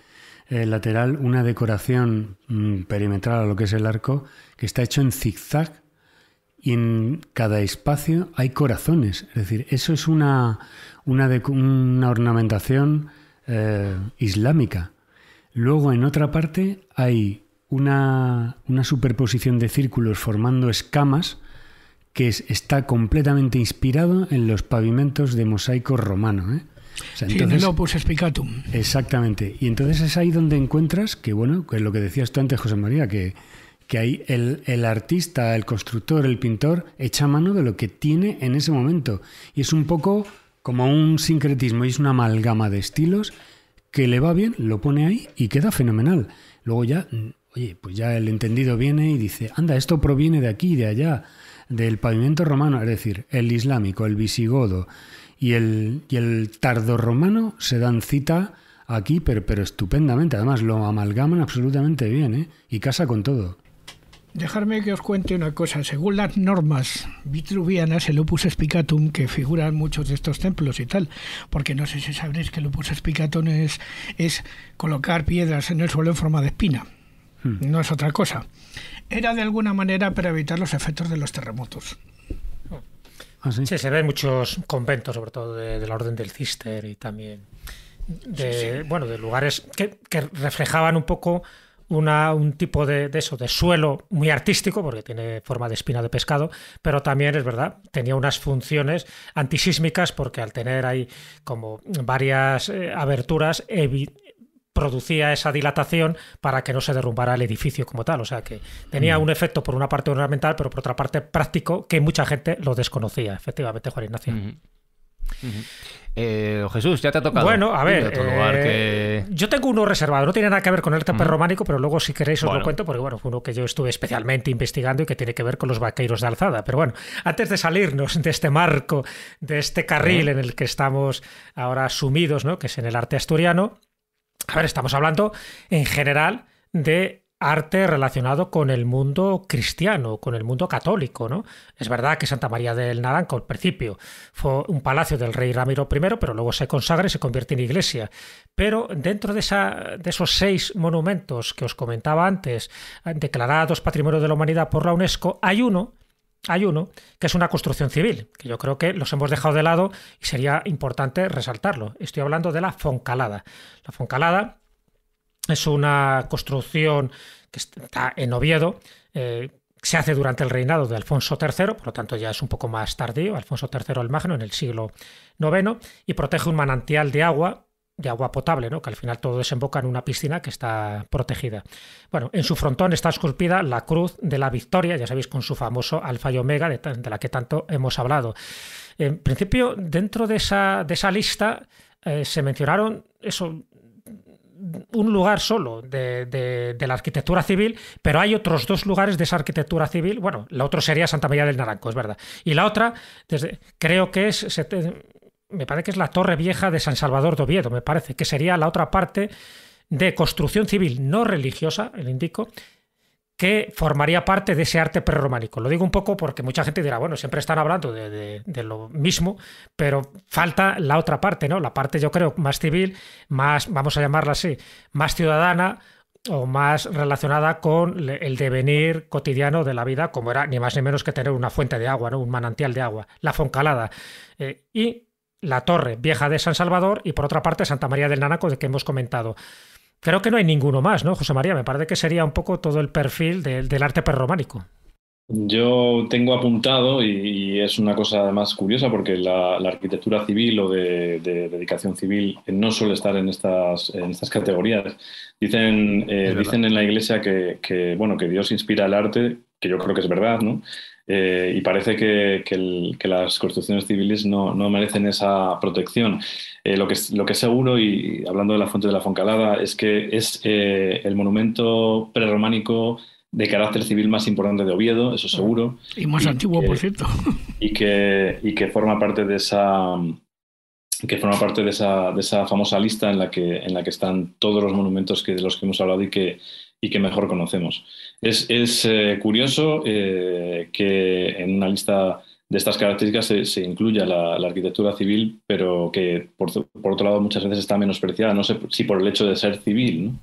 eh, lateral una decoración mm, perimetral a lo que es el arco, que está hecho en zigzag y en cada espacio hay corazones. Es decir, eso es una, una, una ornamentación islámica. Luego en otra parte hay una, superposición de círculos formando escamas que está completamente inspirado en los pavimentos de mosaico romano. ¿eh? sí, Explicatum. Exactamente. Y entonces es ahí donde encuentras que, bueno, que es lo que decías tú antes, José María, que, que ahí el, el, artista, el constructor, el pintor, echa mano de lo que tiene en ese momento. Y es un poco como un sincretismo, y es una amalgama de estilos que le va bien, lo pone ahí y queda fenomenal. Luego ya pues ya el entendido viene y dice, anda, esto proviene de aquí, de allá, del pavimento romano, es decir, el islámico, el visigodo y el, y el tardorromano se dan cita aquí, pero, estupendamente, además lo amalgaman absolutamente bien ¿eh? y casa con todo. Dejarme que os cuente una cosa. Según las normas vitruvianas, el opus spicatum, que figuran muchos de estos templos y tal, porque no sé si sabréis que el opus spicatum es colocar piedras en el suelo en forma de espina. Hmm. no es otra cosa. Era de alguna manera para evitar los efectos de los terremotos. Ah, sí? se ven muchos conventos, sobre todo de, la Orden del Cister y también de, Bueno, de lugares que, reflejaban un poco una, un tipo de, eso, de suelo muy artístico, porque tiene forma de espina de pescado, pero también es verdad, tenía unas funciones antisísmicas, porque al tener ahí como varias eh, aberturas, producía esa dilatación para que no se derrumbara el edificio como tal. O sea que tenía mm. un efecto por una parte ornamental, pero por otra parte práctico, que mucha gente lo desconocía, efectivamente, Juan Ignacio. Eh, Jesús, ya te ha tocado. Bueno, a ver. Eh, yo tengo uno reservado, no tiene nada que ver con el arte románico, pero luego si queréis os lo cuento, porque bueno, fue uno que yo estuve especialmente investigando y que tiene que ver con los vaqueros de alzada. Pero bueno, antes de salirnos de este marco, de este carril en el que estamos ahora sumidos, ¿no? Que es en el arte asturiano. A ver, estamos hablando en general de arte relacionado con el mundo cristiano, con el mundo católico, ¿no? Es verdad que Santa María del Naranco al principio fue un palacio del rey Ramiro I, pero luego se consagra y se convierte en iglesia. Pero dentro de, de esos seis monumentos que os comentaba antes, declarados Patrimonio de la Humanidad por la UNESCO, hay uno hay uno que es una construcción civil, que yo creo que los hemos dejado de lado y sería importante resaltarlo. Estoy hablando de la Foncalada. La Foncalada es una construcción que está en Oviedo. Eh, se hace durante el reinado de Alfonso III, por lo tanto ya es un poco más tardío, Alfonso III el Magno en el siglo IX, y protege un manantial de agua de agua potable, ¿no? que al final todo desemboca en una piscina que está protegida. Bueno, en su frontón está esculpida la Cruz de la Victoria, ya sabéis, con su famoso alfa y omega, de, la que tanto hemos hablado. En principio, dentro de esa, de esa lista eh, se mencionaron eso, un lugar solo de, la arquitectura civil, pero hay otros dos lugares de esa arquitectura civil. Bueno, la otra sería Santa María del Naranco, es verdad. Y la otra, desde, creo que es me parece que es la Torre Vieja de San Salvador de Oviedo, me parece, que sería la otra parte de construcción civil no religiosa, el indico, que formaría parte de ese arte prerrománico. Lo digo un poco porque mucha gente dirá, bueno, siempre están hablando de, lo mismo, pero falta la otra parte, ¿no? La parte, yo creo, más civil, más, vamos a llamarla así, más ciudadana o más relacionada con el devenir cotidiano de la vida, como era ni más ni menos que tener una fuente de agua, ¿no? un manantial de agua, la foncalada. Eh, y la torre vieja de San Salvador y por otra parte Santa María del Nanaco, de que hemos comentado. Creo que no hay ninguno más, ¿no, José María? Me parece que sería un poco todo el perfil del arte prerrománico. Yo tengo apuntado, y, es una cosa además curiosa, porque la, arquitectura civil o de, dedicación civil no suele estar en estas, en estas categorías. Dicen, eh, dicen en la iglesia que, bueno, que Dios inspira el arte, que yo creo que es verdad, ¿no? Eh, y parece que, que, las construcciones civiles no, no merecen esa protección. Eh, lo, que, lo que es seguro, y hablando de la fuente de la Foncalada, es que es eh, el monumento prerrománico de carácter civil más importante de Oviedo, eso seguro. Y más antiguo, por cierto. Y que, y que forma parte de esa que forma parte de esa, de esa famosa lista en la que, en la que están todos los monumentos que, de los que hemos hablado y que, y que mejor conocemos. Es, es eh, curioso eh, que en una lista de estas características se, se incluya la, arquitectura civil, pero que por, otro lado muchas veces está menospreciada, no sé si por el hecho de ser civil.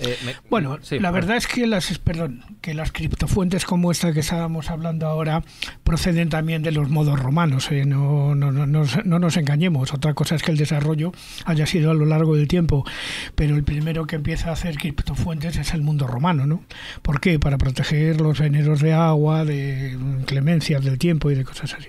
Eh, bueno, la verdad es que las, perdón, que las criptofuentes como esta que estábamos hablando ahora proceden también de los modos romanos, eh, no, no, nos engañemos, otra cosa es que el desarrollo haya sido a lo largo del tiempo, pero el primero que empieza a hacer criptofuentes es el mundo romano, ¿no? ¿Por qué? Para proteger los veneros de agua, de clemencias del tiempo de cosas así.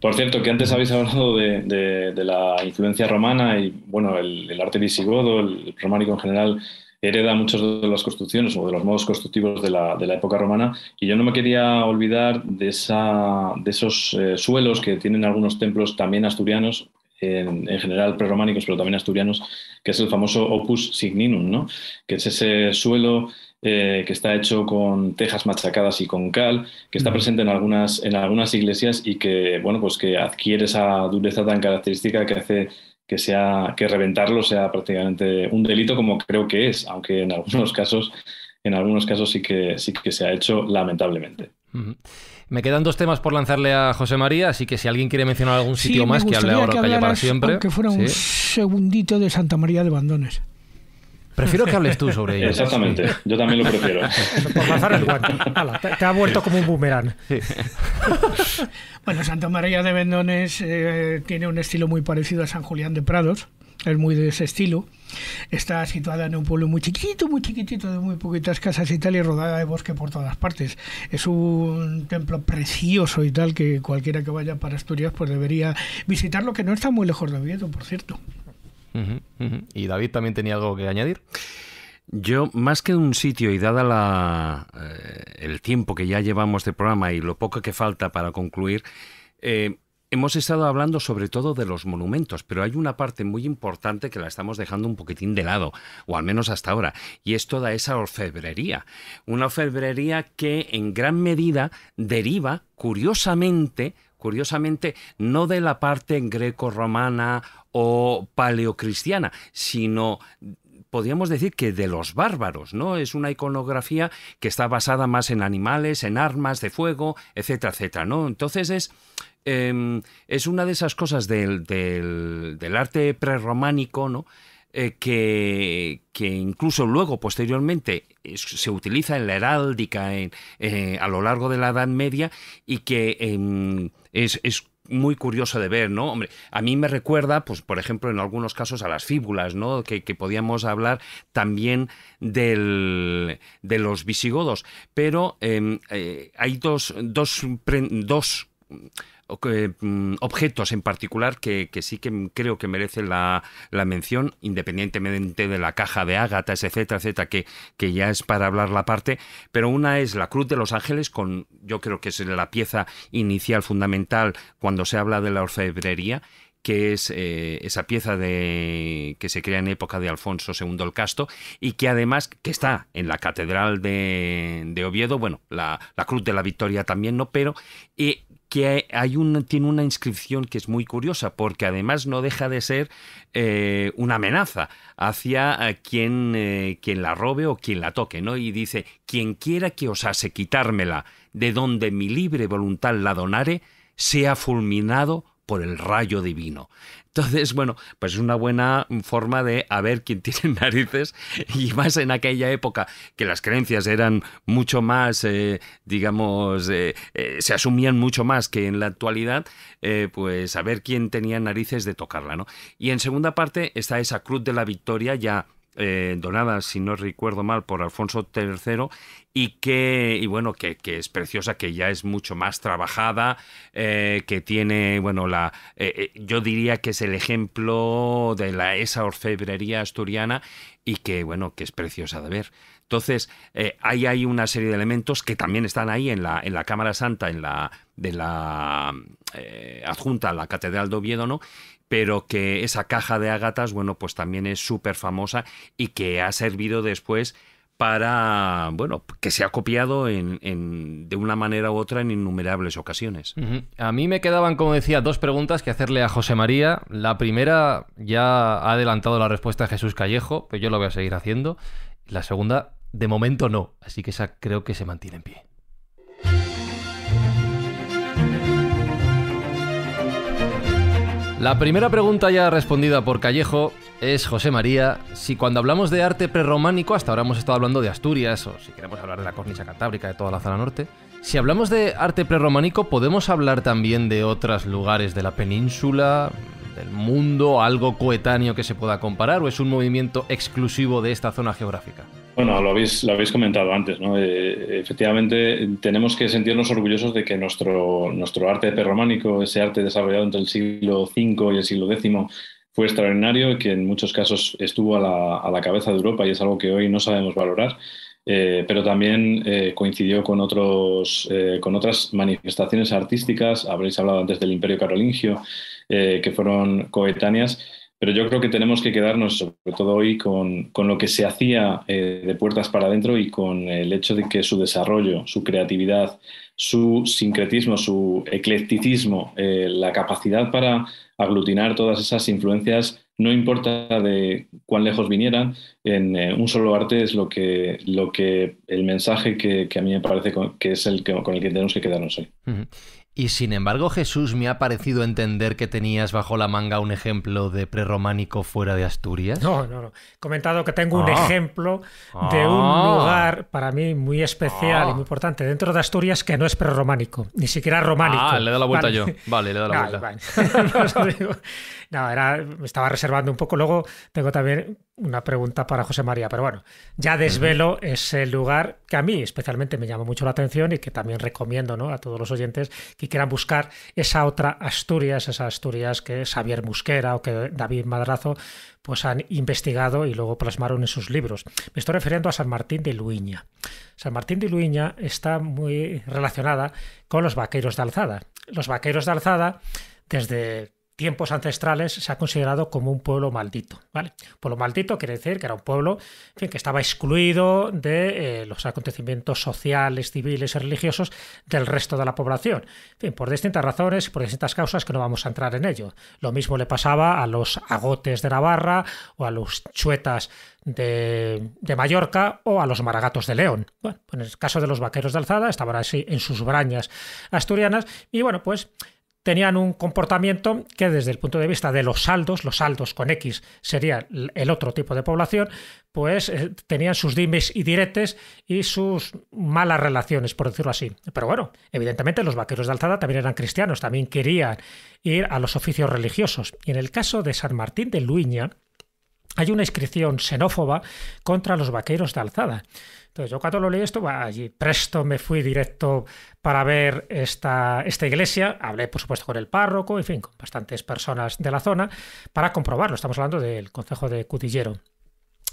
Por cierto, que antes habéis hablado de, la influencia romana y bueno, el, arte visigodo, el románico en general, hereda muchas de las construcciones o de los modos constructivos de la, época romana. Y yo no me quería olvidar de, esos eh, suelos que tienen algunos templos también asturianos, en, en general prerrománicos, pero también asturianos, que es el famoso opus signinum, ¿no? que es ese suelo eh, que está hecho con tejas machacadas y con cal, que está presente en algunas, en algunas iglesias y que, bueno, pues que adquiere esa dureza tan característica que hace que, sea, que reventarlo sea prácticamente un delito como creo que es, aunque en algunos casos, en algunos casos sí, que, sí que se ha hecho lamentablemente. Me quedan dos temas por lanzarle a José María, así que si alguien quiere mencionar algún sitio más, que hable ahora que, para siempre. Que fuera un segundito de Santa María de Bandones. Prefiero que hables tú sobre ello. Exactamente, yo también lo prefiero. Por te, ha vuelto como un boomerang. bueno, Santa María de Bendones eh, tiene un estilo muy parecido a San Julián de Prados. Es muy de ese estilo. Está situada en un pueblo muy chiquito muy chiquitito, de muy poquitas casas y tal, y rodada de bosque por todas partes. Es un templo precioso y tal que cualquiera que vaya para Asturias pues debería visitarlo, que no está muy lejos de Oviedo, por cierto. ¿Y David también tenía algo que añadir? Yo, más que un sitio y dada la, eh, el tiempo que ya llevamos de programa y lo poco que falta para concluir, eh, hemos estado hablando sobre todo de los monumentos, pero hay una parte muy importante que la estamos dejando un poquitín de lado, o al menos hasta ahora, y es toda esa orfebrería. Una orfebrería que en gran medida deriva, curiosamente, curiosamente, no de la parte greco-romana o paleocristiana, sino podríamos decir que de los bárbaros, ¿no? Es una iconografía que está basada más en animales, en armas de fuego, etcétera, etcétera, ¿no? Entonces es, em, es una de esas cosas del, del, del arte prerrománico, ¿no? Eh, que, incluso luego, posteriormente, se utiliza en la heráldica en, eh, a lo largo de la Edad Media y que em, es, muy curioso de ver, ¿no? Hombre, a mí me recuerda, pues, por ejemplo, en algunos casos a las fíbulas, Que, podíamos hablar también de los visigodos. Pero em, eh, hay dos, dos Mm, objetos en particular que, sí que creo que merecen la, mención, independientemente de la caja de ágatas, etcétera, etcétera, que, ya es para hablar la parte, pero una es la Cruz de los Ángeles, con yo creo que es la pieza inicial fundamental cuando se habla de la orfebrería, que es eh, esa pieza de, que se crea en época de Alfonso II el Casto y que además que está en la Catedral de, Oviedo, bueno, la, Cruz de la Victoria también, ¿no? Pero eh, que tiene una inscripción que es muy curiosa, porque además no deja de ser eh, una amenaza hacia eh, quien, eh, quien la robe o quien la toque, ¿no? Y dice, quien quiera que osase quitármela de donde mi libre voluntad la donare, sea fulminado por el rayo divino. Entonces, bueno, pues es una buena forma de a ver quién tiene narices y más en aquella época que las creencias eran mucho más, eh, digamos, eh, eh, se asumían mucho más que en la actualidad, pues a ver quién tenía narices de tocarla, ¿no? Y en segunda parte está esa cruz de la victoria ya eh, donada, si no recuerdo mal, por Alfonso III y que, y bueno, que, es preciosa, que ya es mucho más trabajada, eh, que tiene, bueno, la, eh, yo diría que es el ejemplo de la, esa orfebrería asturiana y que, bueno, que es preciosa de ver. Entonces, ahí hay una serie de elementos que también están ahí en la, en la Cámara Santa, en la, de la adjunta a la Catedral de Oviedo, ¿no? pero que esa caja de agatas, bueno, pues también es súper famosa y que ha servido después para, bueno, que se ha copiado en, de una manera u otra en innumerables ocasiones. A mí me quedaban, como decía, dos preguntas que hacerle a José María. La primera ya ha adelantado la respuesta a Jesús Callejo, pero yo lo voy a seguir haciendo. La segunda, de momento no, así que esa creo que se mantiene en pie. La primera pregunta ya respondida por Callejo es José María, si cuando hablamos de arte prerrománico, hasta ahora hemos estado hablando de Asturias, o si queremos hablar de la cornisa cantábrica, de toda la zona norte, si hablamos de arte prerrománico, ¿podemos hablar también de otros lugares de la península, del mundo, algo coetáneo que se pueda comparar, o es un movimiento exclusivo de esta zona geográfica? Bueno, lo habéis, comentado antes, eh, efectivamente, tenemos que sentirnos orgullosos de que nuestro, nuestro arte perrománico, ese arte desarrollado entre el siglo V y el siglo X, fue extraordinario y que en muchos casos estuvo a la, cabeza de Europa y es algo que hoy no sabemos valorar. Eh, pero también eh, coincidió con, otros, con otras manifestaciones artísticas, habréis hablado antes del Imperio Carolingio, que fueron coetáneas pero yo creo que tenemos que quedarnos, sobre todo hoy, con, lo que se hacía eh, de puertas para adentro y con el hecho de que su desarrollo, su creatividad, su sincretismo, su eclecticismo, eh, la capacidad para aglutinar todas esas influencias, no importa de cuán lejos vinieran, en eh, un solo arte es lo que, lo que el mensaje que, a mí me parece que es el que, con el que tenemos que quedarnos hoy. Y sin embargo Jesús me ha parecido entender que tenías bajo la manga un ejemplo de prerrománico fuera de Asturias. No, no, no. He comentado que tengo un ah. ejemplo de ah. un lugar para mí muy especial y muy ah. importante dentro de Asturias que no es prerrománico, ni siquiera románico. Ah, le da la vuelta yo. Vale, le dado la vuelta. no, era, me estaba reservando un poco. Luego tengo también una pregunta para José María, pero bueno, ya desvelo ese lugar que a mí especialmente me llama mucho la atención y que también recomiendo ¿no? a todos los oyentes que quieran buscar esa otra Asturias, esas Asturias que Xavier Musquera o que David Madrazo pues han investigado y luego plasmaron en sus libros. Me estoy refiriendo a San Martín de Luiña. San Martín de Luiña está muy relacionada con los vaqueros de Alzada. Los vaqueros de Alzada, desde tiempos ancestrales se ha considerado como un pueblo maldito. ¿vale? Pueblo maldito quiere decir que era un pueblo que estaba excluido de eh, los acontecimientos sociales, civiles y religiosos del resto de la población. por distintas razones, por distintas causas que no vamos a entrar en ello. Lo mismo le pasaba a los agotes de Navarra o a los chuetas de, Mallorca o a los maragatos de León. en el caso de los vaqueros de Alzada estaban así en sus brañas asturianas y bueno, pues tenían un comportamiento que desde el punto de vista de los saldos, los saldos con X sería el otro tipo de población, pues eh, tenían sus dimes y diretes y sus malas relaciones, por decirlo así. Pero bueno, evidentemente los vaqueros de Alzada también eran cristianos, también querían ir a los oficios religiosos. Y en el caso de San Martín de Luña, hay una inscripción xenófoba contra los vaqueros de alzada. Entonces yo cuando lo leí esto, allí presto me fui directo para ver esta, esta iglesia, hablé por supuesto con el párroco, en fin, con bastantes personas de la zona, para comprobarlo. Estamos hablando del Concejo de Cudillero.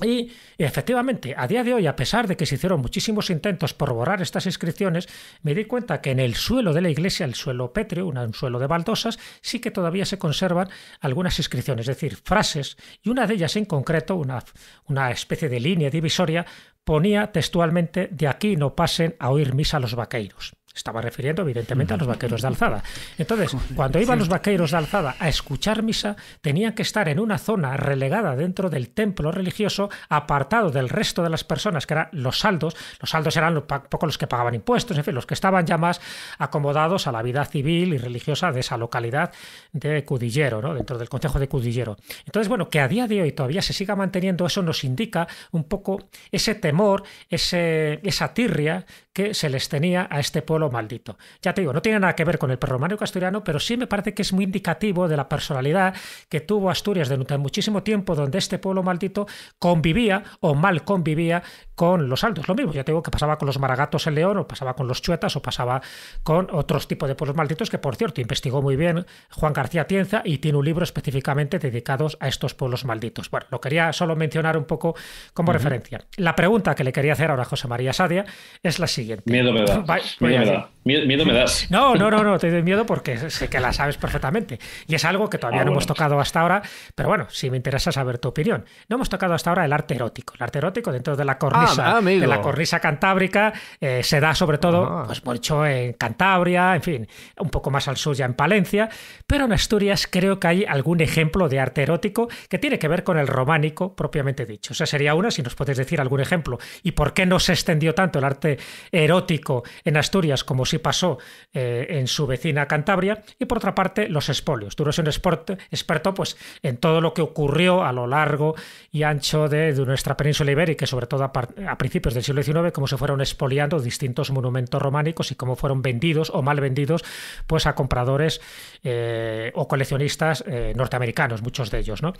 Y efectivamente, a día de hoy, a pesar de que se hicieron muchísimos intentos por borrar estas inscripciones, me di cuenta que en el suelo de la iglesia, el suelo pétreo, un suelo de baldosas, sí que todavía se conservan algunas inscripciones, es decir, frases, y una de ellas en concreto, una, una especie de línea divisoria, ponía textualmente de aquí no pasen a oír misa los vaqueiros. Estaba refiriendo, evidentemente, a los vaqueros de alzada. Entonces, cuando iban los vaqueros de alzada a escuchar misa, tenían que estar en una zona relegada dentro del templo religioso, apartado del resto de las personas, que eran los saldos. Los saldos eran los, poco los que pagaban impuestos, en fin, los que estaban ya más acomodados a la vida civil y religiosa de esa localidad de Cudillero, ¿no? dentro del consejo de Cudillero. Entonces, bueno, que a día de hoy todavía se siga manteniendo eso nos indica un poco ese temor, ese, esa tirria que se les tenía a este pueblo maldito. Ya te digo, no tiene nada que ver con el prerromano casturiano, pero sí me parece que es muy indicativo de la personalidad que tuvo Asturias durante muchísimo tiempo, donde este pueblo maldito convivía o mal convivía con los altos. Lo mismo, ya te digo que pasaba con los maragatos en León, o pasaba con los chuetas, o pasaba con otros tipos de pueblos malditos, que por cierto investigó muy bien Juan García Tienza y tiene un libro específicamente dedicado a estos pueblos malditos. Bueno, lo quería solo mencionar un poco como referencia. La pregunta que le quería hacer ahora a José María Sadia es la siguiente. Pues Miedo, me das. No, no, no, no, te doy miedo porque sé que la sabes perfectamente. Y es algo que todavía ah, no hemos tocado hasta ahora, pero bueno, si me interesa saber tu opinión. No hemos tocado hasta ahora el arte erótico. El arte erótico dentro de la ah, cornisa, de la cantábrica eh, se da sobre todo ah. pues, mucho en Cantabria, en fin, un poco más al sur ya en Palencia, pero en Asturias creo que hay algún ejemplo de arte erótico que tiene que ver con el románico propiamente dicho. O sea, sería una si nos puedes decir algún ejemplo. ¿Y por qué no se extendió tanto el arte erótico en Asturias? como si pasó eh, en su vecina Cantabria, y por otra parte los espolios. Duro es un experto pues, en todo lo que ocurrió a lo largo y ancho de, nuestra península ibérica, sobre todo a, principios del siglo XIX, cómo se fueron expoliando distintos monumentos románicos y cómo fueron vendidos o mal vendidos pues, a compradores eh, o coleccionistas eh, norteamericanos, muchos de ellos. ¿no?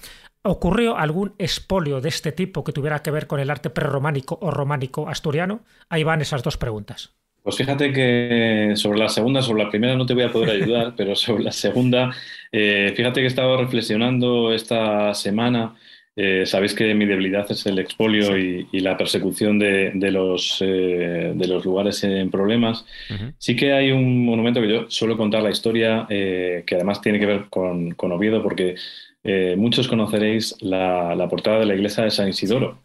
¿Ocurrió algún expolio de este tipo que tuviera que ver con el arte prerrománico o románico asturiano? Ahí van esas dos preguntas. Pues fíjate que sobre la segunda, sobre la primera no te voy a poder ayudar, pero sobre la segunda, eh, fíjate que estaba reflexionando esta semana. Eh, sabéis que mi debilidad es el expolio y, la persecución eh, de, los, lugares en problemas. Sí que hay un monumento que yo suelo contar la historia, que además tiene que ver con, Oviedo, porque muchos conoceréis la, portada de la iglesia de San Isidoro.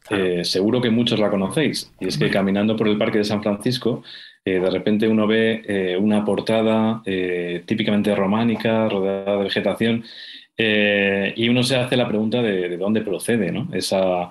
seguro que muchos la conocéis. Y es que caminando por el Parque de San Francisco eh, de repente uno ve eh, una portada eh, típicamente románica, rodeada de vegetación, y uno se hace la pregunta de, dónde procede esa,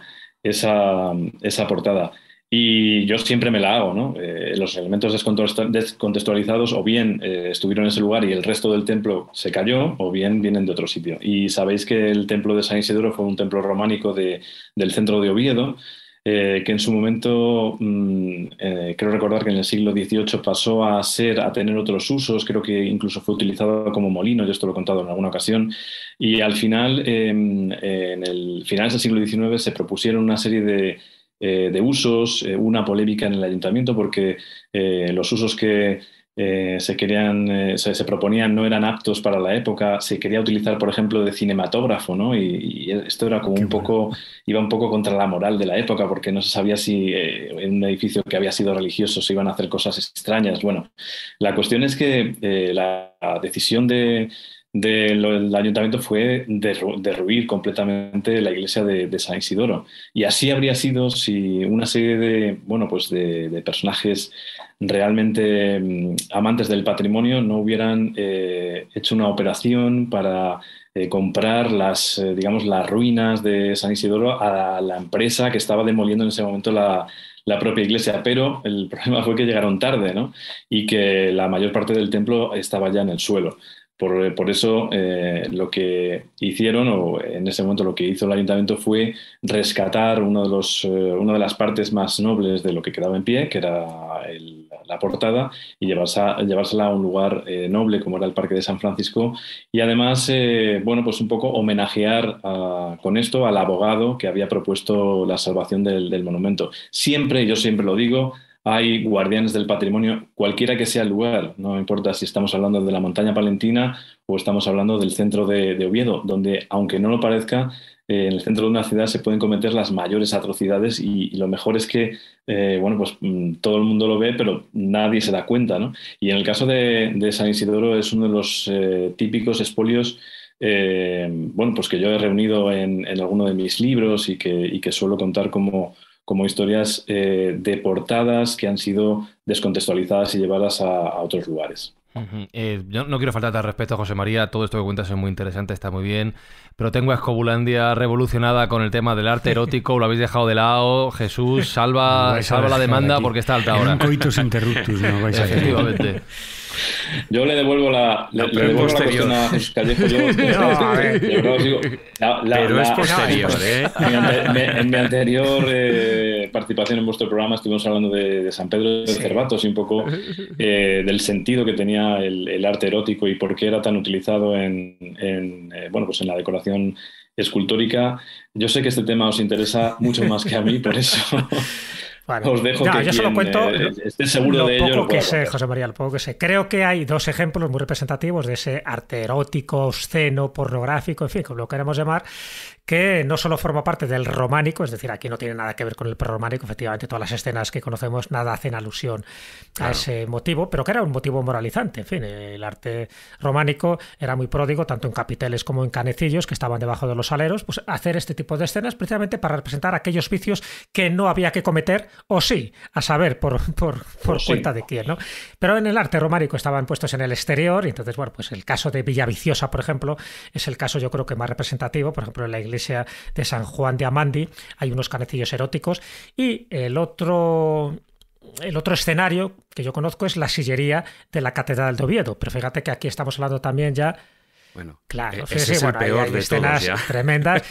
portada. Y yo siempre me la hago, los elementos descontextualizados o bien estuvieron en ese lugar y el resto del templo se cayó, o bien vienen de otro sitio. Y sabéis que el templo de San Isidoro fue un templo románico del centro de Oviedo, eh, que en su momento, mm, eh, creo recordar que en el siglo XVIII pasó a ser, a tener otros usos, creo que incluso fue utilizado como molino, yo esto lo he contado en alguna ocasión, y al final, em, eh, en el final del siglo XIX se propusieron una serie de usos, una polémica en el ayuntamiento porque los usos que eh, se querían, eh, se, proponían no eran aptos para la época, se quería utilizar, por ejemplo, de cinematógrafo, ¿no? Y, esto era como un poco, iba un poco contra la moral de la época, porque no se sabía si eh, en un edificio que había sido religioso se iban a hacer cosas extrañas. Bueno, la cuestión es que la decisión de del ayuntamiento fue derruir completamente la iglesia de, San Isidoro. Y así habría sido si una serie de, bueno, pues de, personajes realmente mm, amantes del patrimonio no hubieran eh, hecho una operación para eh, comprar las, eh, digamos, las ruinas de San Isidoro a la empresa que estaba demoliendo en ese momento la, propia iglesia, pero el problema fue que llegaron tarde y que la mayor parte del templo estaba ya en el suelo. Eh, por, eso eh, lo que hicieron, o en ese momento lo que hizo el ayuntamiento fue rescatar uno de los, eh, una de las partes más nobles de lo que quedaba en pie, que era la portada, y llevársela a un lugar noble como era el Parque de San Francisco. Y además, bueno, pues un poco homenajear con esto al abogado que había propuesto la salvación del monumento. Siempre, yo siempre lo digo, hay guardianes del patrimonio, cualquiera que sea el lugar, no importa si estamos hablando de la montaña palentina o estamos hablando del centro de, Oviedo, donde, aunque no lo parezca, eh, en el centro de una ciudad se pueden cometer las mayores atrocidades y, lo mejor es que, eh, bueno, pues mm, todo el mundo lo ve, pero nadie se da cuenta, ¿no? Y en el caso de, San Isidoro es uno de los eh, típicos espolios bueno, pues que yo he reunido en, alguno de mis libros y que, y que suelo contar como, como historias eh, deportadas que han sido descontextualizadas y llevadas a, otros lugares. Eh, yo no quiero faltarte al respeto, José María. Todo esto que cuentas es muy interesante, está muy bien. Pero tengo a Escobulandia revolucionada con el tema del arte erótico. Lo habéis dejado de lado. Jesús, salva, salva la demanda porque está alta ahora. un coitus interruptus, ¿no? Vais a Yo le devuelvo la, cuestión pero es posterior, ¿eh? En, mi anterior eh, participación en vuestro programa estuvimos hablando de, San Pedro de Cerbatos Cervatos y un poco eh, del sentido que tenía el, arte erótico y por qué era tan utilizado en, en eh, bueno, pues en la decoración escultórica. Yo sé que este tema os interesa mucho más que a mí, por eso... Bueno, dejo que yo solo cuento eh, seguro lo de ello. Poco que sé, José María, lo poco que sé. Creo que hay dos ejemplos muy representativos de ese arte erótico, obsceno, pornográfico, en fin, como lo queremos llamar, que no solo forma parte del románico, es decir, aquí no tiene nada que ver con el prerrománico, efectivamente todas las escenas que conocemos nada hacen alusión a ese motivo, pero que era un motivo moralizante. En fin, el arte románico era muy pródigo, tanto en capiteles como en canecillos que estaban debajo de los aleros, pues hacer este tipo de escenas precisamente para representar aquellos vicios que no había que cometer, o sí, a saber por, por, pues cuenta de quién, ¿no? Pero en el arte románico estaban puestos en el exterior, y entonces, bueno, pues el caso de Villaviciosa, por ejemplo, es el caso yo creo que más representativo, por ejemplo, en la iglesia iglesia de San Juan de Amandi, hay unos canecillos eróticos, y el otro el otro escenario que yo conozco es la sillería de la Catedral de Oviedo, pero fíjate que aquí estamos hablando también ya bueno, claro, e-, es peor de escenas tremendas,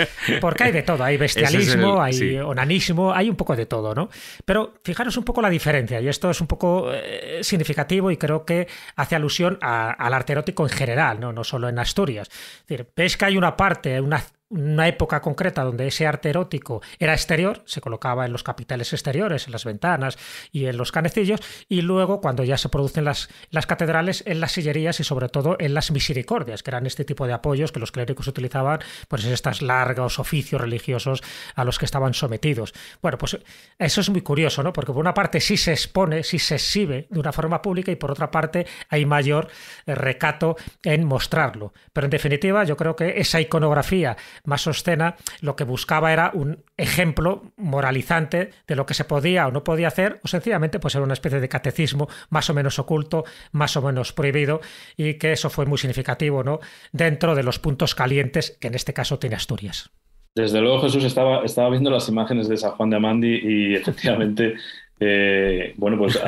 porque hay de todo, hay bestialismo, hay onanismo, hay un poco de todo, ¿no? Pero fijaros un poco la diferencia, y esto es un poco eh, significativo y creo que hace alusión al arte erótico en general, ¿no? no solo en Asturias. Es decir, ves que hay una parte, una una época concreta donde ese arte erótico era exterior, se colocaba en los capiteles exteriores, en las ventanas y en los canecillos, y luego cuando ya se producen las, las catedrales, en las sillerías y sobre todo en las misericordias, que eran este tipo de apoyos que los clérigos utilizaban, pues estos largos oficios religiosos a los que estaban sometidos. Bueno, pues eso es muy curioso, ¿no? Porque por una parte sí se expone, sí se exhibe de una forma pública y por otra parte hay mayor eh, recato en mostrarlo. Pero en definitiva yo creo que esa iconografía más obscena, lo que buscaba era un ejemplo moralizante de lo que se podía o no podía hacer, o sencillamente pues era una especie de catecismo más o menos oculto, más o menos prohibido, y que eso fue muy significativo, ¿no? Dentro de los puntos calientes que en este caso tiene Asturias. Desde luego, Jesús, estaba, estaba viendo las imágenes de San Juan de Amandi y efectivamente, eh, bueno, pues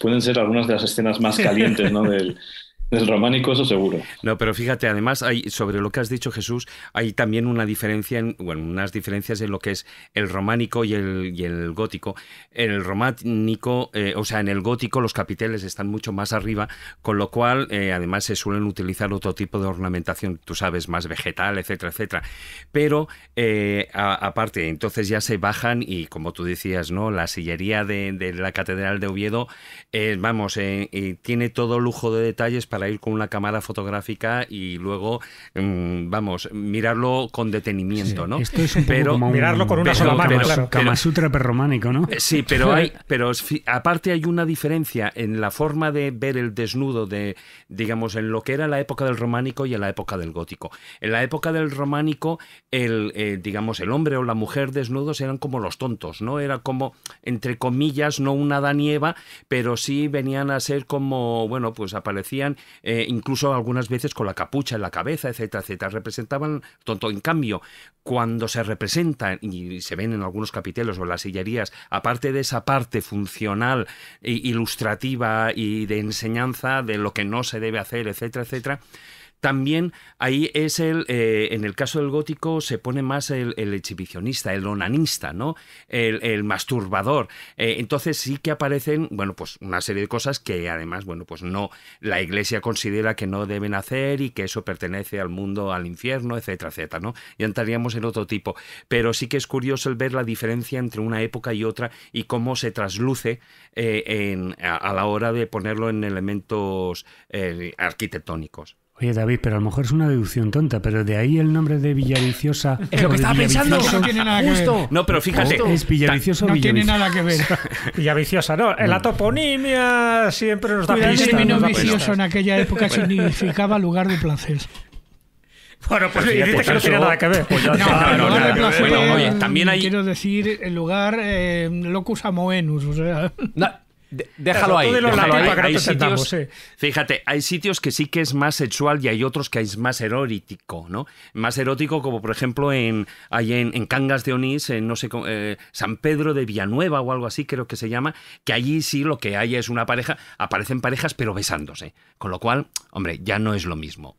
pueden ser algunas de las escenas más calientes ¿no? del, el románico, eso seguro. No, pero fíjate, además, hay, sobre lo que has dicho, Jesús, hay también una diferencia, en, bueno, unas diferencias en lo que es el románico y el, y el gótico. El románico, eh, o sea, en el gótico los capiteles están mucho más arriba, con lo cual, eh, además, se suelen utilizar otro tipo de ornamentación, tú sabes, más vegetal, etcétera, etcétera. Pero, eh, aparte, entonces ya se bajan y, como tú decías, ¿no? La sillería de, de la Catedral de Oviedo, vamos, tiene todo lujo de detalles para para ir con una cámara fotográfica y luego, mm, vamos, mirarlo con detenimiento, ¿no? Esto es un pero, poco como mirarlo con una sola mano, claro. Kamasutra perrománico, ¿no? Sí, pero hay, pero aparte hay una diferencia en la forma de ver el desnudo de, digamos, en lo que era la época del románico y en la época del gótico. En la época del románico, el, eh, digamos, el hombre o la mujer desnudos eran como los tontos, ¿no? Era como, entre comillas, no una Danieva, pero sí venían a ser como, bueno, pues aparecían eh, incluso algunas veces con la capucha en la cabeza, etcétera, etcétera. Representaban tonto. En cambio, cuando se representan y se ven en algunos capiteles o en las sillerías, aparte de esa parte funcional, ilustrativa y de enseñanza de lo que no se debe hacer, etcétera, etcétera, también ahí es el, eh, en el caso del gótico se pone más el, exhibicionista, el onanista, ¿no? El, masturbador. Eh, entonces sí que aparecen, bueno, pues una serie de cosas que además, bueno, pues no, la iglesia considera que no deben hacer y que eso pertenece al mundo, al infierno, etcétera, etcétera, ¿no? Ya entraríamos en otro tipo. Pero sí que es curioso el ver la diferencia entre una época y otra y cómo se trasluce eh, a, la hora de ponerlo en elementos arquitectónicos. Oye, David, pero a lo mejor es una deducción tonta, pero de ahí el nombre de Villaviciosa. Es lo que estaba pensando. No tiene nada que ver. No, pero fíjate. Villaviciosa No tiene nada que ver. Villaviciosa, no. la toponimia siempre nos da pistas. El término vicioso en aquella época significaba lugar de placer. Bueno, pues dices que no tiene nada que ver. Pues no, no, no, oye, también hay... Quiero decir, el lugar eh, locus amoenus, o sea déjalo ahí. Fíjate, hay sitios que sí que es más sexual y hay otros que es más erótico, ¿no? Más erótico, como por ejemplo en, en, Cangas de Onís, en no sé, eh, San Pedro de Villanueva o algo así, creo que se llama, que allí sí lo que hay es una pareja, aparecen parejas pero besándose. Con lo cual, hombre, ya no es lo mismo.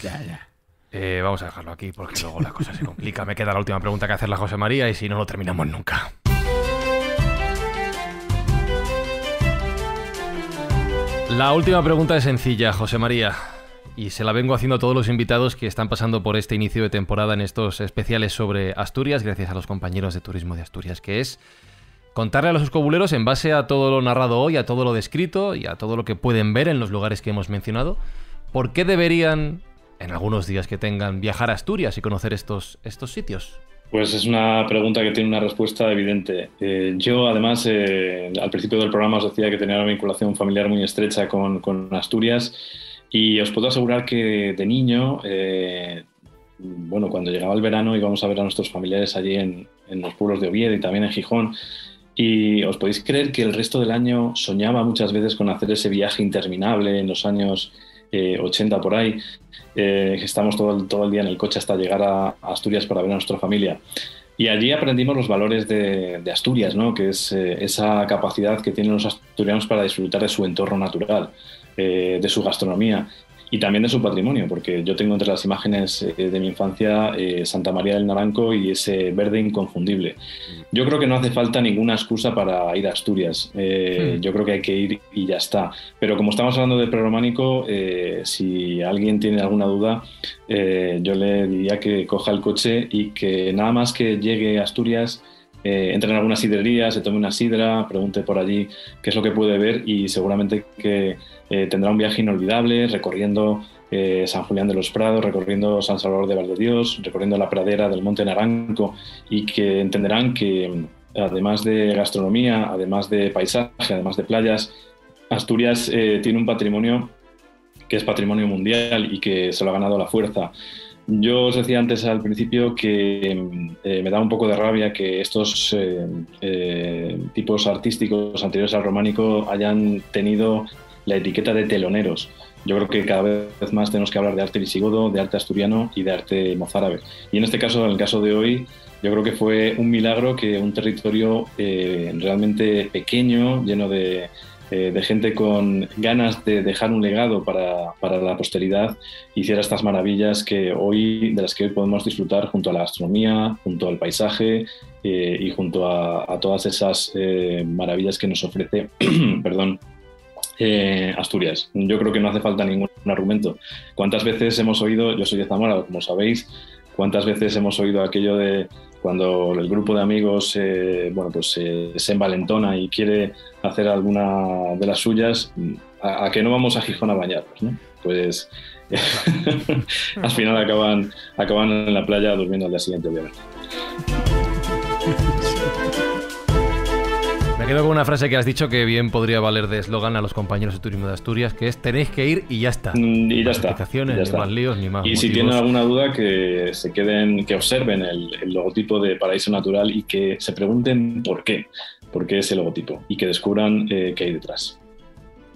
Ya, ya. Eh, vamos a dejarlo aquí porque luego la cosa se complica. Me queda la última pregunta que hacerle a José María y si no, lo terminamos nunca. La última pregunta es sencilla, José María, y se la vengo haciendo a todos los invitados que están pasando por este inicio de temporada en estos especiales sobre Asturias, gracias a los compañeros de Turismo de Asturias, que es contarle a los escobuleros, en base a todo lo narrado hoy, a todo lo descrito y a todo lo que pueden ver en los lugares que hemos mencionado, por qué deberían, en algunos días que tengan, viajar a Asturias y conocer estos, estos sitios. Pues es una pregunta que tiene una respuesta evidente. Eh, yo, además, eh, al principio del programa os decía que tenía una vinculación familiar muy estrecha con, Asturias y os puedo asegurar que de niño, eh, bueno, cuando llegaba el verano íbamos a ver a nuestros familiares allí en, en los pueblos de Oviedo y también en Gijón. Y os podéis creer que el resto del año soñaba muchas veces con hacer ese viaje interminable en los años 80 eh, por ahí, eh, estamos todo el, día en el coche hasta llegar a, Asturias para ver a nuestra familia. Y allí aprendimos los valores de, Asturias, ¿no? que es eh, esa capacidad que tienen los asturianos para disfrutar de su entorno natural, de su gastronomía y también de su patrimonio, porque yo tengo entre las imágenes eh, de mi infancia eh, Santa María del Naranco y ese verde inconfundible. Yo creo que no hace falta ninguna excusa para ir a Asturias, eh, hmm. yo creo que hay que ir y ya está. Pero como estamos hablando de prerrománico, eh, si alguien tiene alguna duda, yo le diría que coja el coche y que nada más que llegue a Asturias, eh, Entra en alguna sidrería, se tome una sidra, pregunte por allí qué es lo que puede ver y seguramente que eh, tendrá un viaje inolvidable recorriendo eh, San Julián de los Prados, recorriendo San Salvador de Valdedios, recorriendo la pradera del Monte Naranco y que entenderán que mm, además de gastronomía, además de paisaje, además de playas, Asturias tiene un patrimonio que es patrimonio mundial y que se lo ha ganado a la fuerza. Yo os decía antes al principio que mm, eh, me da un poco de rabia que estos eh, eh, tipos artísticos anteriores al románico hayan tenido la etiqueta de teloneros. Yo creo que cada vez más tenemos que hablar de arte visigodo, de arte asturiano y de arte mozárabe. Y en este caso, en el caso de hoy, yo creo que fue un milagro que un territorio realmente pequeño, lleno de eh, de gente con ganas de dejar un legado para, la posteridad, hiciera estas maravillas que hoy, de las que hoy podemos disfrutar junto a la gastronomía, junto al paisaje eh, y junto a, todas esas eh, maravillas que nos ofrece perdón, Asturias. Yo creo que no hace falta ningún argumento. ¿Cuántas veces hemos oído, yo soy de Zamora, como sabéis, cuántas veces hemos oído aquello de cuando el grupo de amigos eh, bueno, pues, eh, se envalentona y quiere hacer alguna de las suyas, a, que no vamos a Gijón a bañarnos, Pues al final acaban, acaban en la playa durmiendo al día siguiente, obviamente. quedo con una frase que has dicho que bien podría valer de eslogan a los compañeros de Turismo de Asturias, que es tenéis que ir y ya está. Mm, y ya más líos, ni más. Y si tienen alguna duda, que se queden, que observen el, logotipo de Paraíso Natural y que se pregunten por qué, por qué ese logotipo y que descubran eh, qué hay detrás.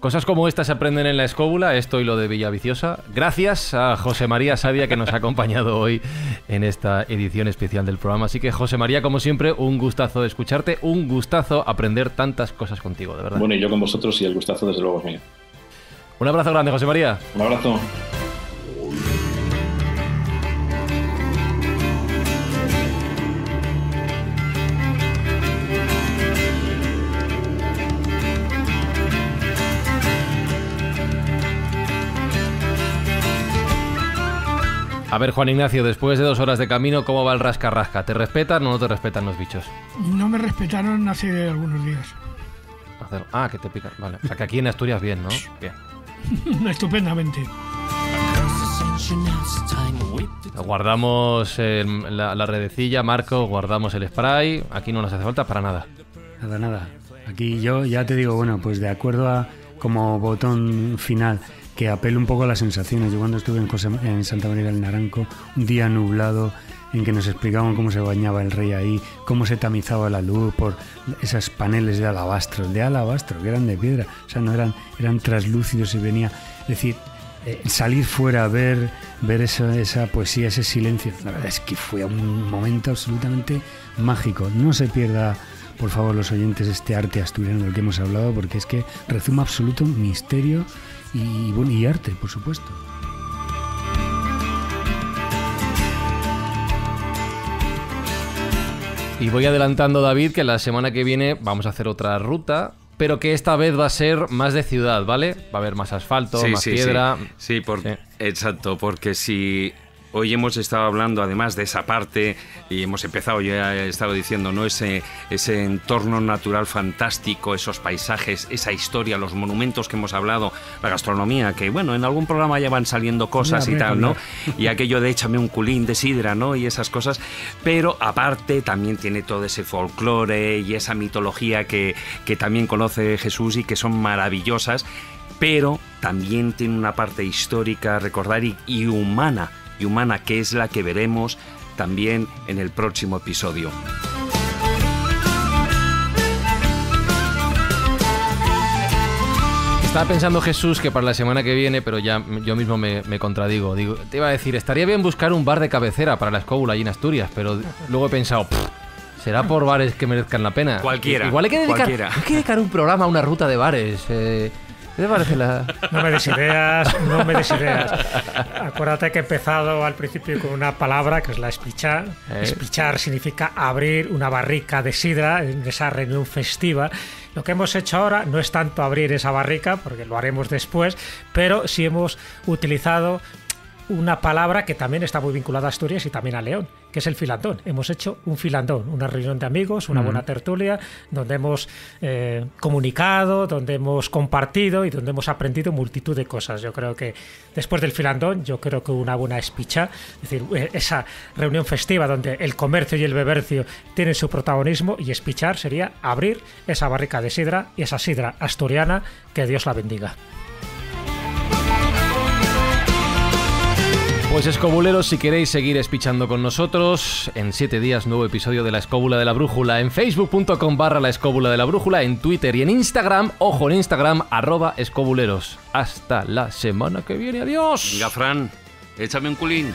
Cosas como estas se aprenden en la escóbula, esto y lo de Villaviciosa. Gracias a José María Sabia que nos ha acompañado hoy en esta edición especial del programa. Así que José María, como siempre, un gustazo escucharte, un gustazo aprender tantas cosas contigo, de verdad. Bueno, y yo con vosotros y el gustazo desde luego es mío. Un abrazo grande, José María. Un abrazo. A ver, Juan Ignacio, después de dos horas de camino, ¿cómo va el rascarrasca? ¿Te respetan o no te respetan los bichos? No me respetaron hace algunos días. Ah, que te pican. Vale. O sea, que aquí en Asturias bien, ¿no? Bien. Estupendamente. Guardamos la, la, redecilla, Marco, guardamos el spray. Aquí no nos hace falta para nada. Nada, nada. Aquí yo ya te digo, bueno, pues de acuerdo a como botón final que un poco a las sensaciones. Yo cuando estuve en, Santa María del Naranco, un día nublado, en que nos explicaban cómo se bañaba el rey ahí, cómo se tamizaba la luz por esos paneles de alabastro, de alabastro, que eran de piedra, o sea, no eran, eran translúcidos y venía, es decir, eh, salir fuera a ver, ver esa, esa poesía, ese silencio, la verdad es que fue un momento absolutamente mágico. No se pierda, por favor, los oyentes, este arte asturiano del que hemos hablado, porque es que resume absoluto misterio y, bueno, y arte, por supuesto. Y voy adelantando, David, que la semana que viene vamos a hacer otra ruta, pero que esta vez va a ser más de ciudad, ¿vale? Va a haber más asfalto, más piedra. Sí, sí exacto, porque si Hoy hemos estado hablando además de esa parte y hemos empezado, yo he estado diciendo, ¿no? Ese, ese entorno natural fantástico, esos paisajes, esa historia, los monumentos que hemos hablado, la gastronomía, que bueno, en algún programa ya van saliendo cosas y tal, ¿no? Y aquello de échame un culín de sidra, ¿no? Y esas cosas. Pero aparte también tiene todo ese folclore y esa mitología que, también conoce Jesús y que son maravillosas, pero también tiene una parte histórica, recordar y humana y humana, que es la que veremos también en el próximo episodio. Estaba pensando Jesús que para la semana que viene, pero ya yo mismo me, contradigo. Digo, te iba a decir, estaría bien buscar un bar de cabecera para la escóbula allí en Asturias, pero luego he pensado, será por bares que merezcan la pena. Cualquiera. Igual hay que dedicar, dedicar un programa a una ruta de bares. Eh, no me des ideas, no me des ideas. Acuérdate que he empezado al principio con una palabra que es la espichar. Eh. Espichar significa abrir una barrica de sidra en esa reunión festiva. Lo que hemos hecho ahora no es tanto abrir esa barrica, porque lo haremos después, pero sí hemos utilizado una palabra que también está muy vinculada a Asturias y también a León, que es el filandón. Hemos hecho un filandón, una reunión de amigos, una buena tertulia, donde hemos eh, comunicado, donde hemos compartido y donde hemos aprendido multitud de cosas. Yo creo que después del filandón, yo creo que una buena espicha, es decir, eh, esa reunión festiva donde el comercio y el bebercio tienen su protagonismo y espichar sería abrir esa barrica de sidra y esa sidra asturiana, que Dios la bendiga. Pues escobuleros, si queréis seguir espichando con nosotros, en siete días nuevo episodio de La Escóbula de la Brújula en facebook.com barra La Escóbula de la Brújula, en Twitter y en Instagram, ojo en Instagram, arroba escobuleros. Hasta la semana que viene, adiós. Venga, Fran, échame un culín.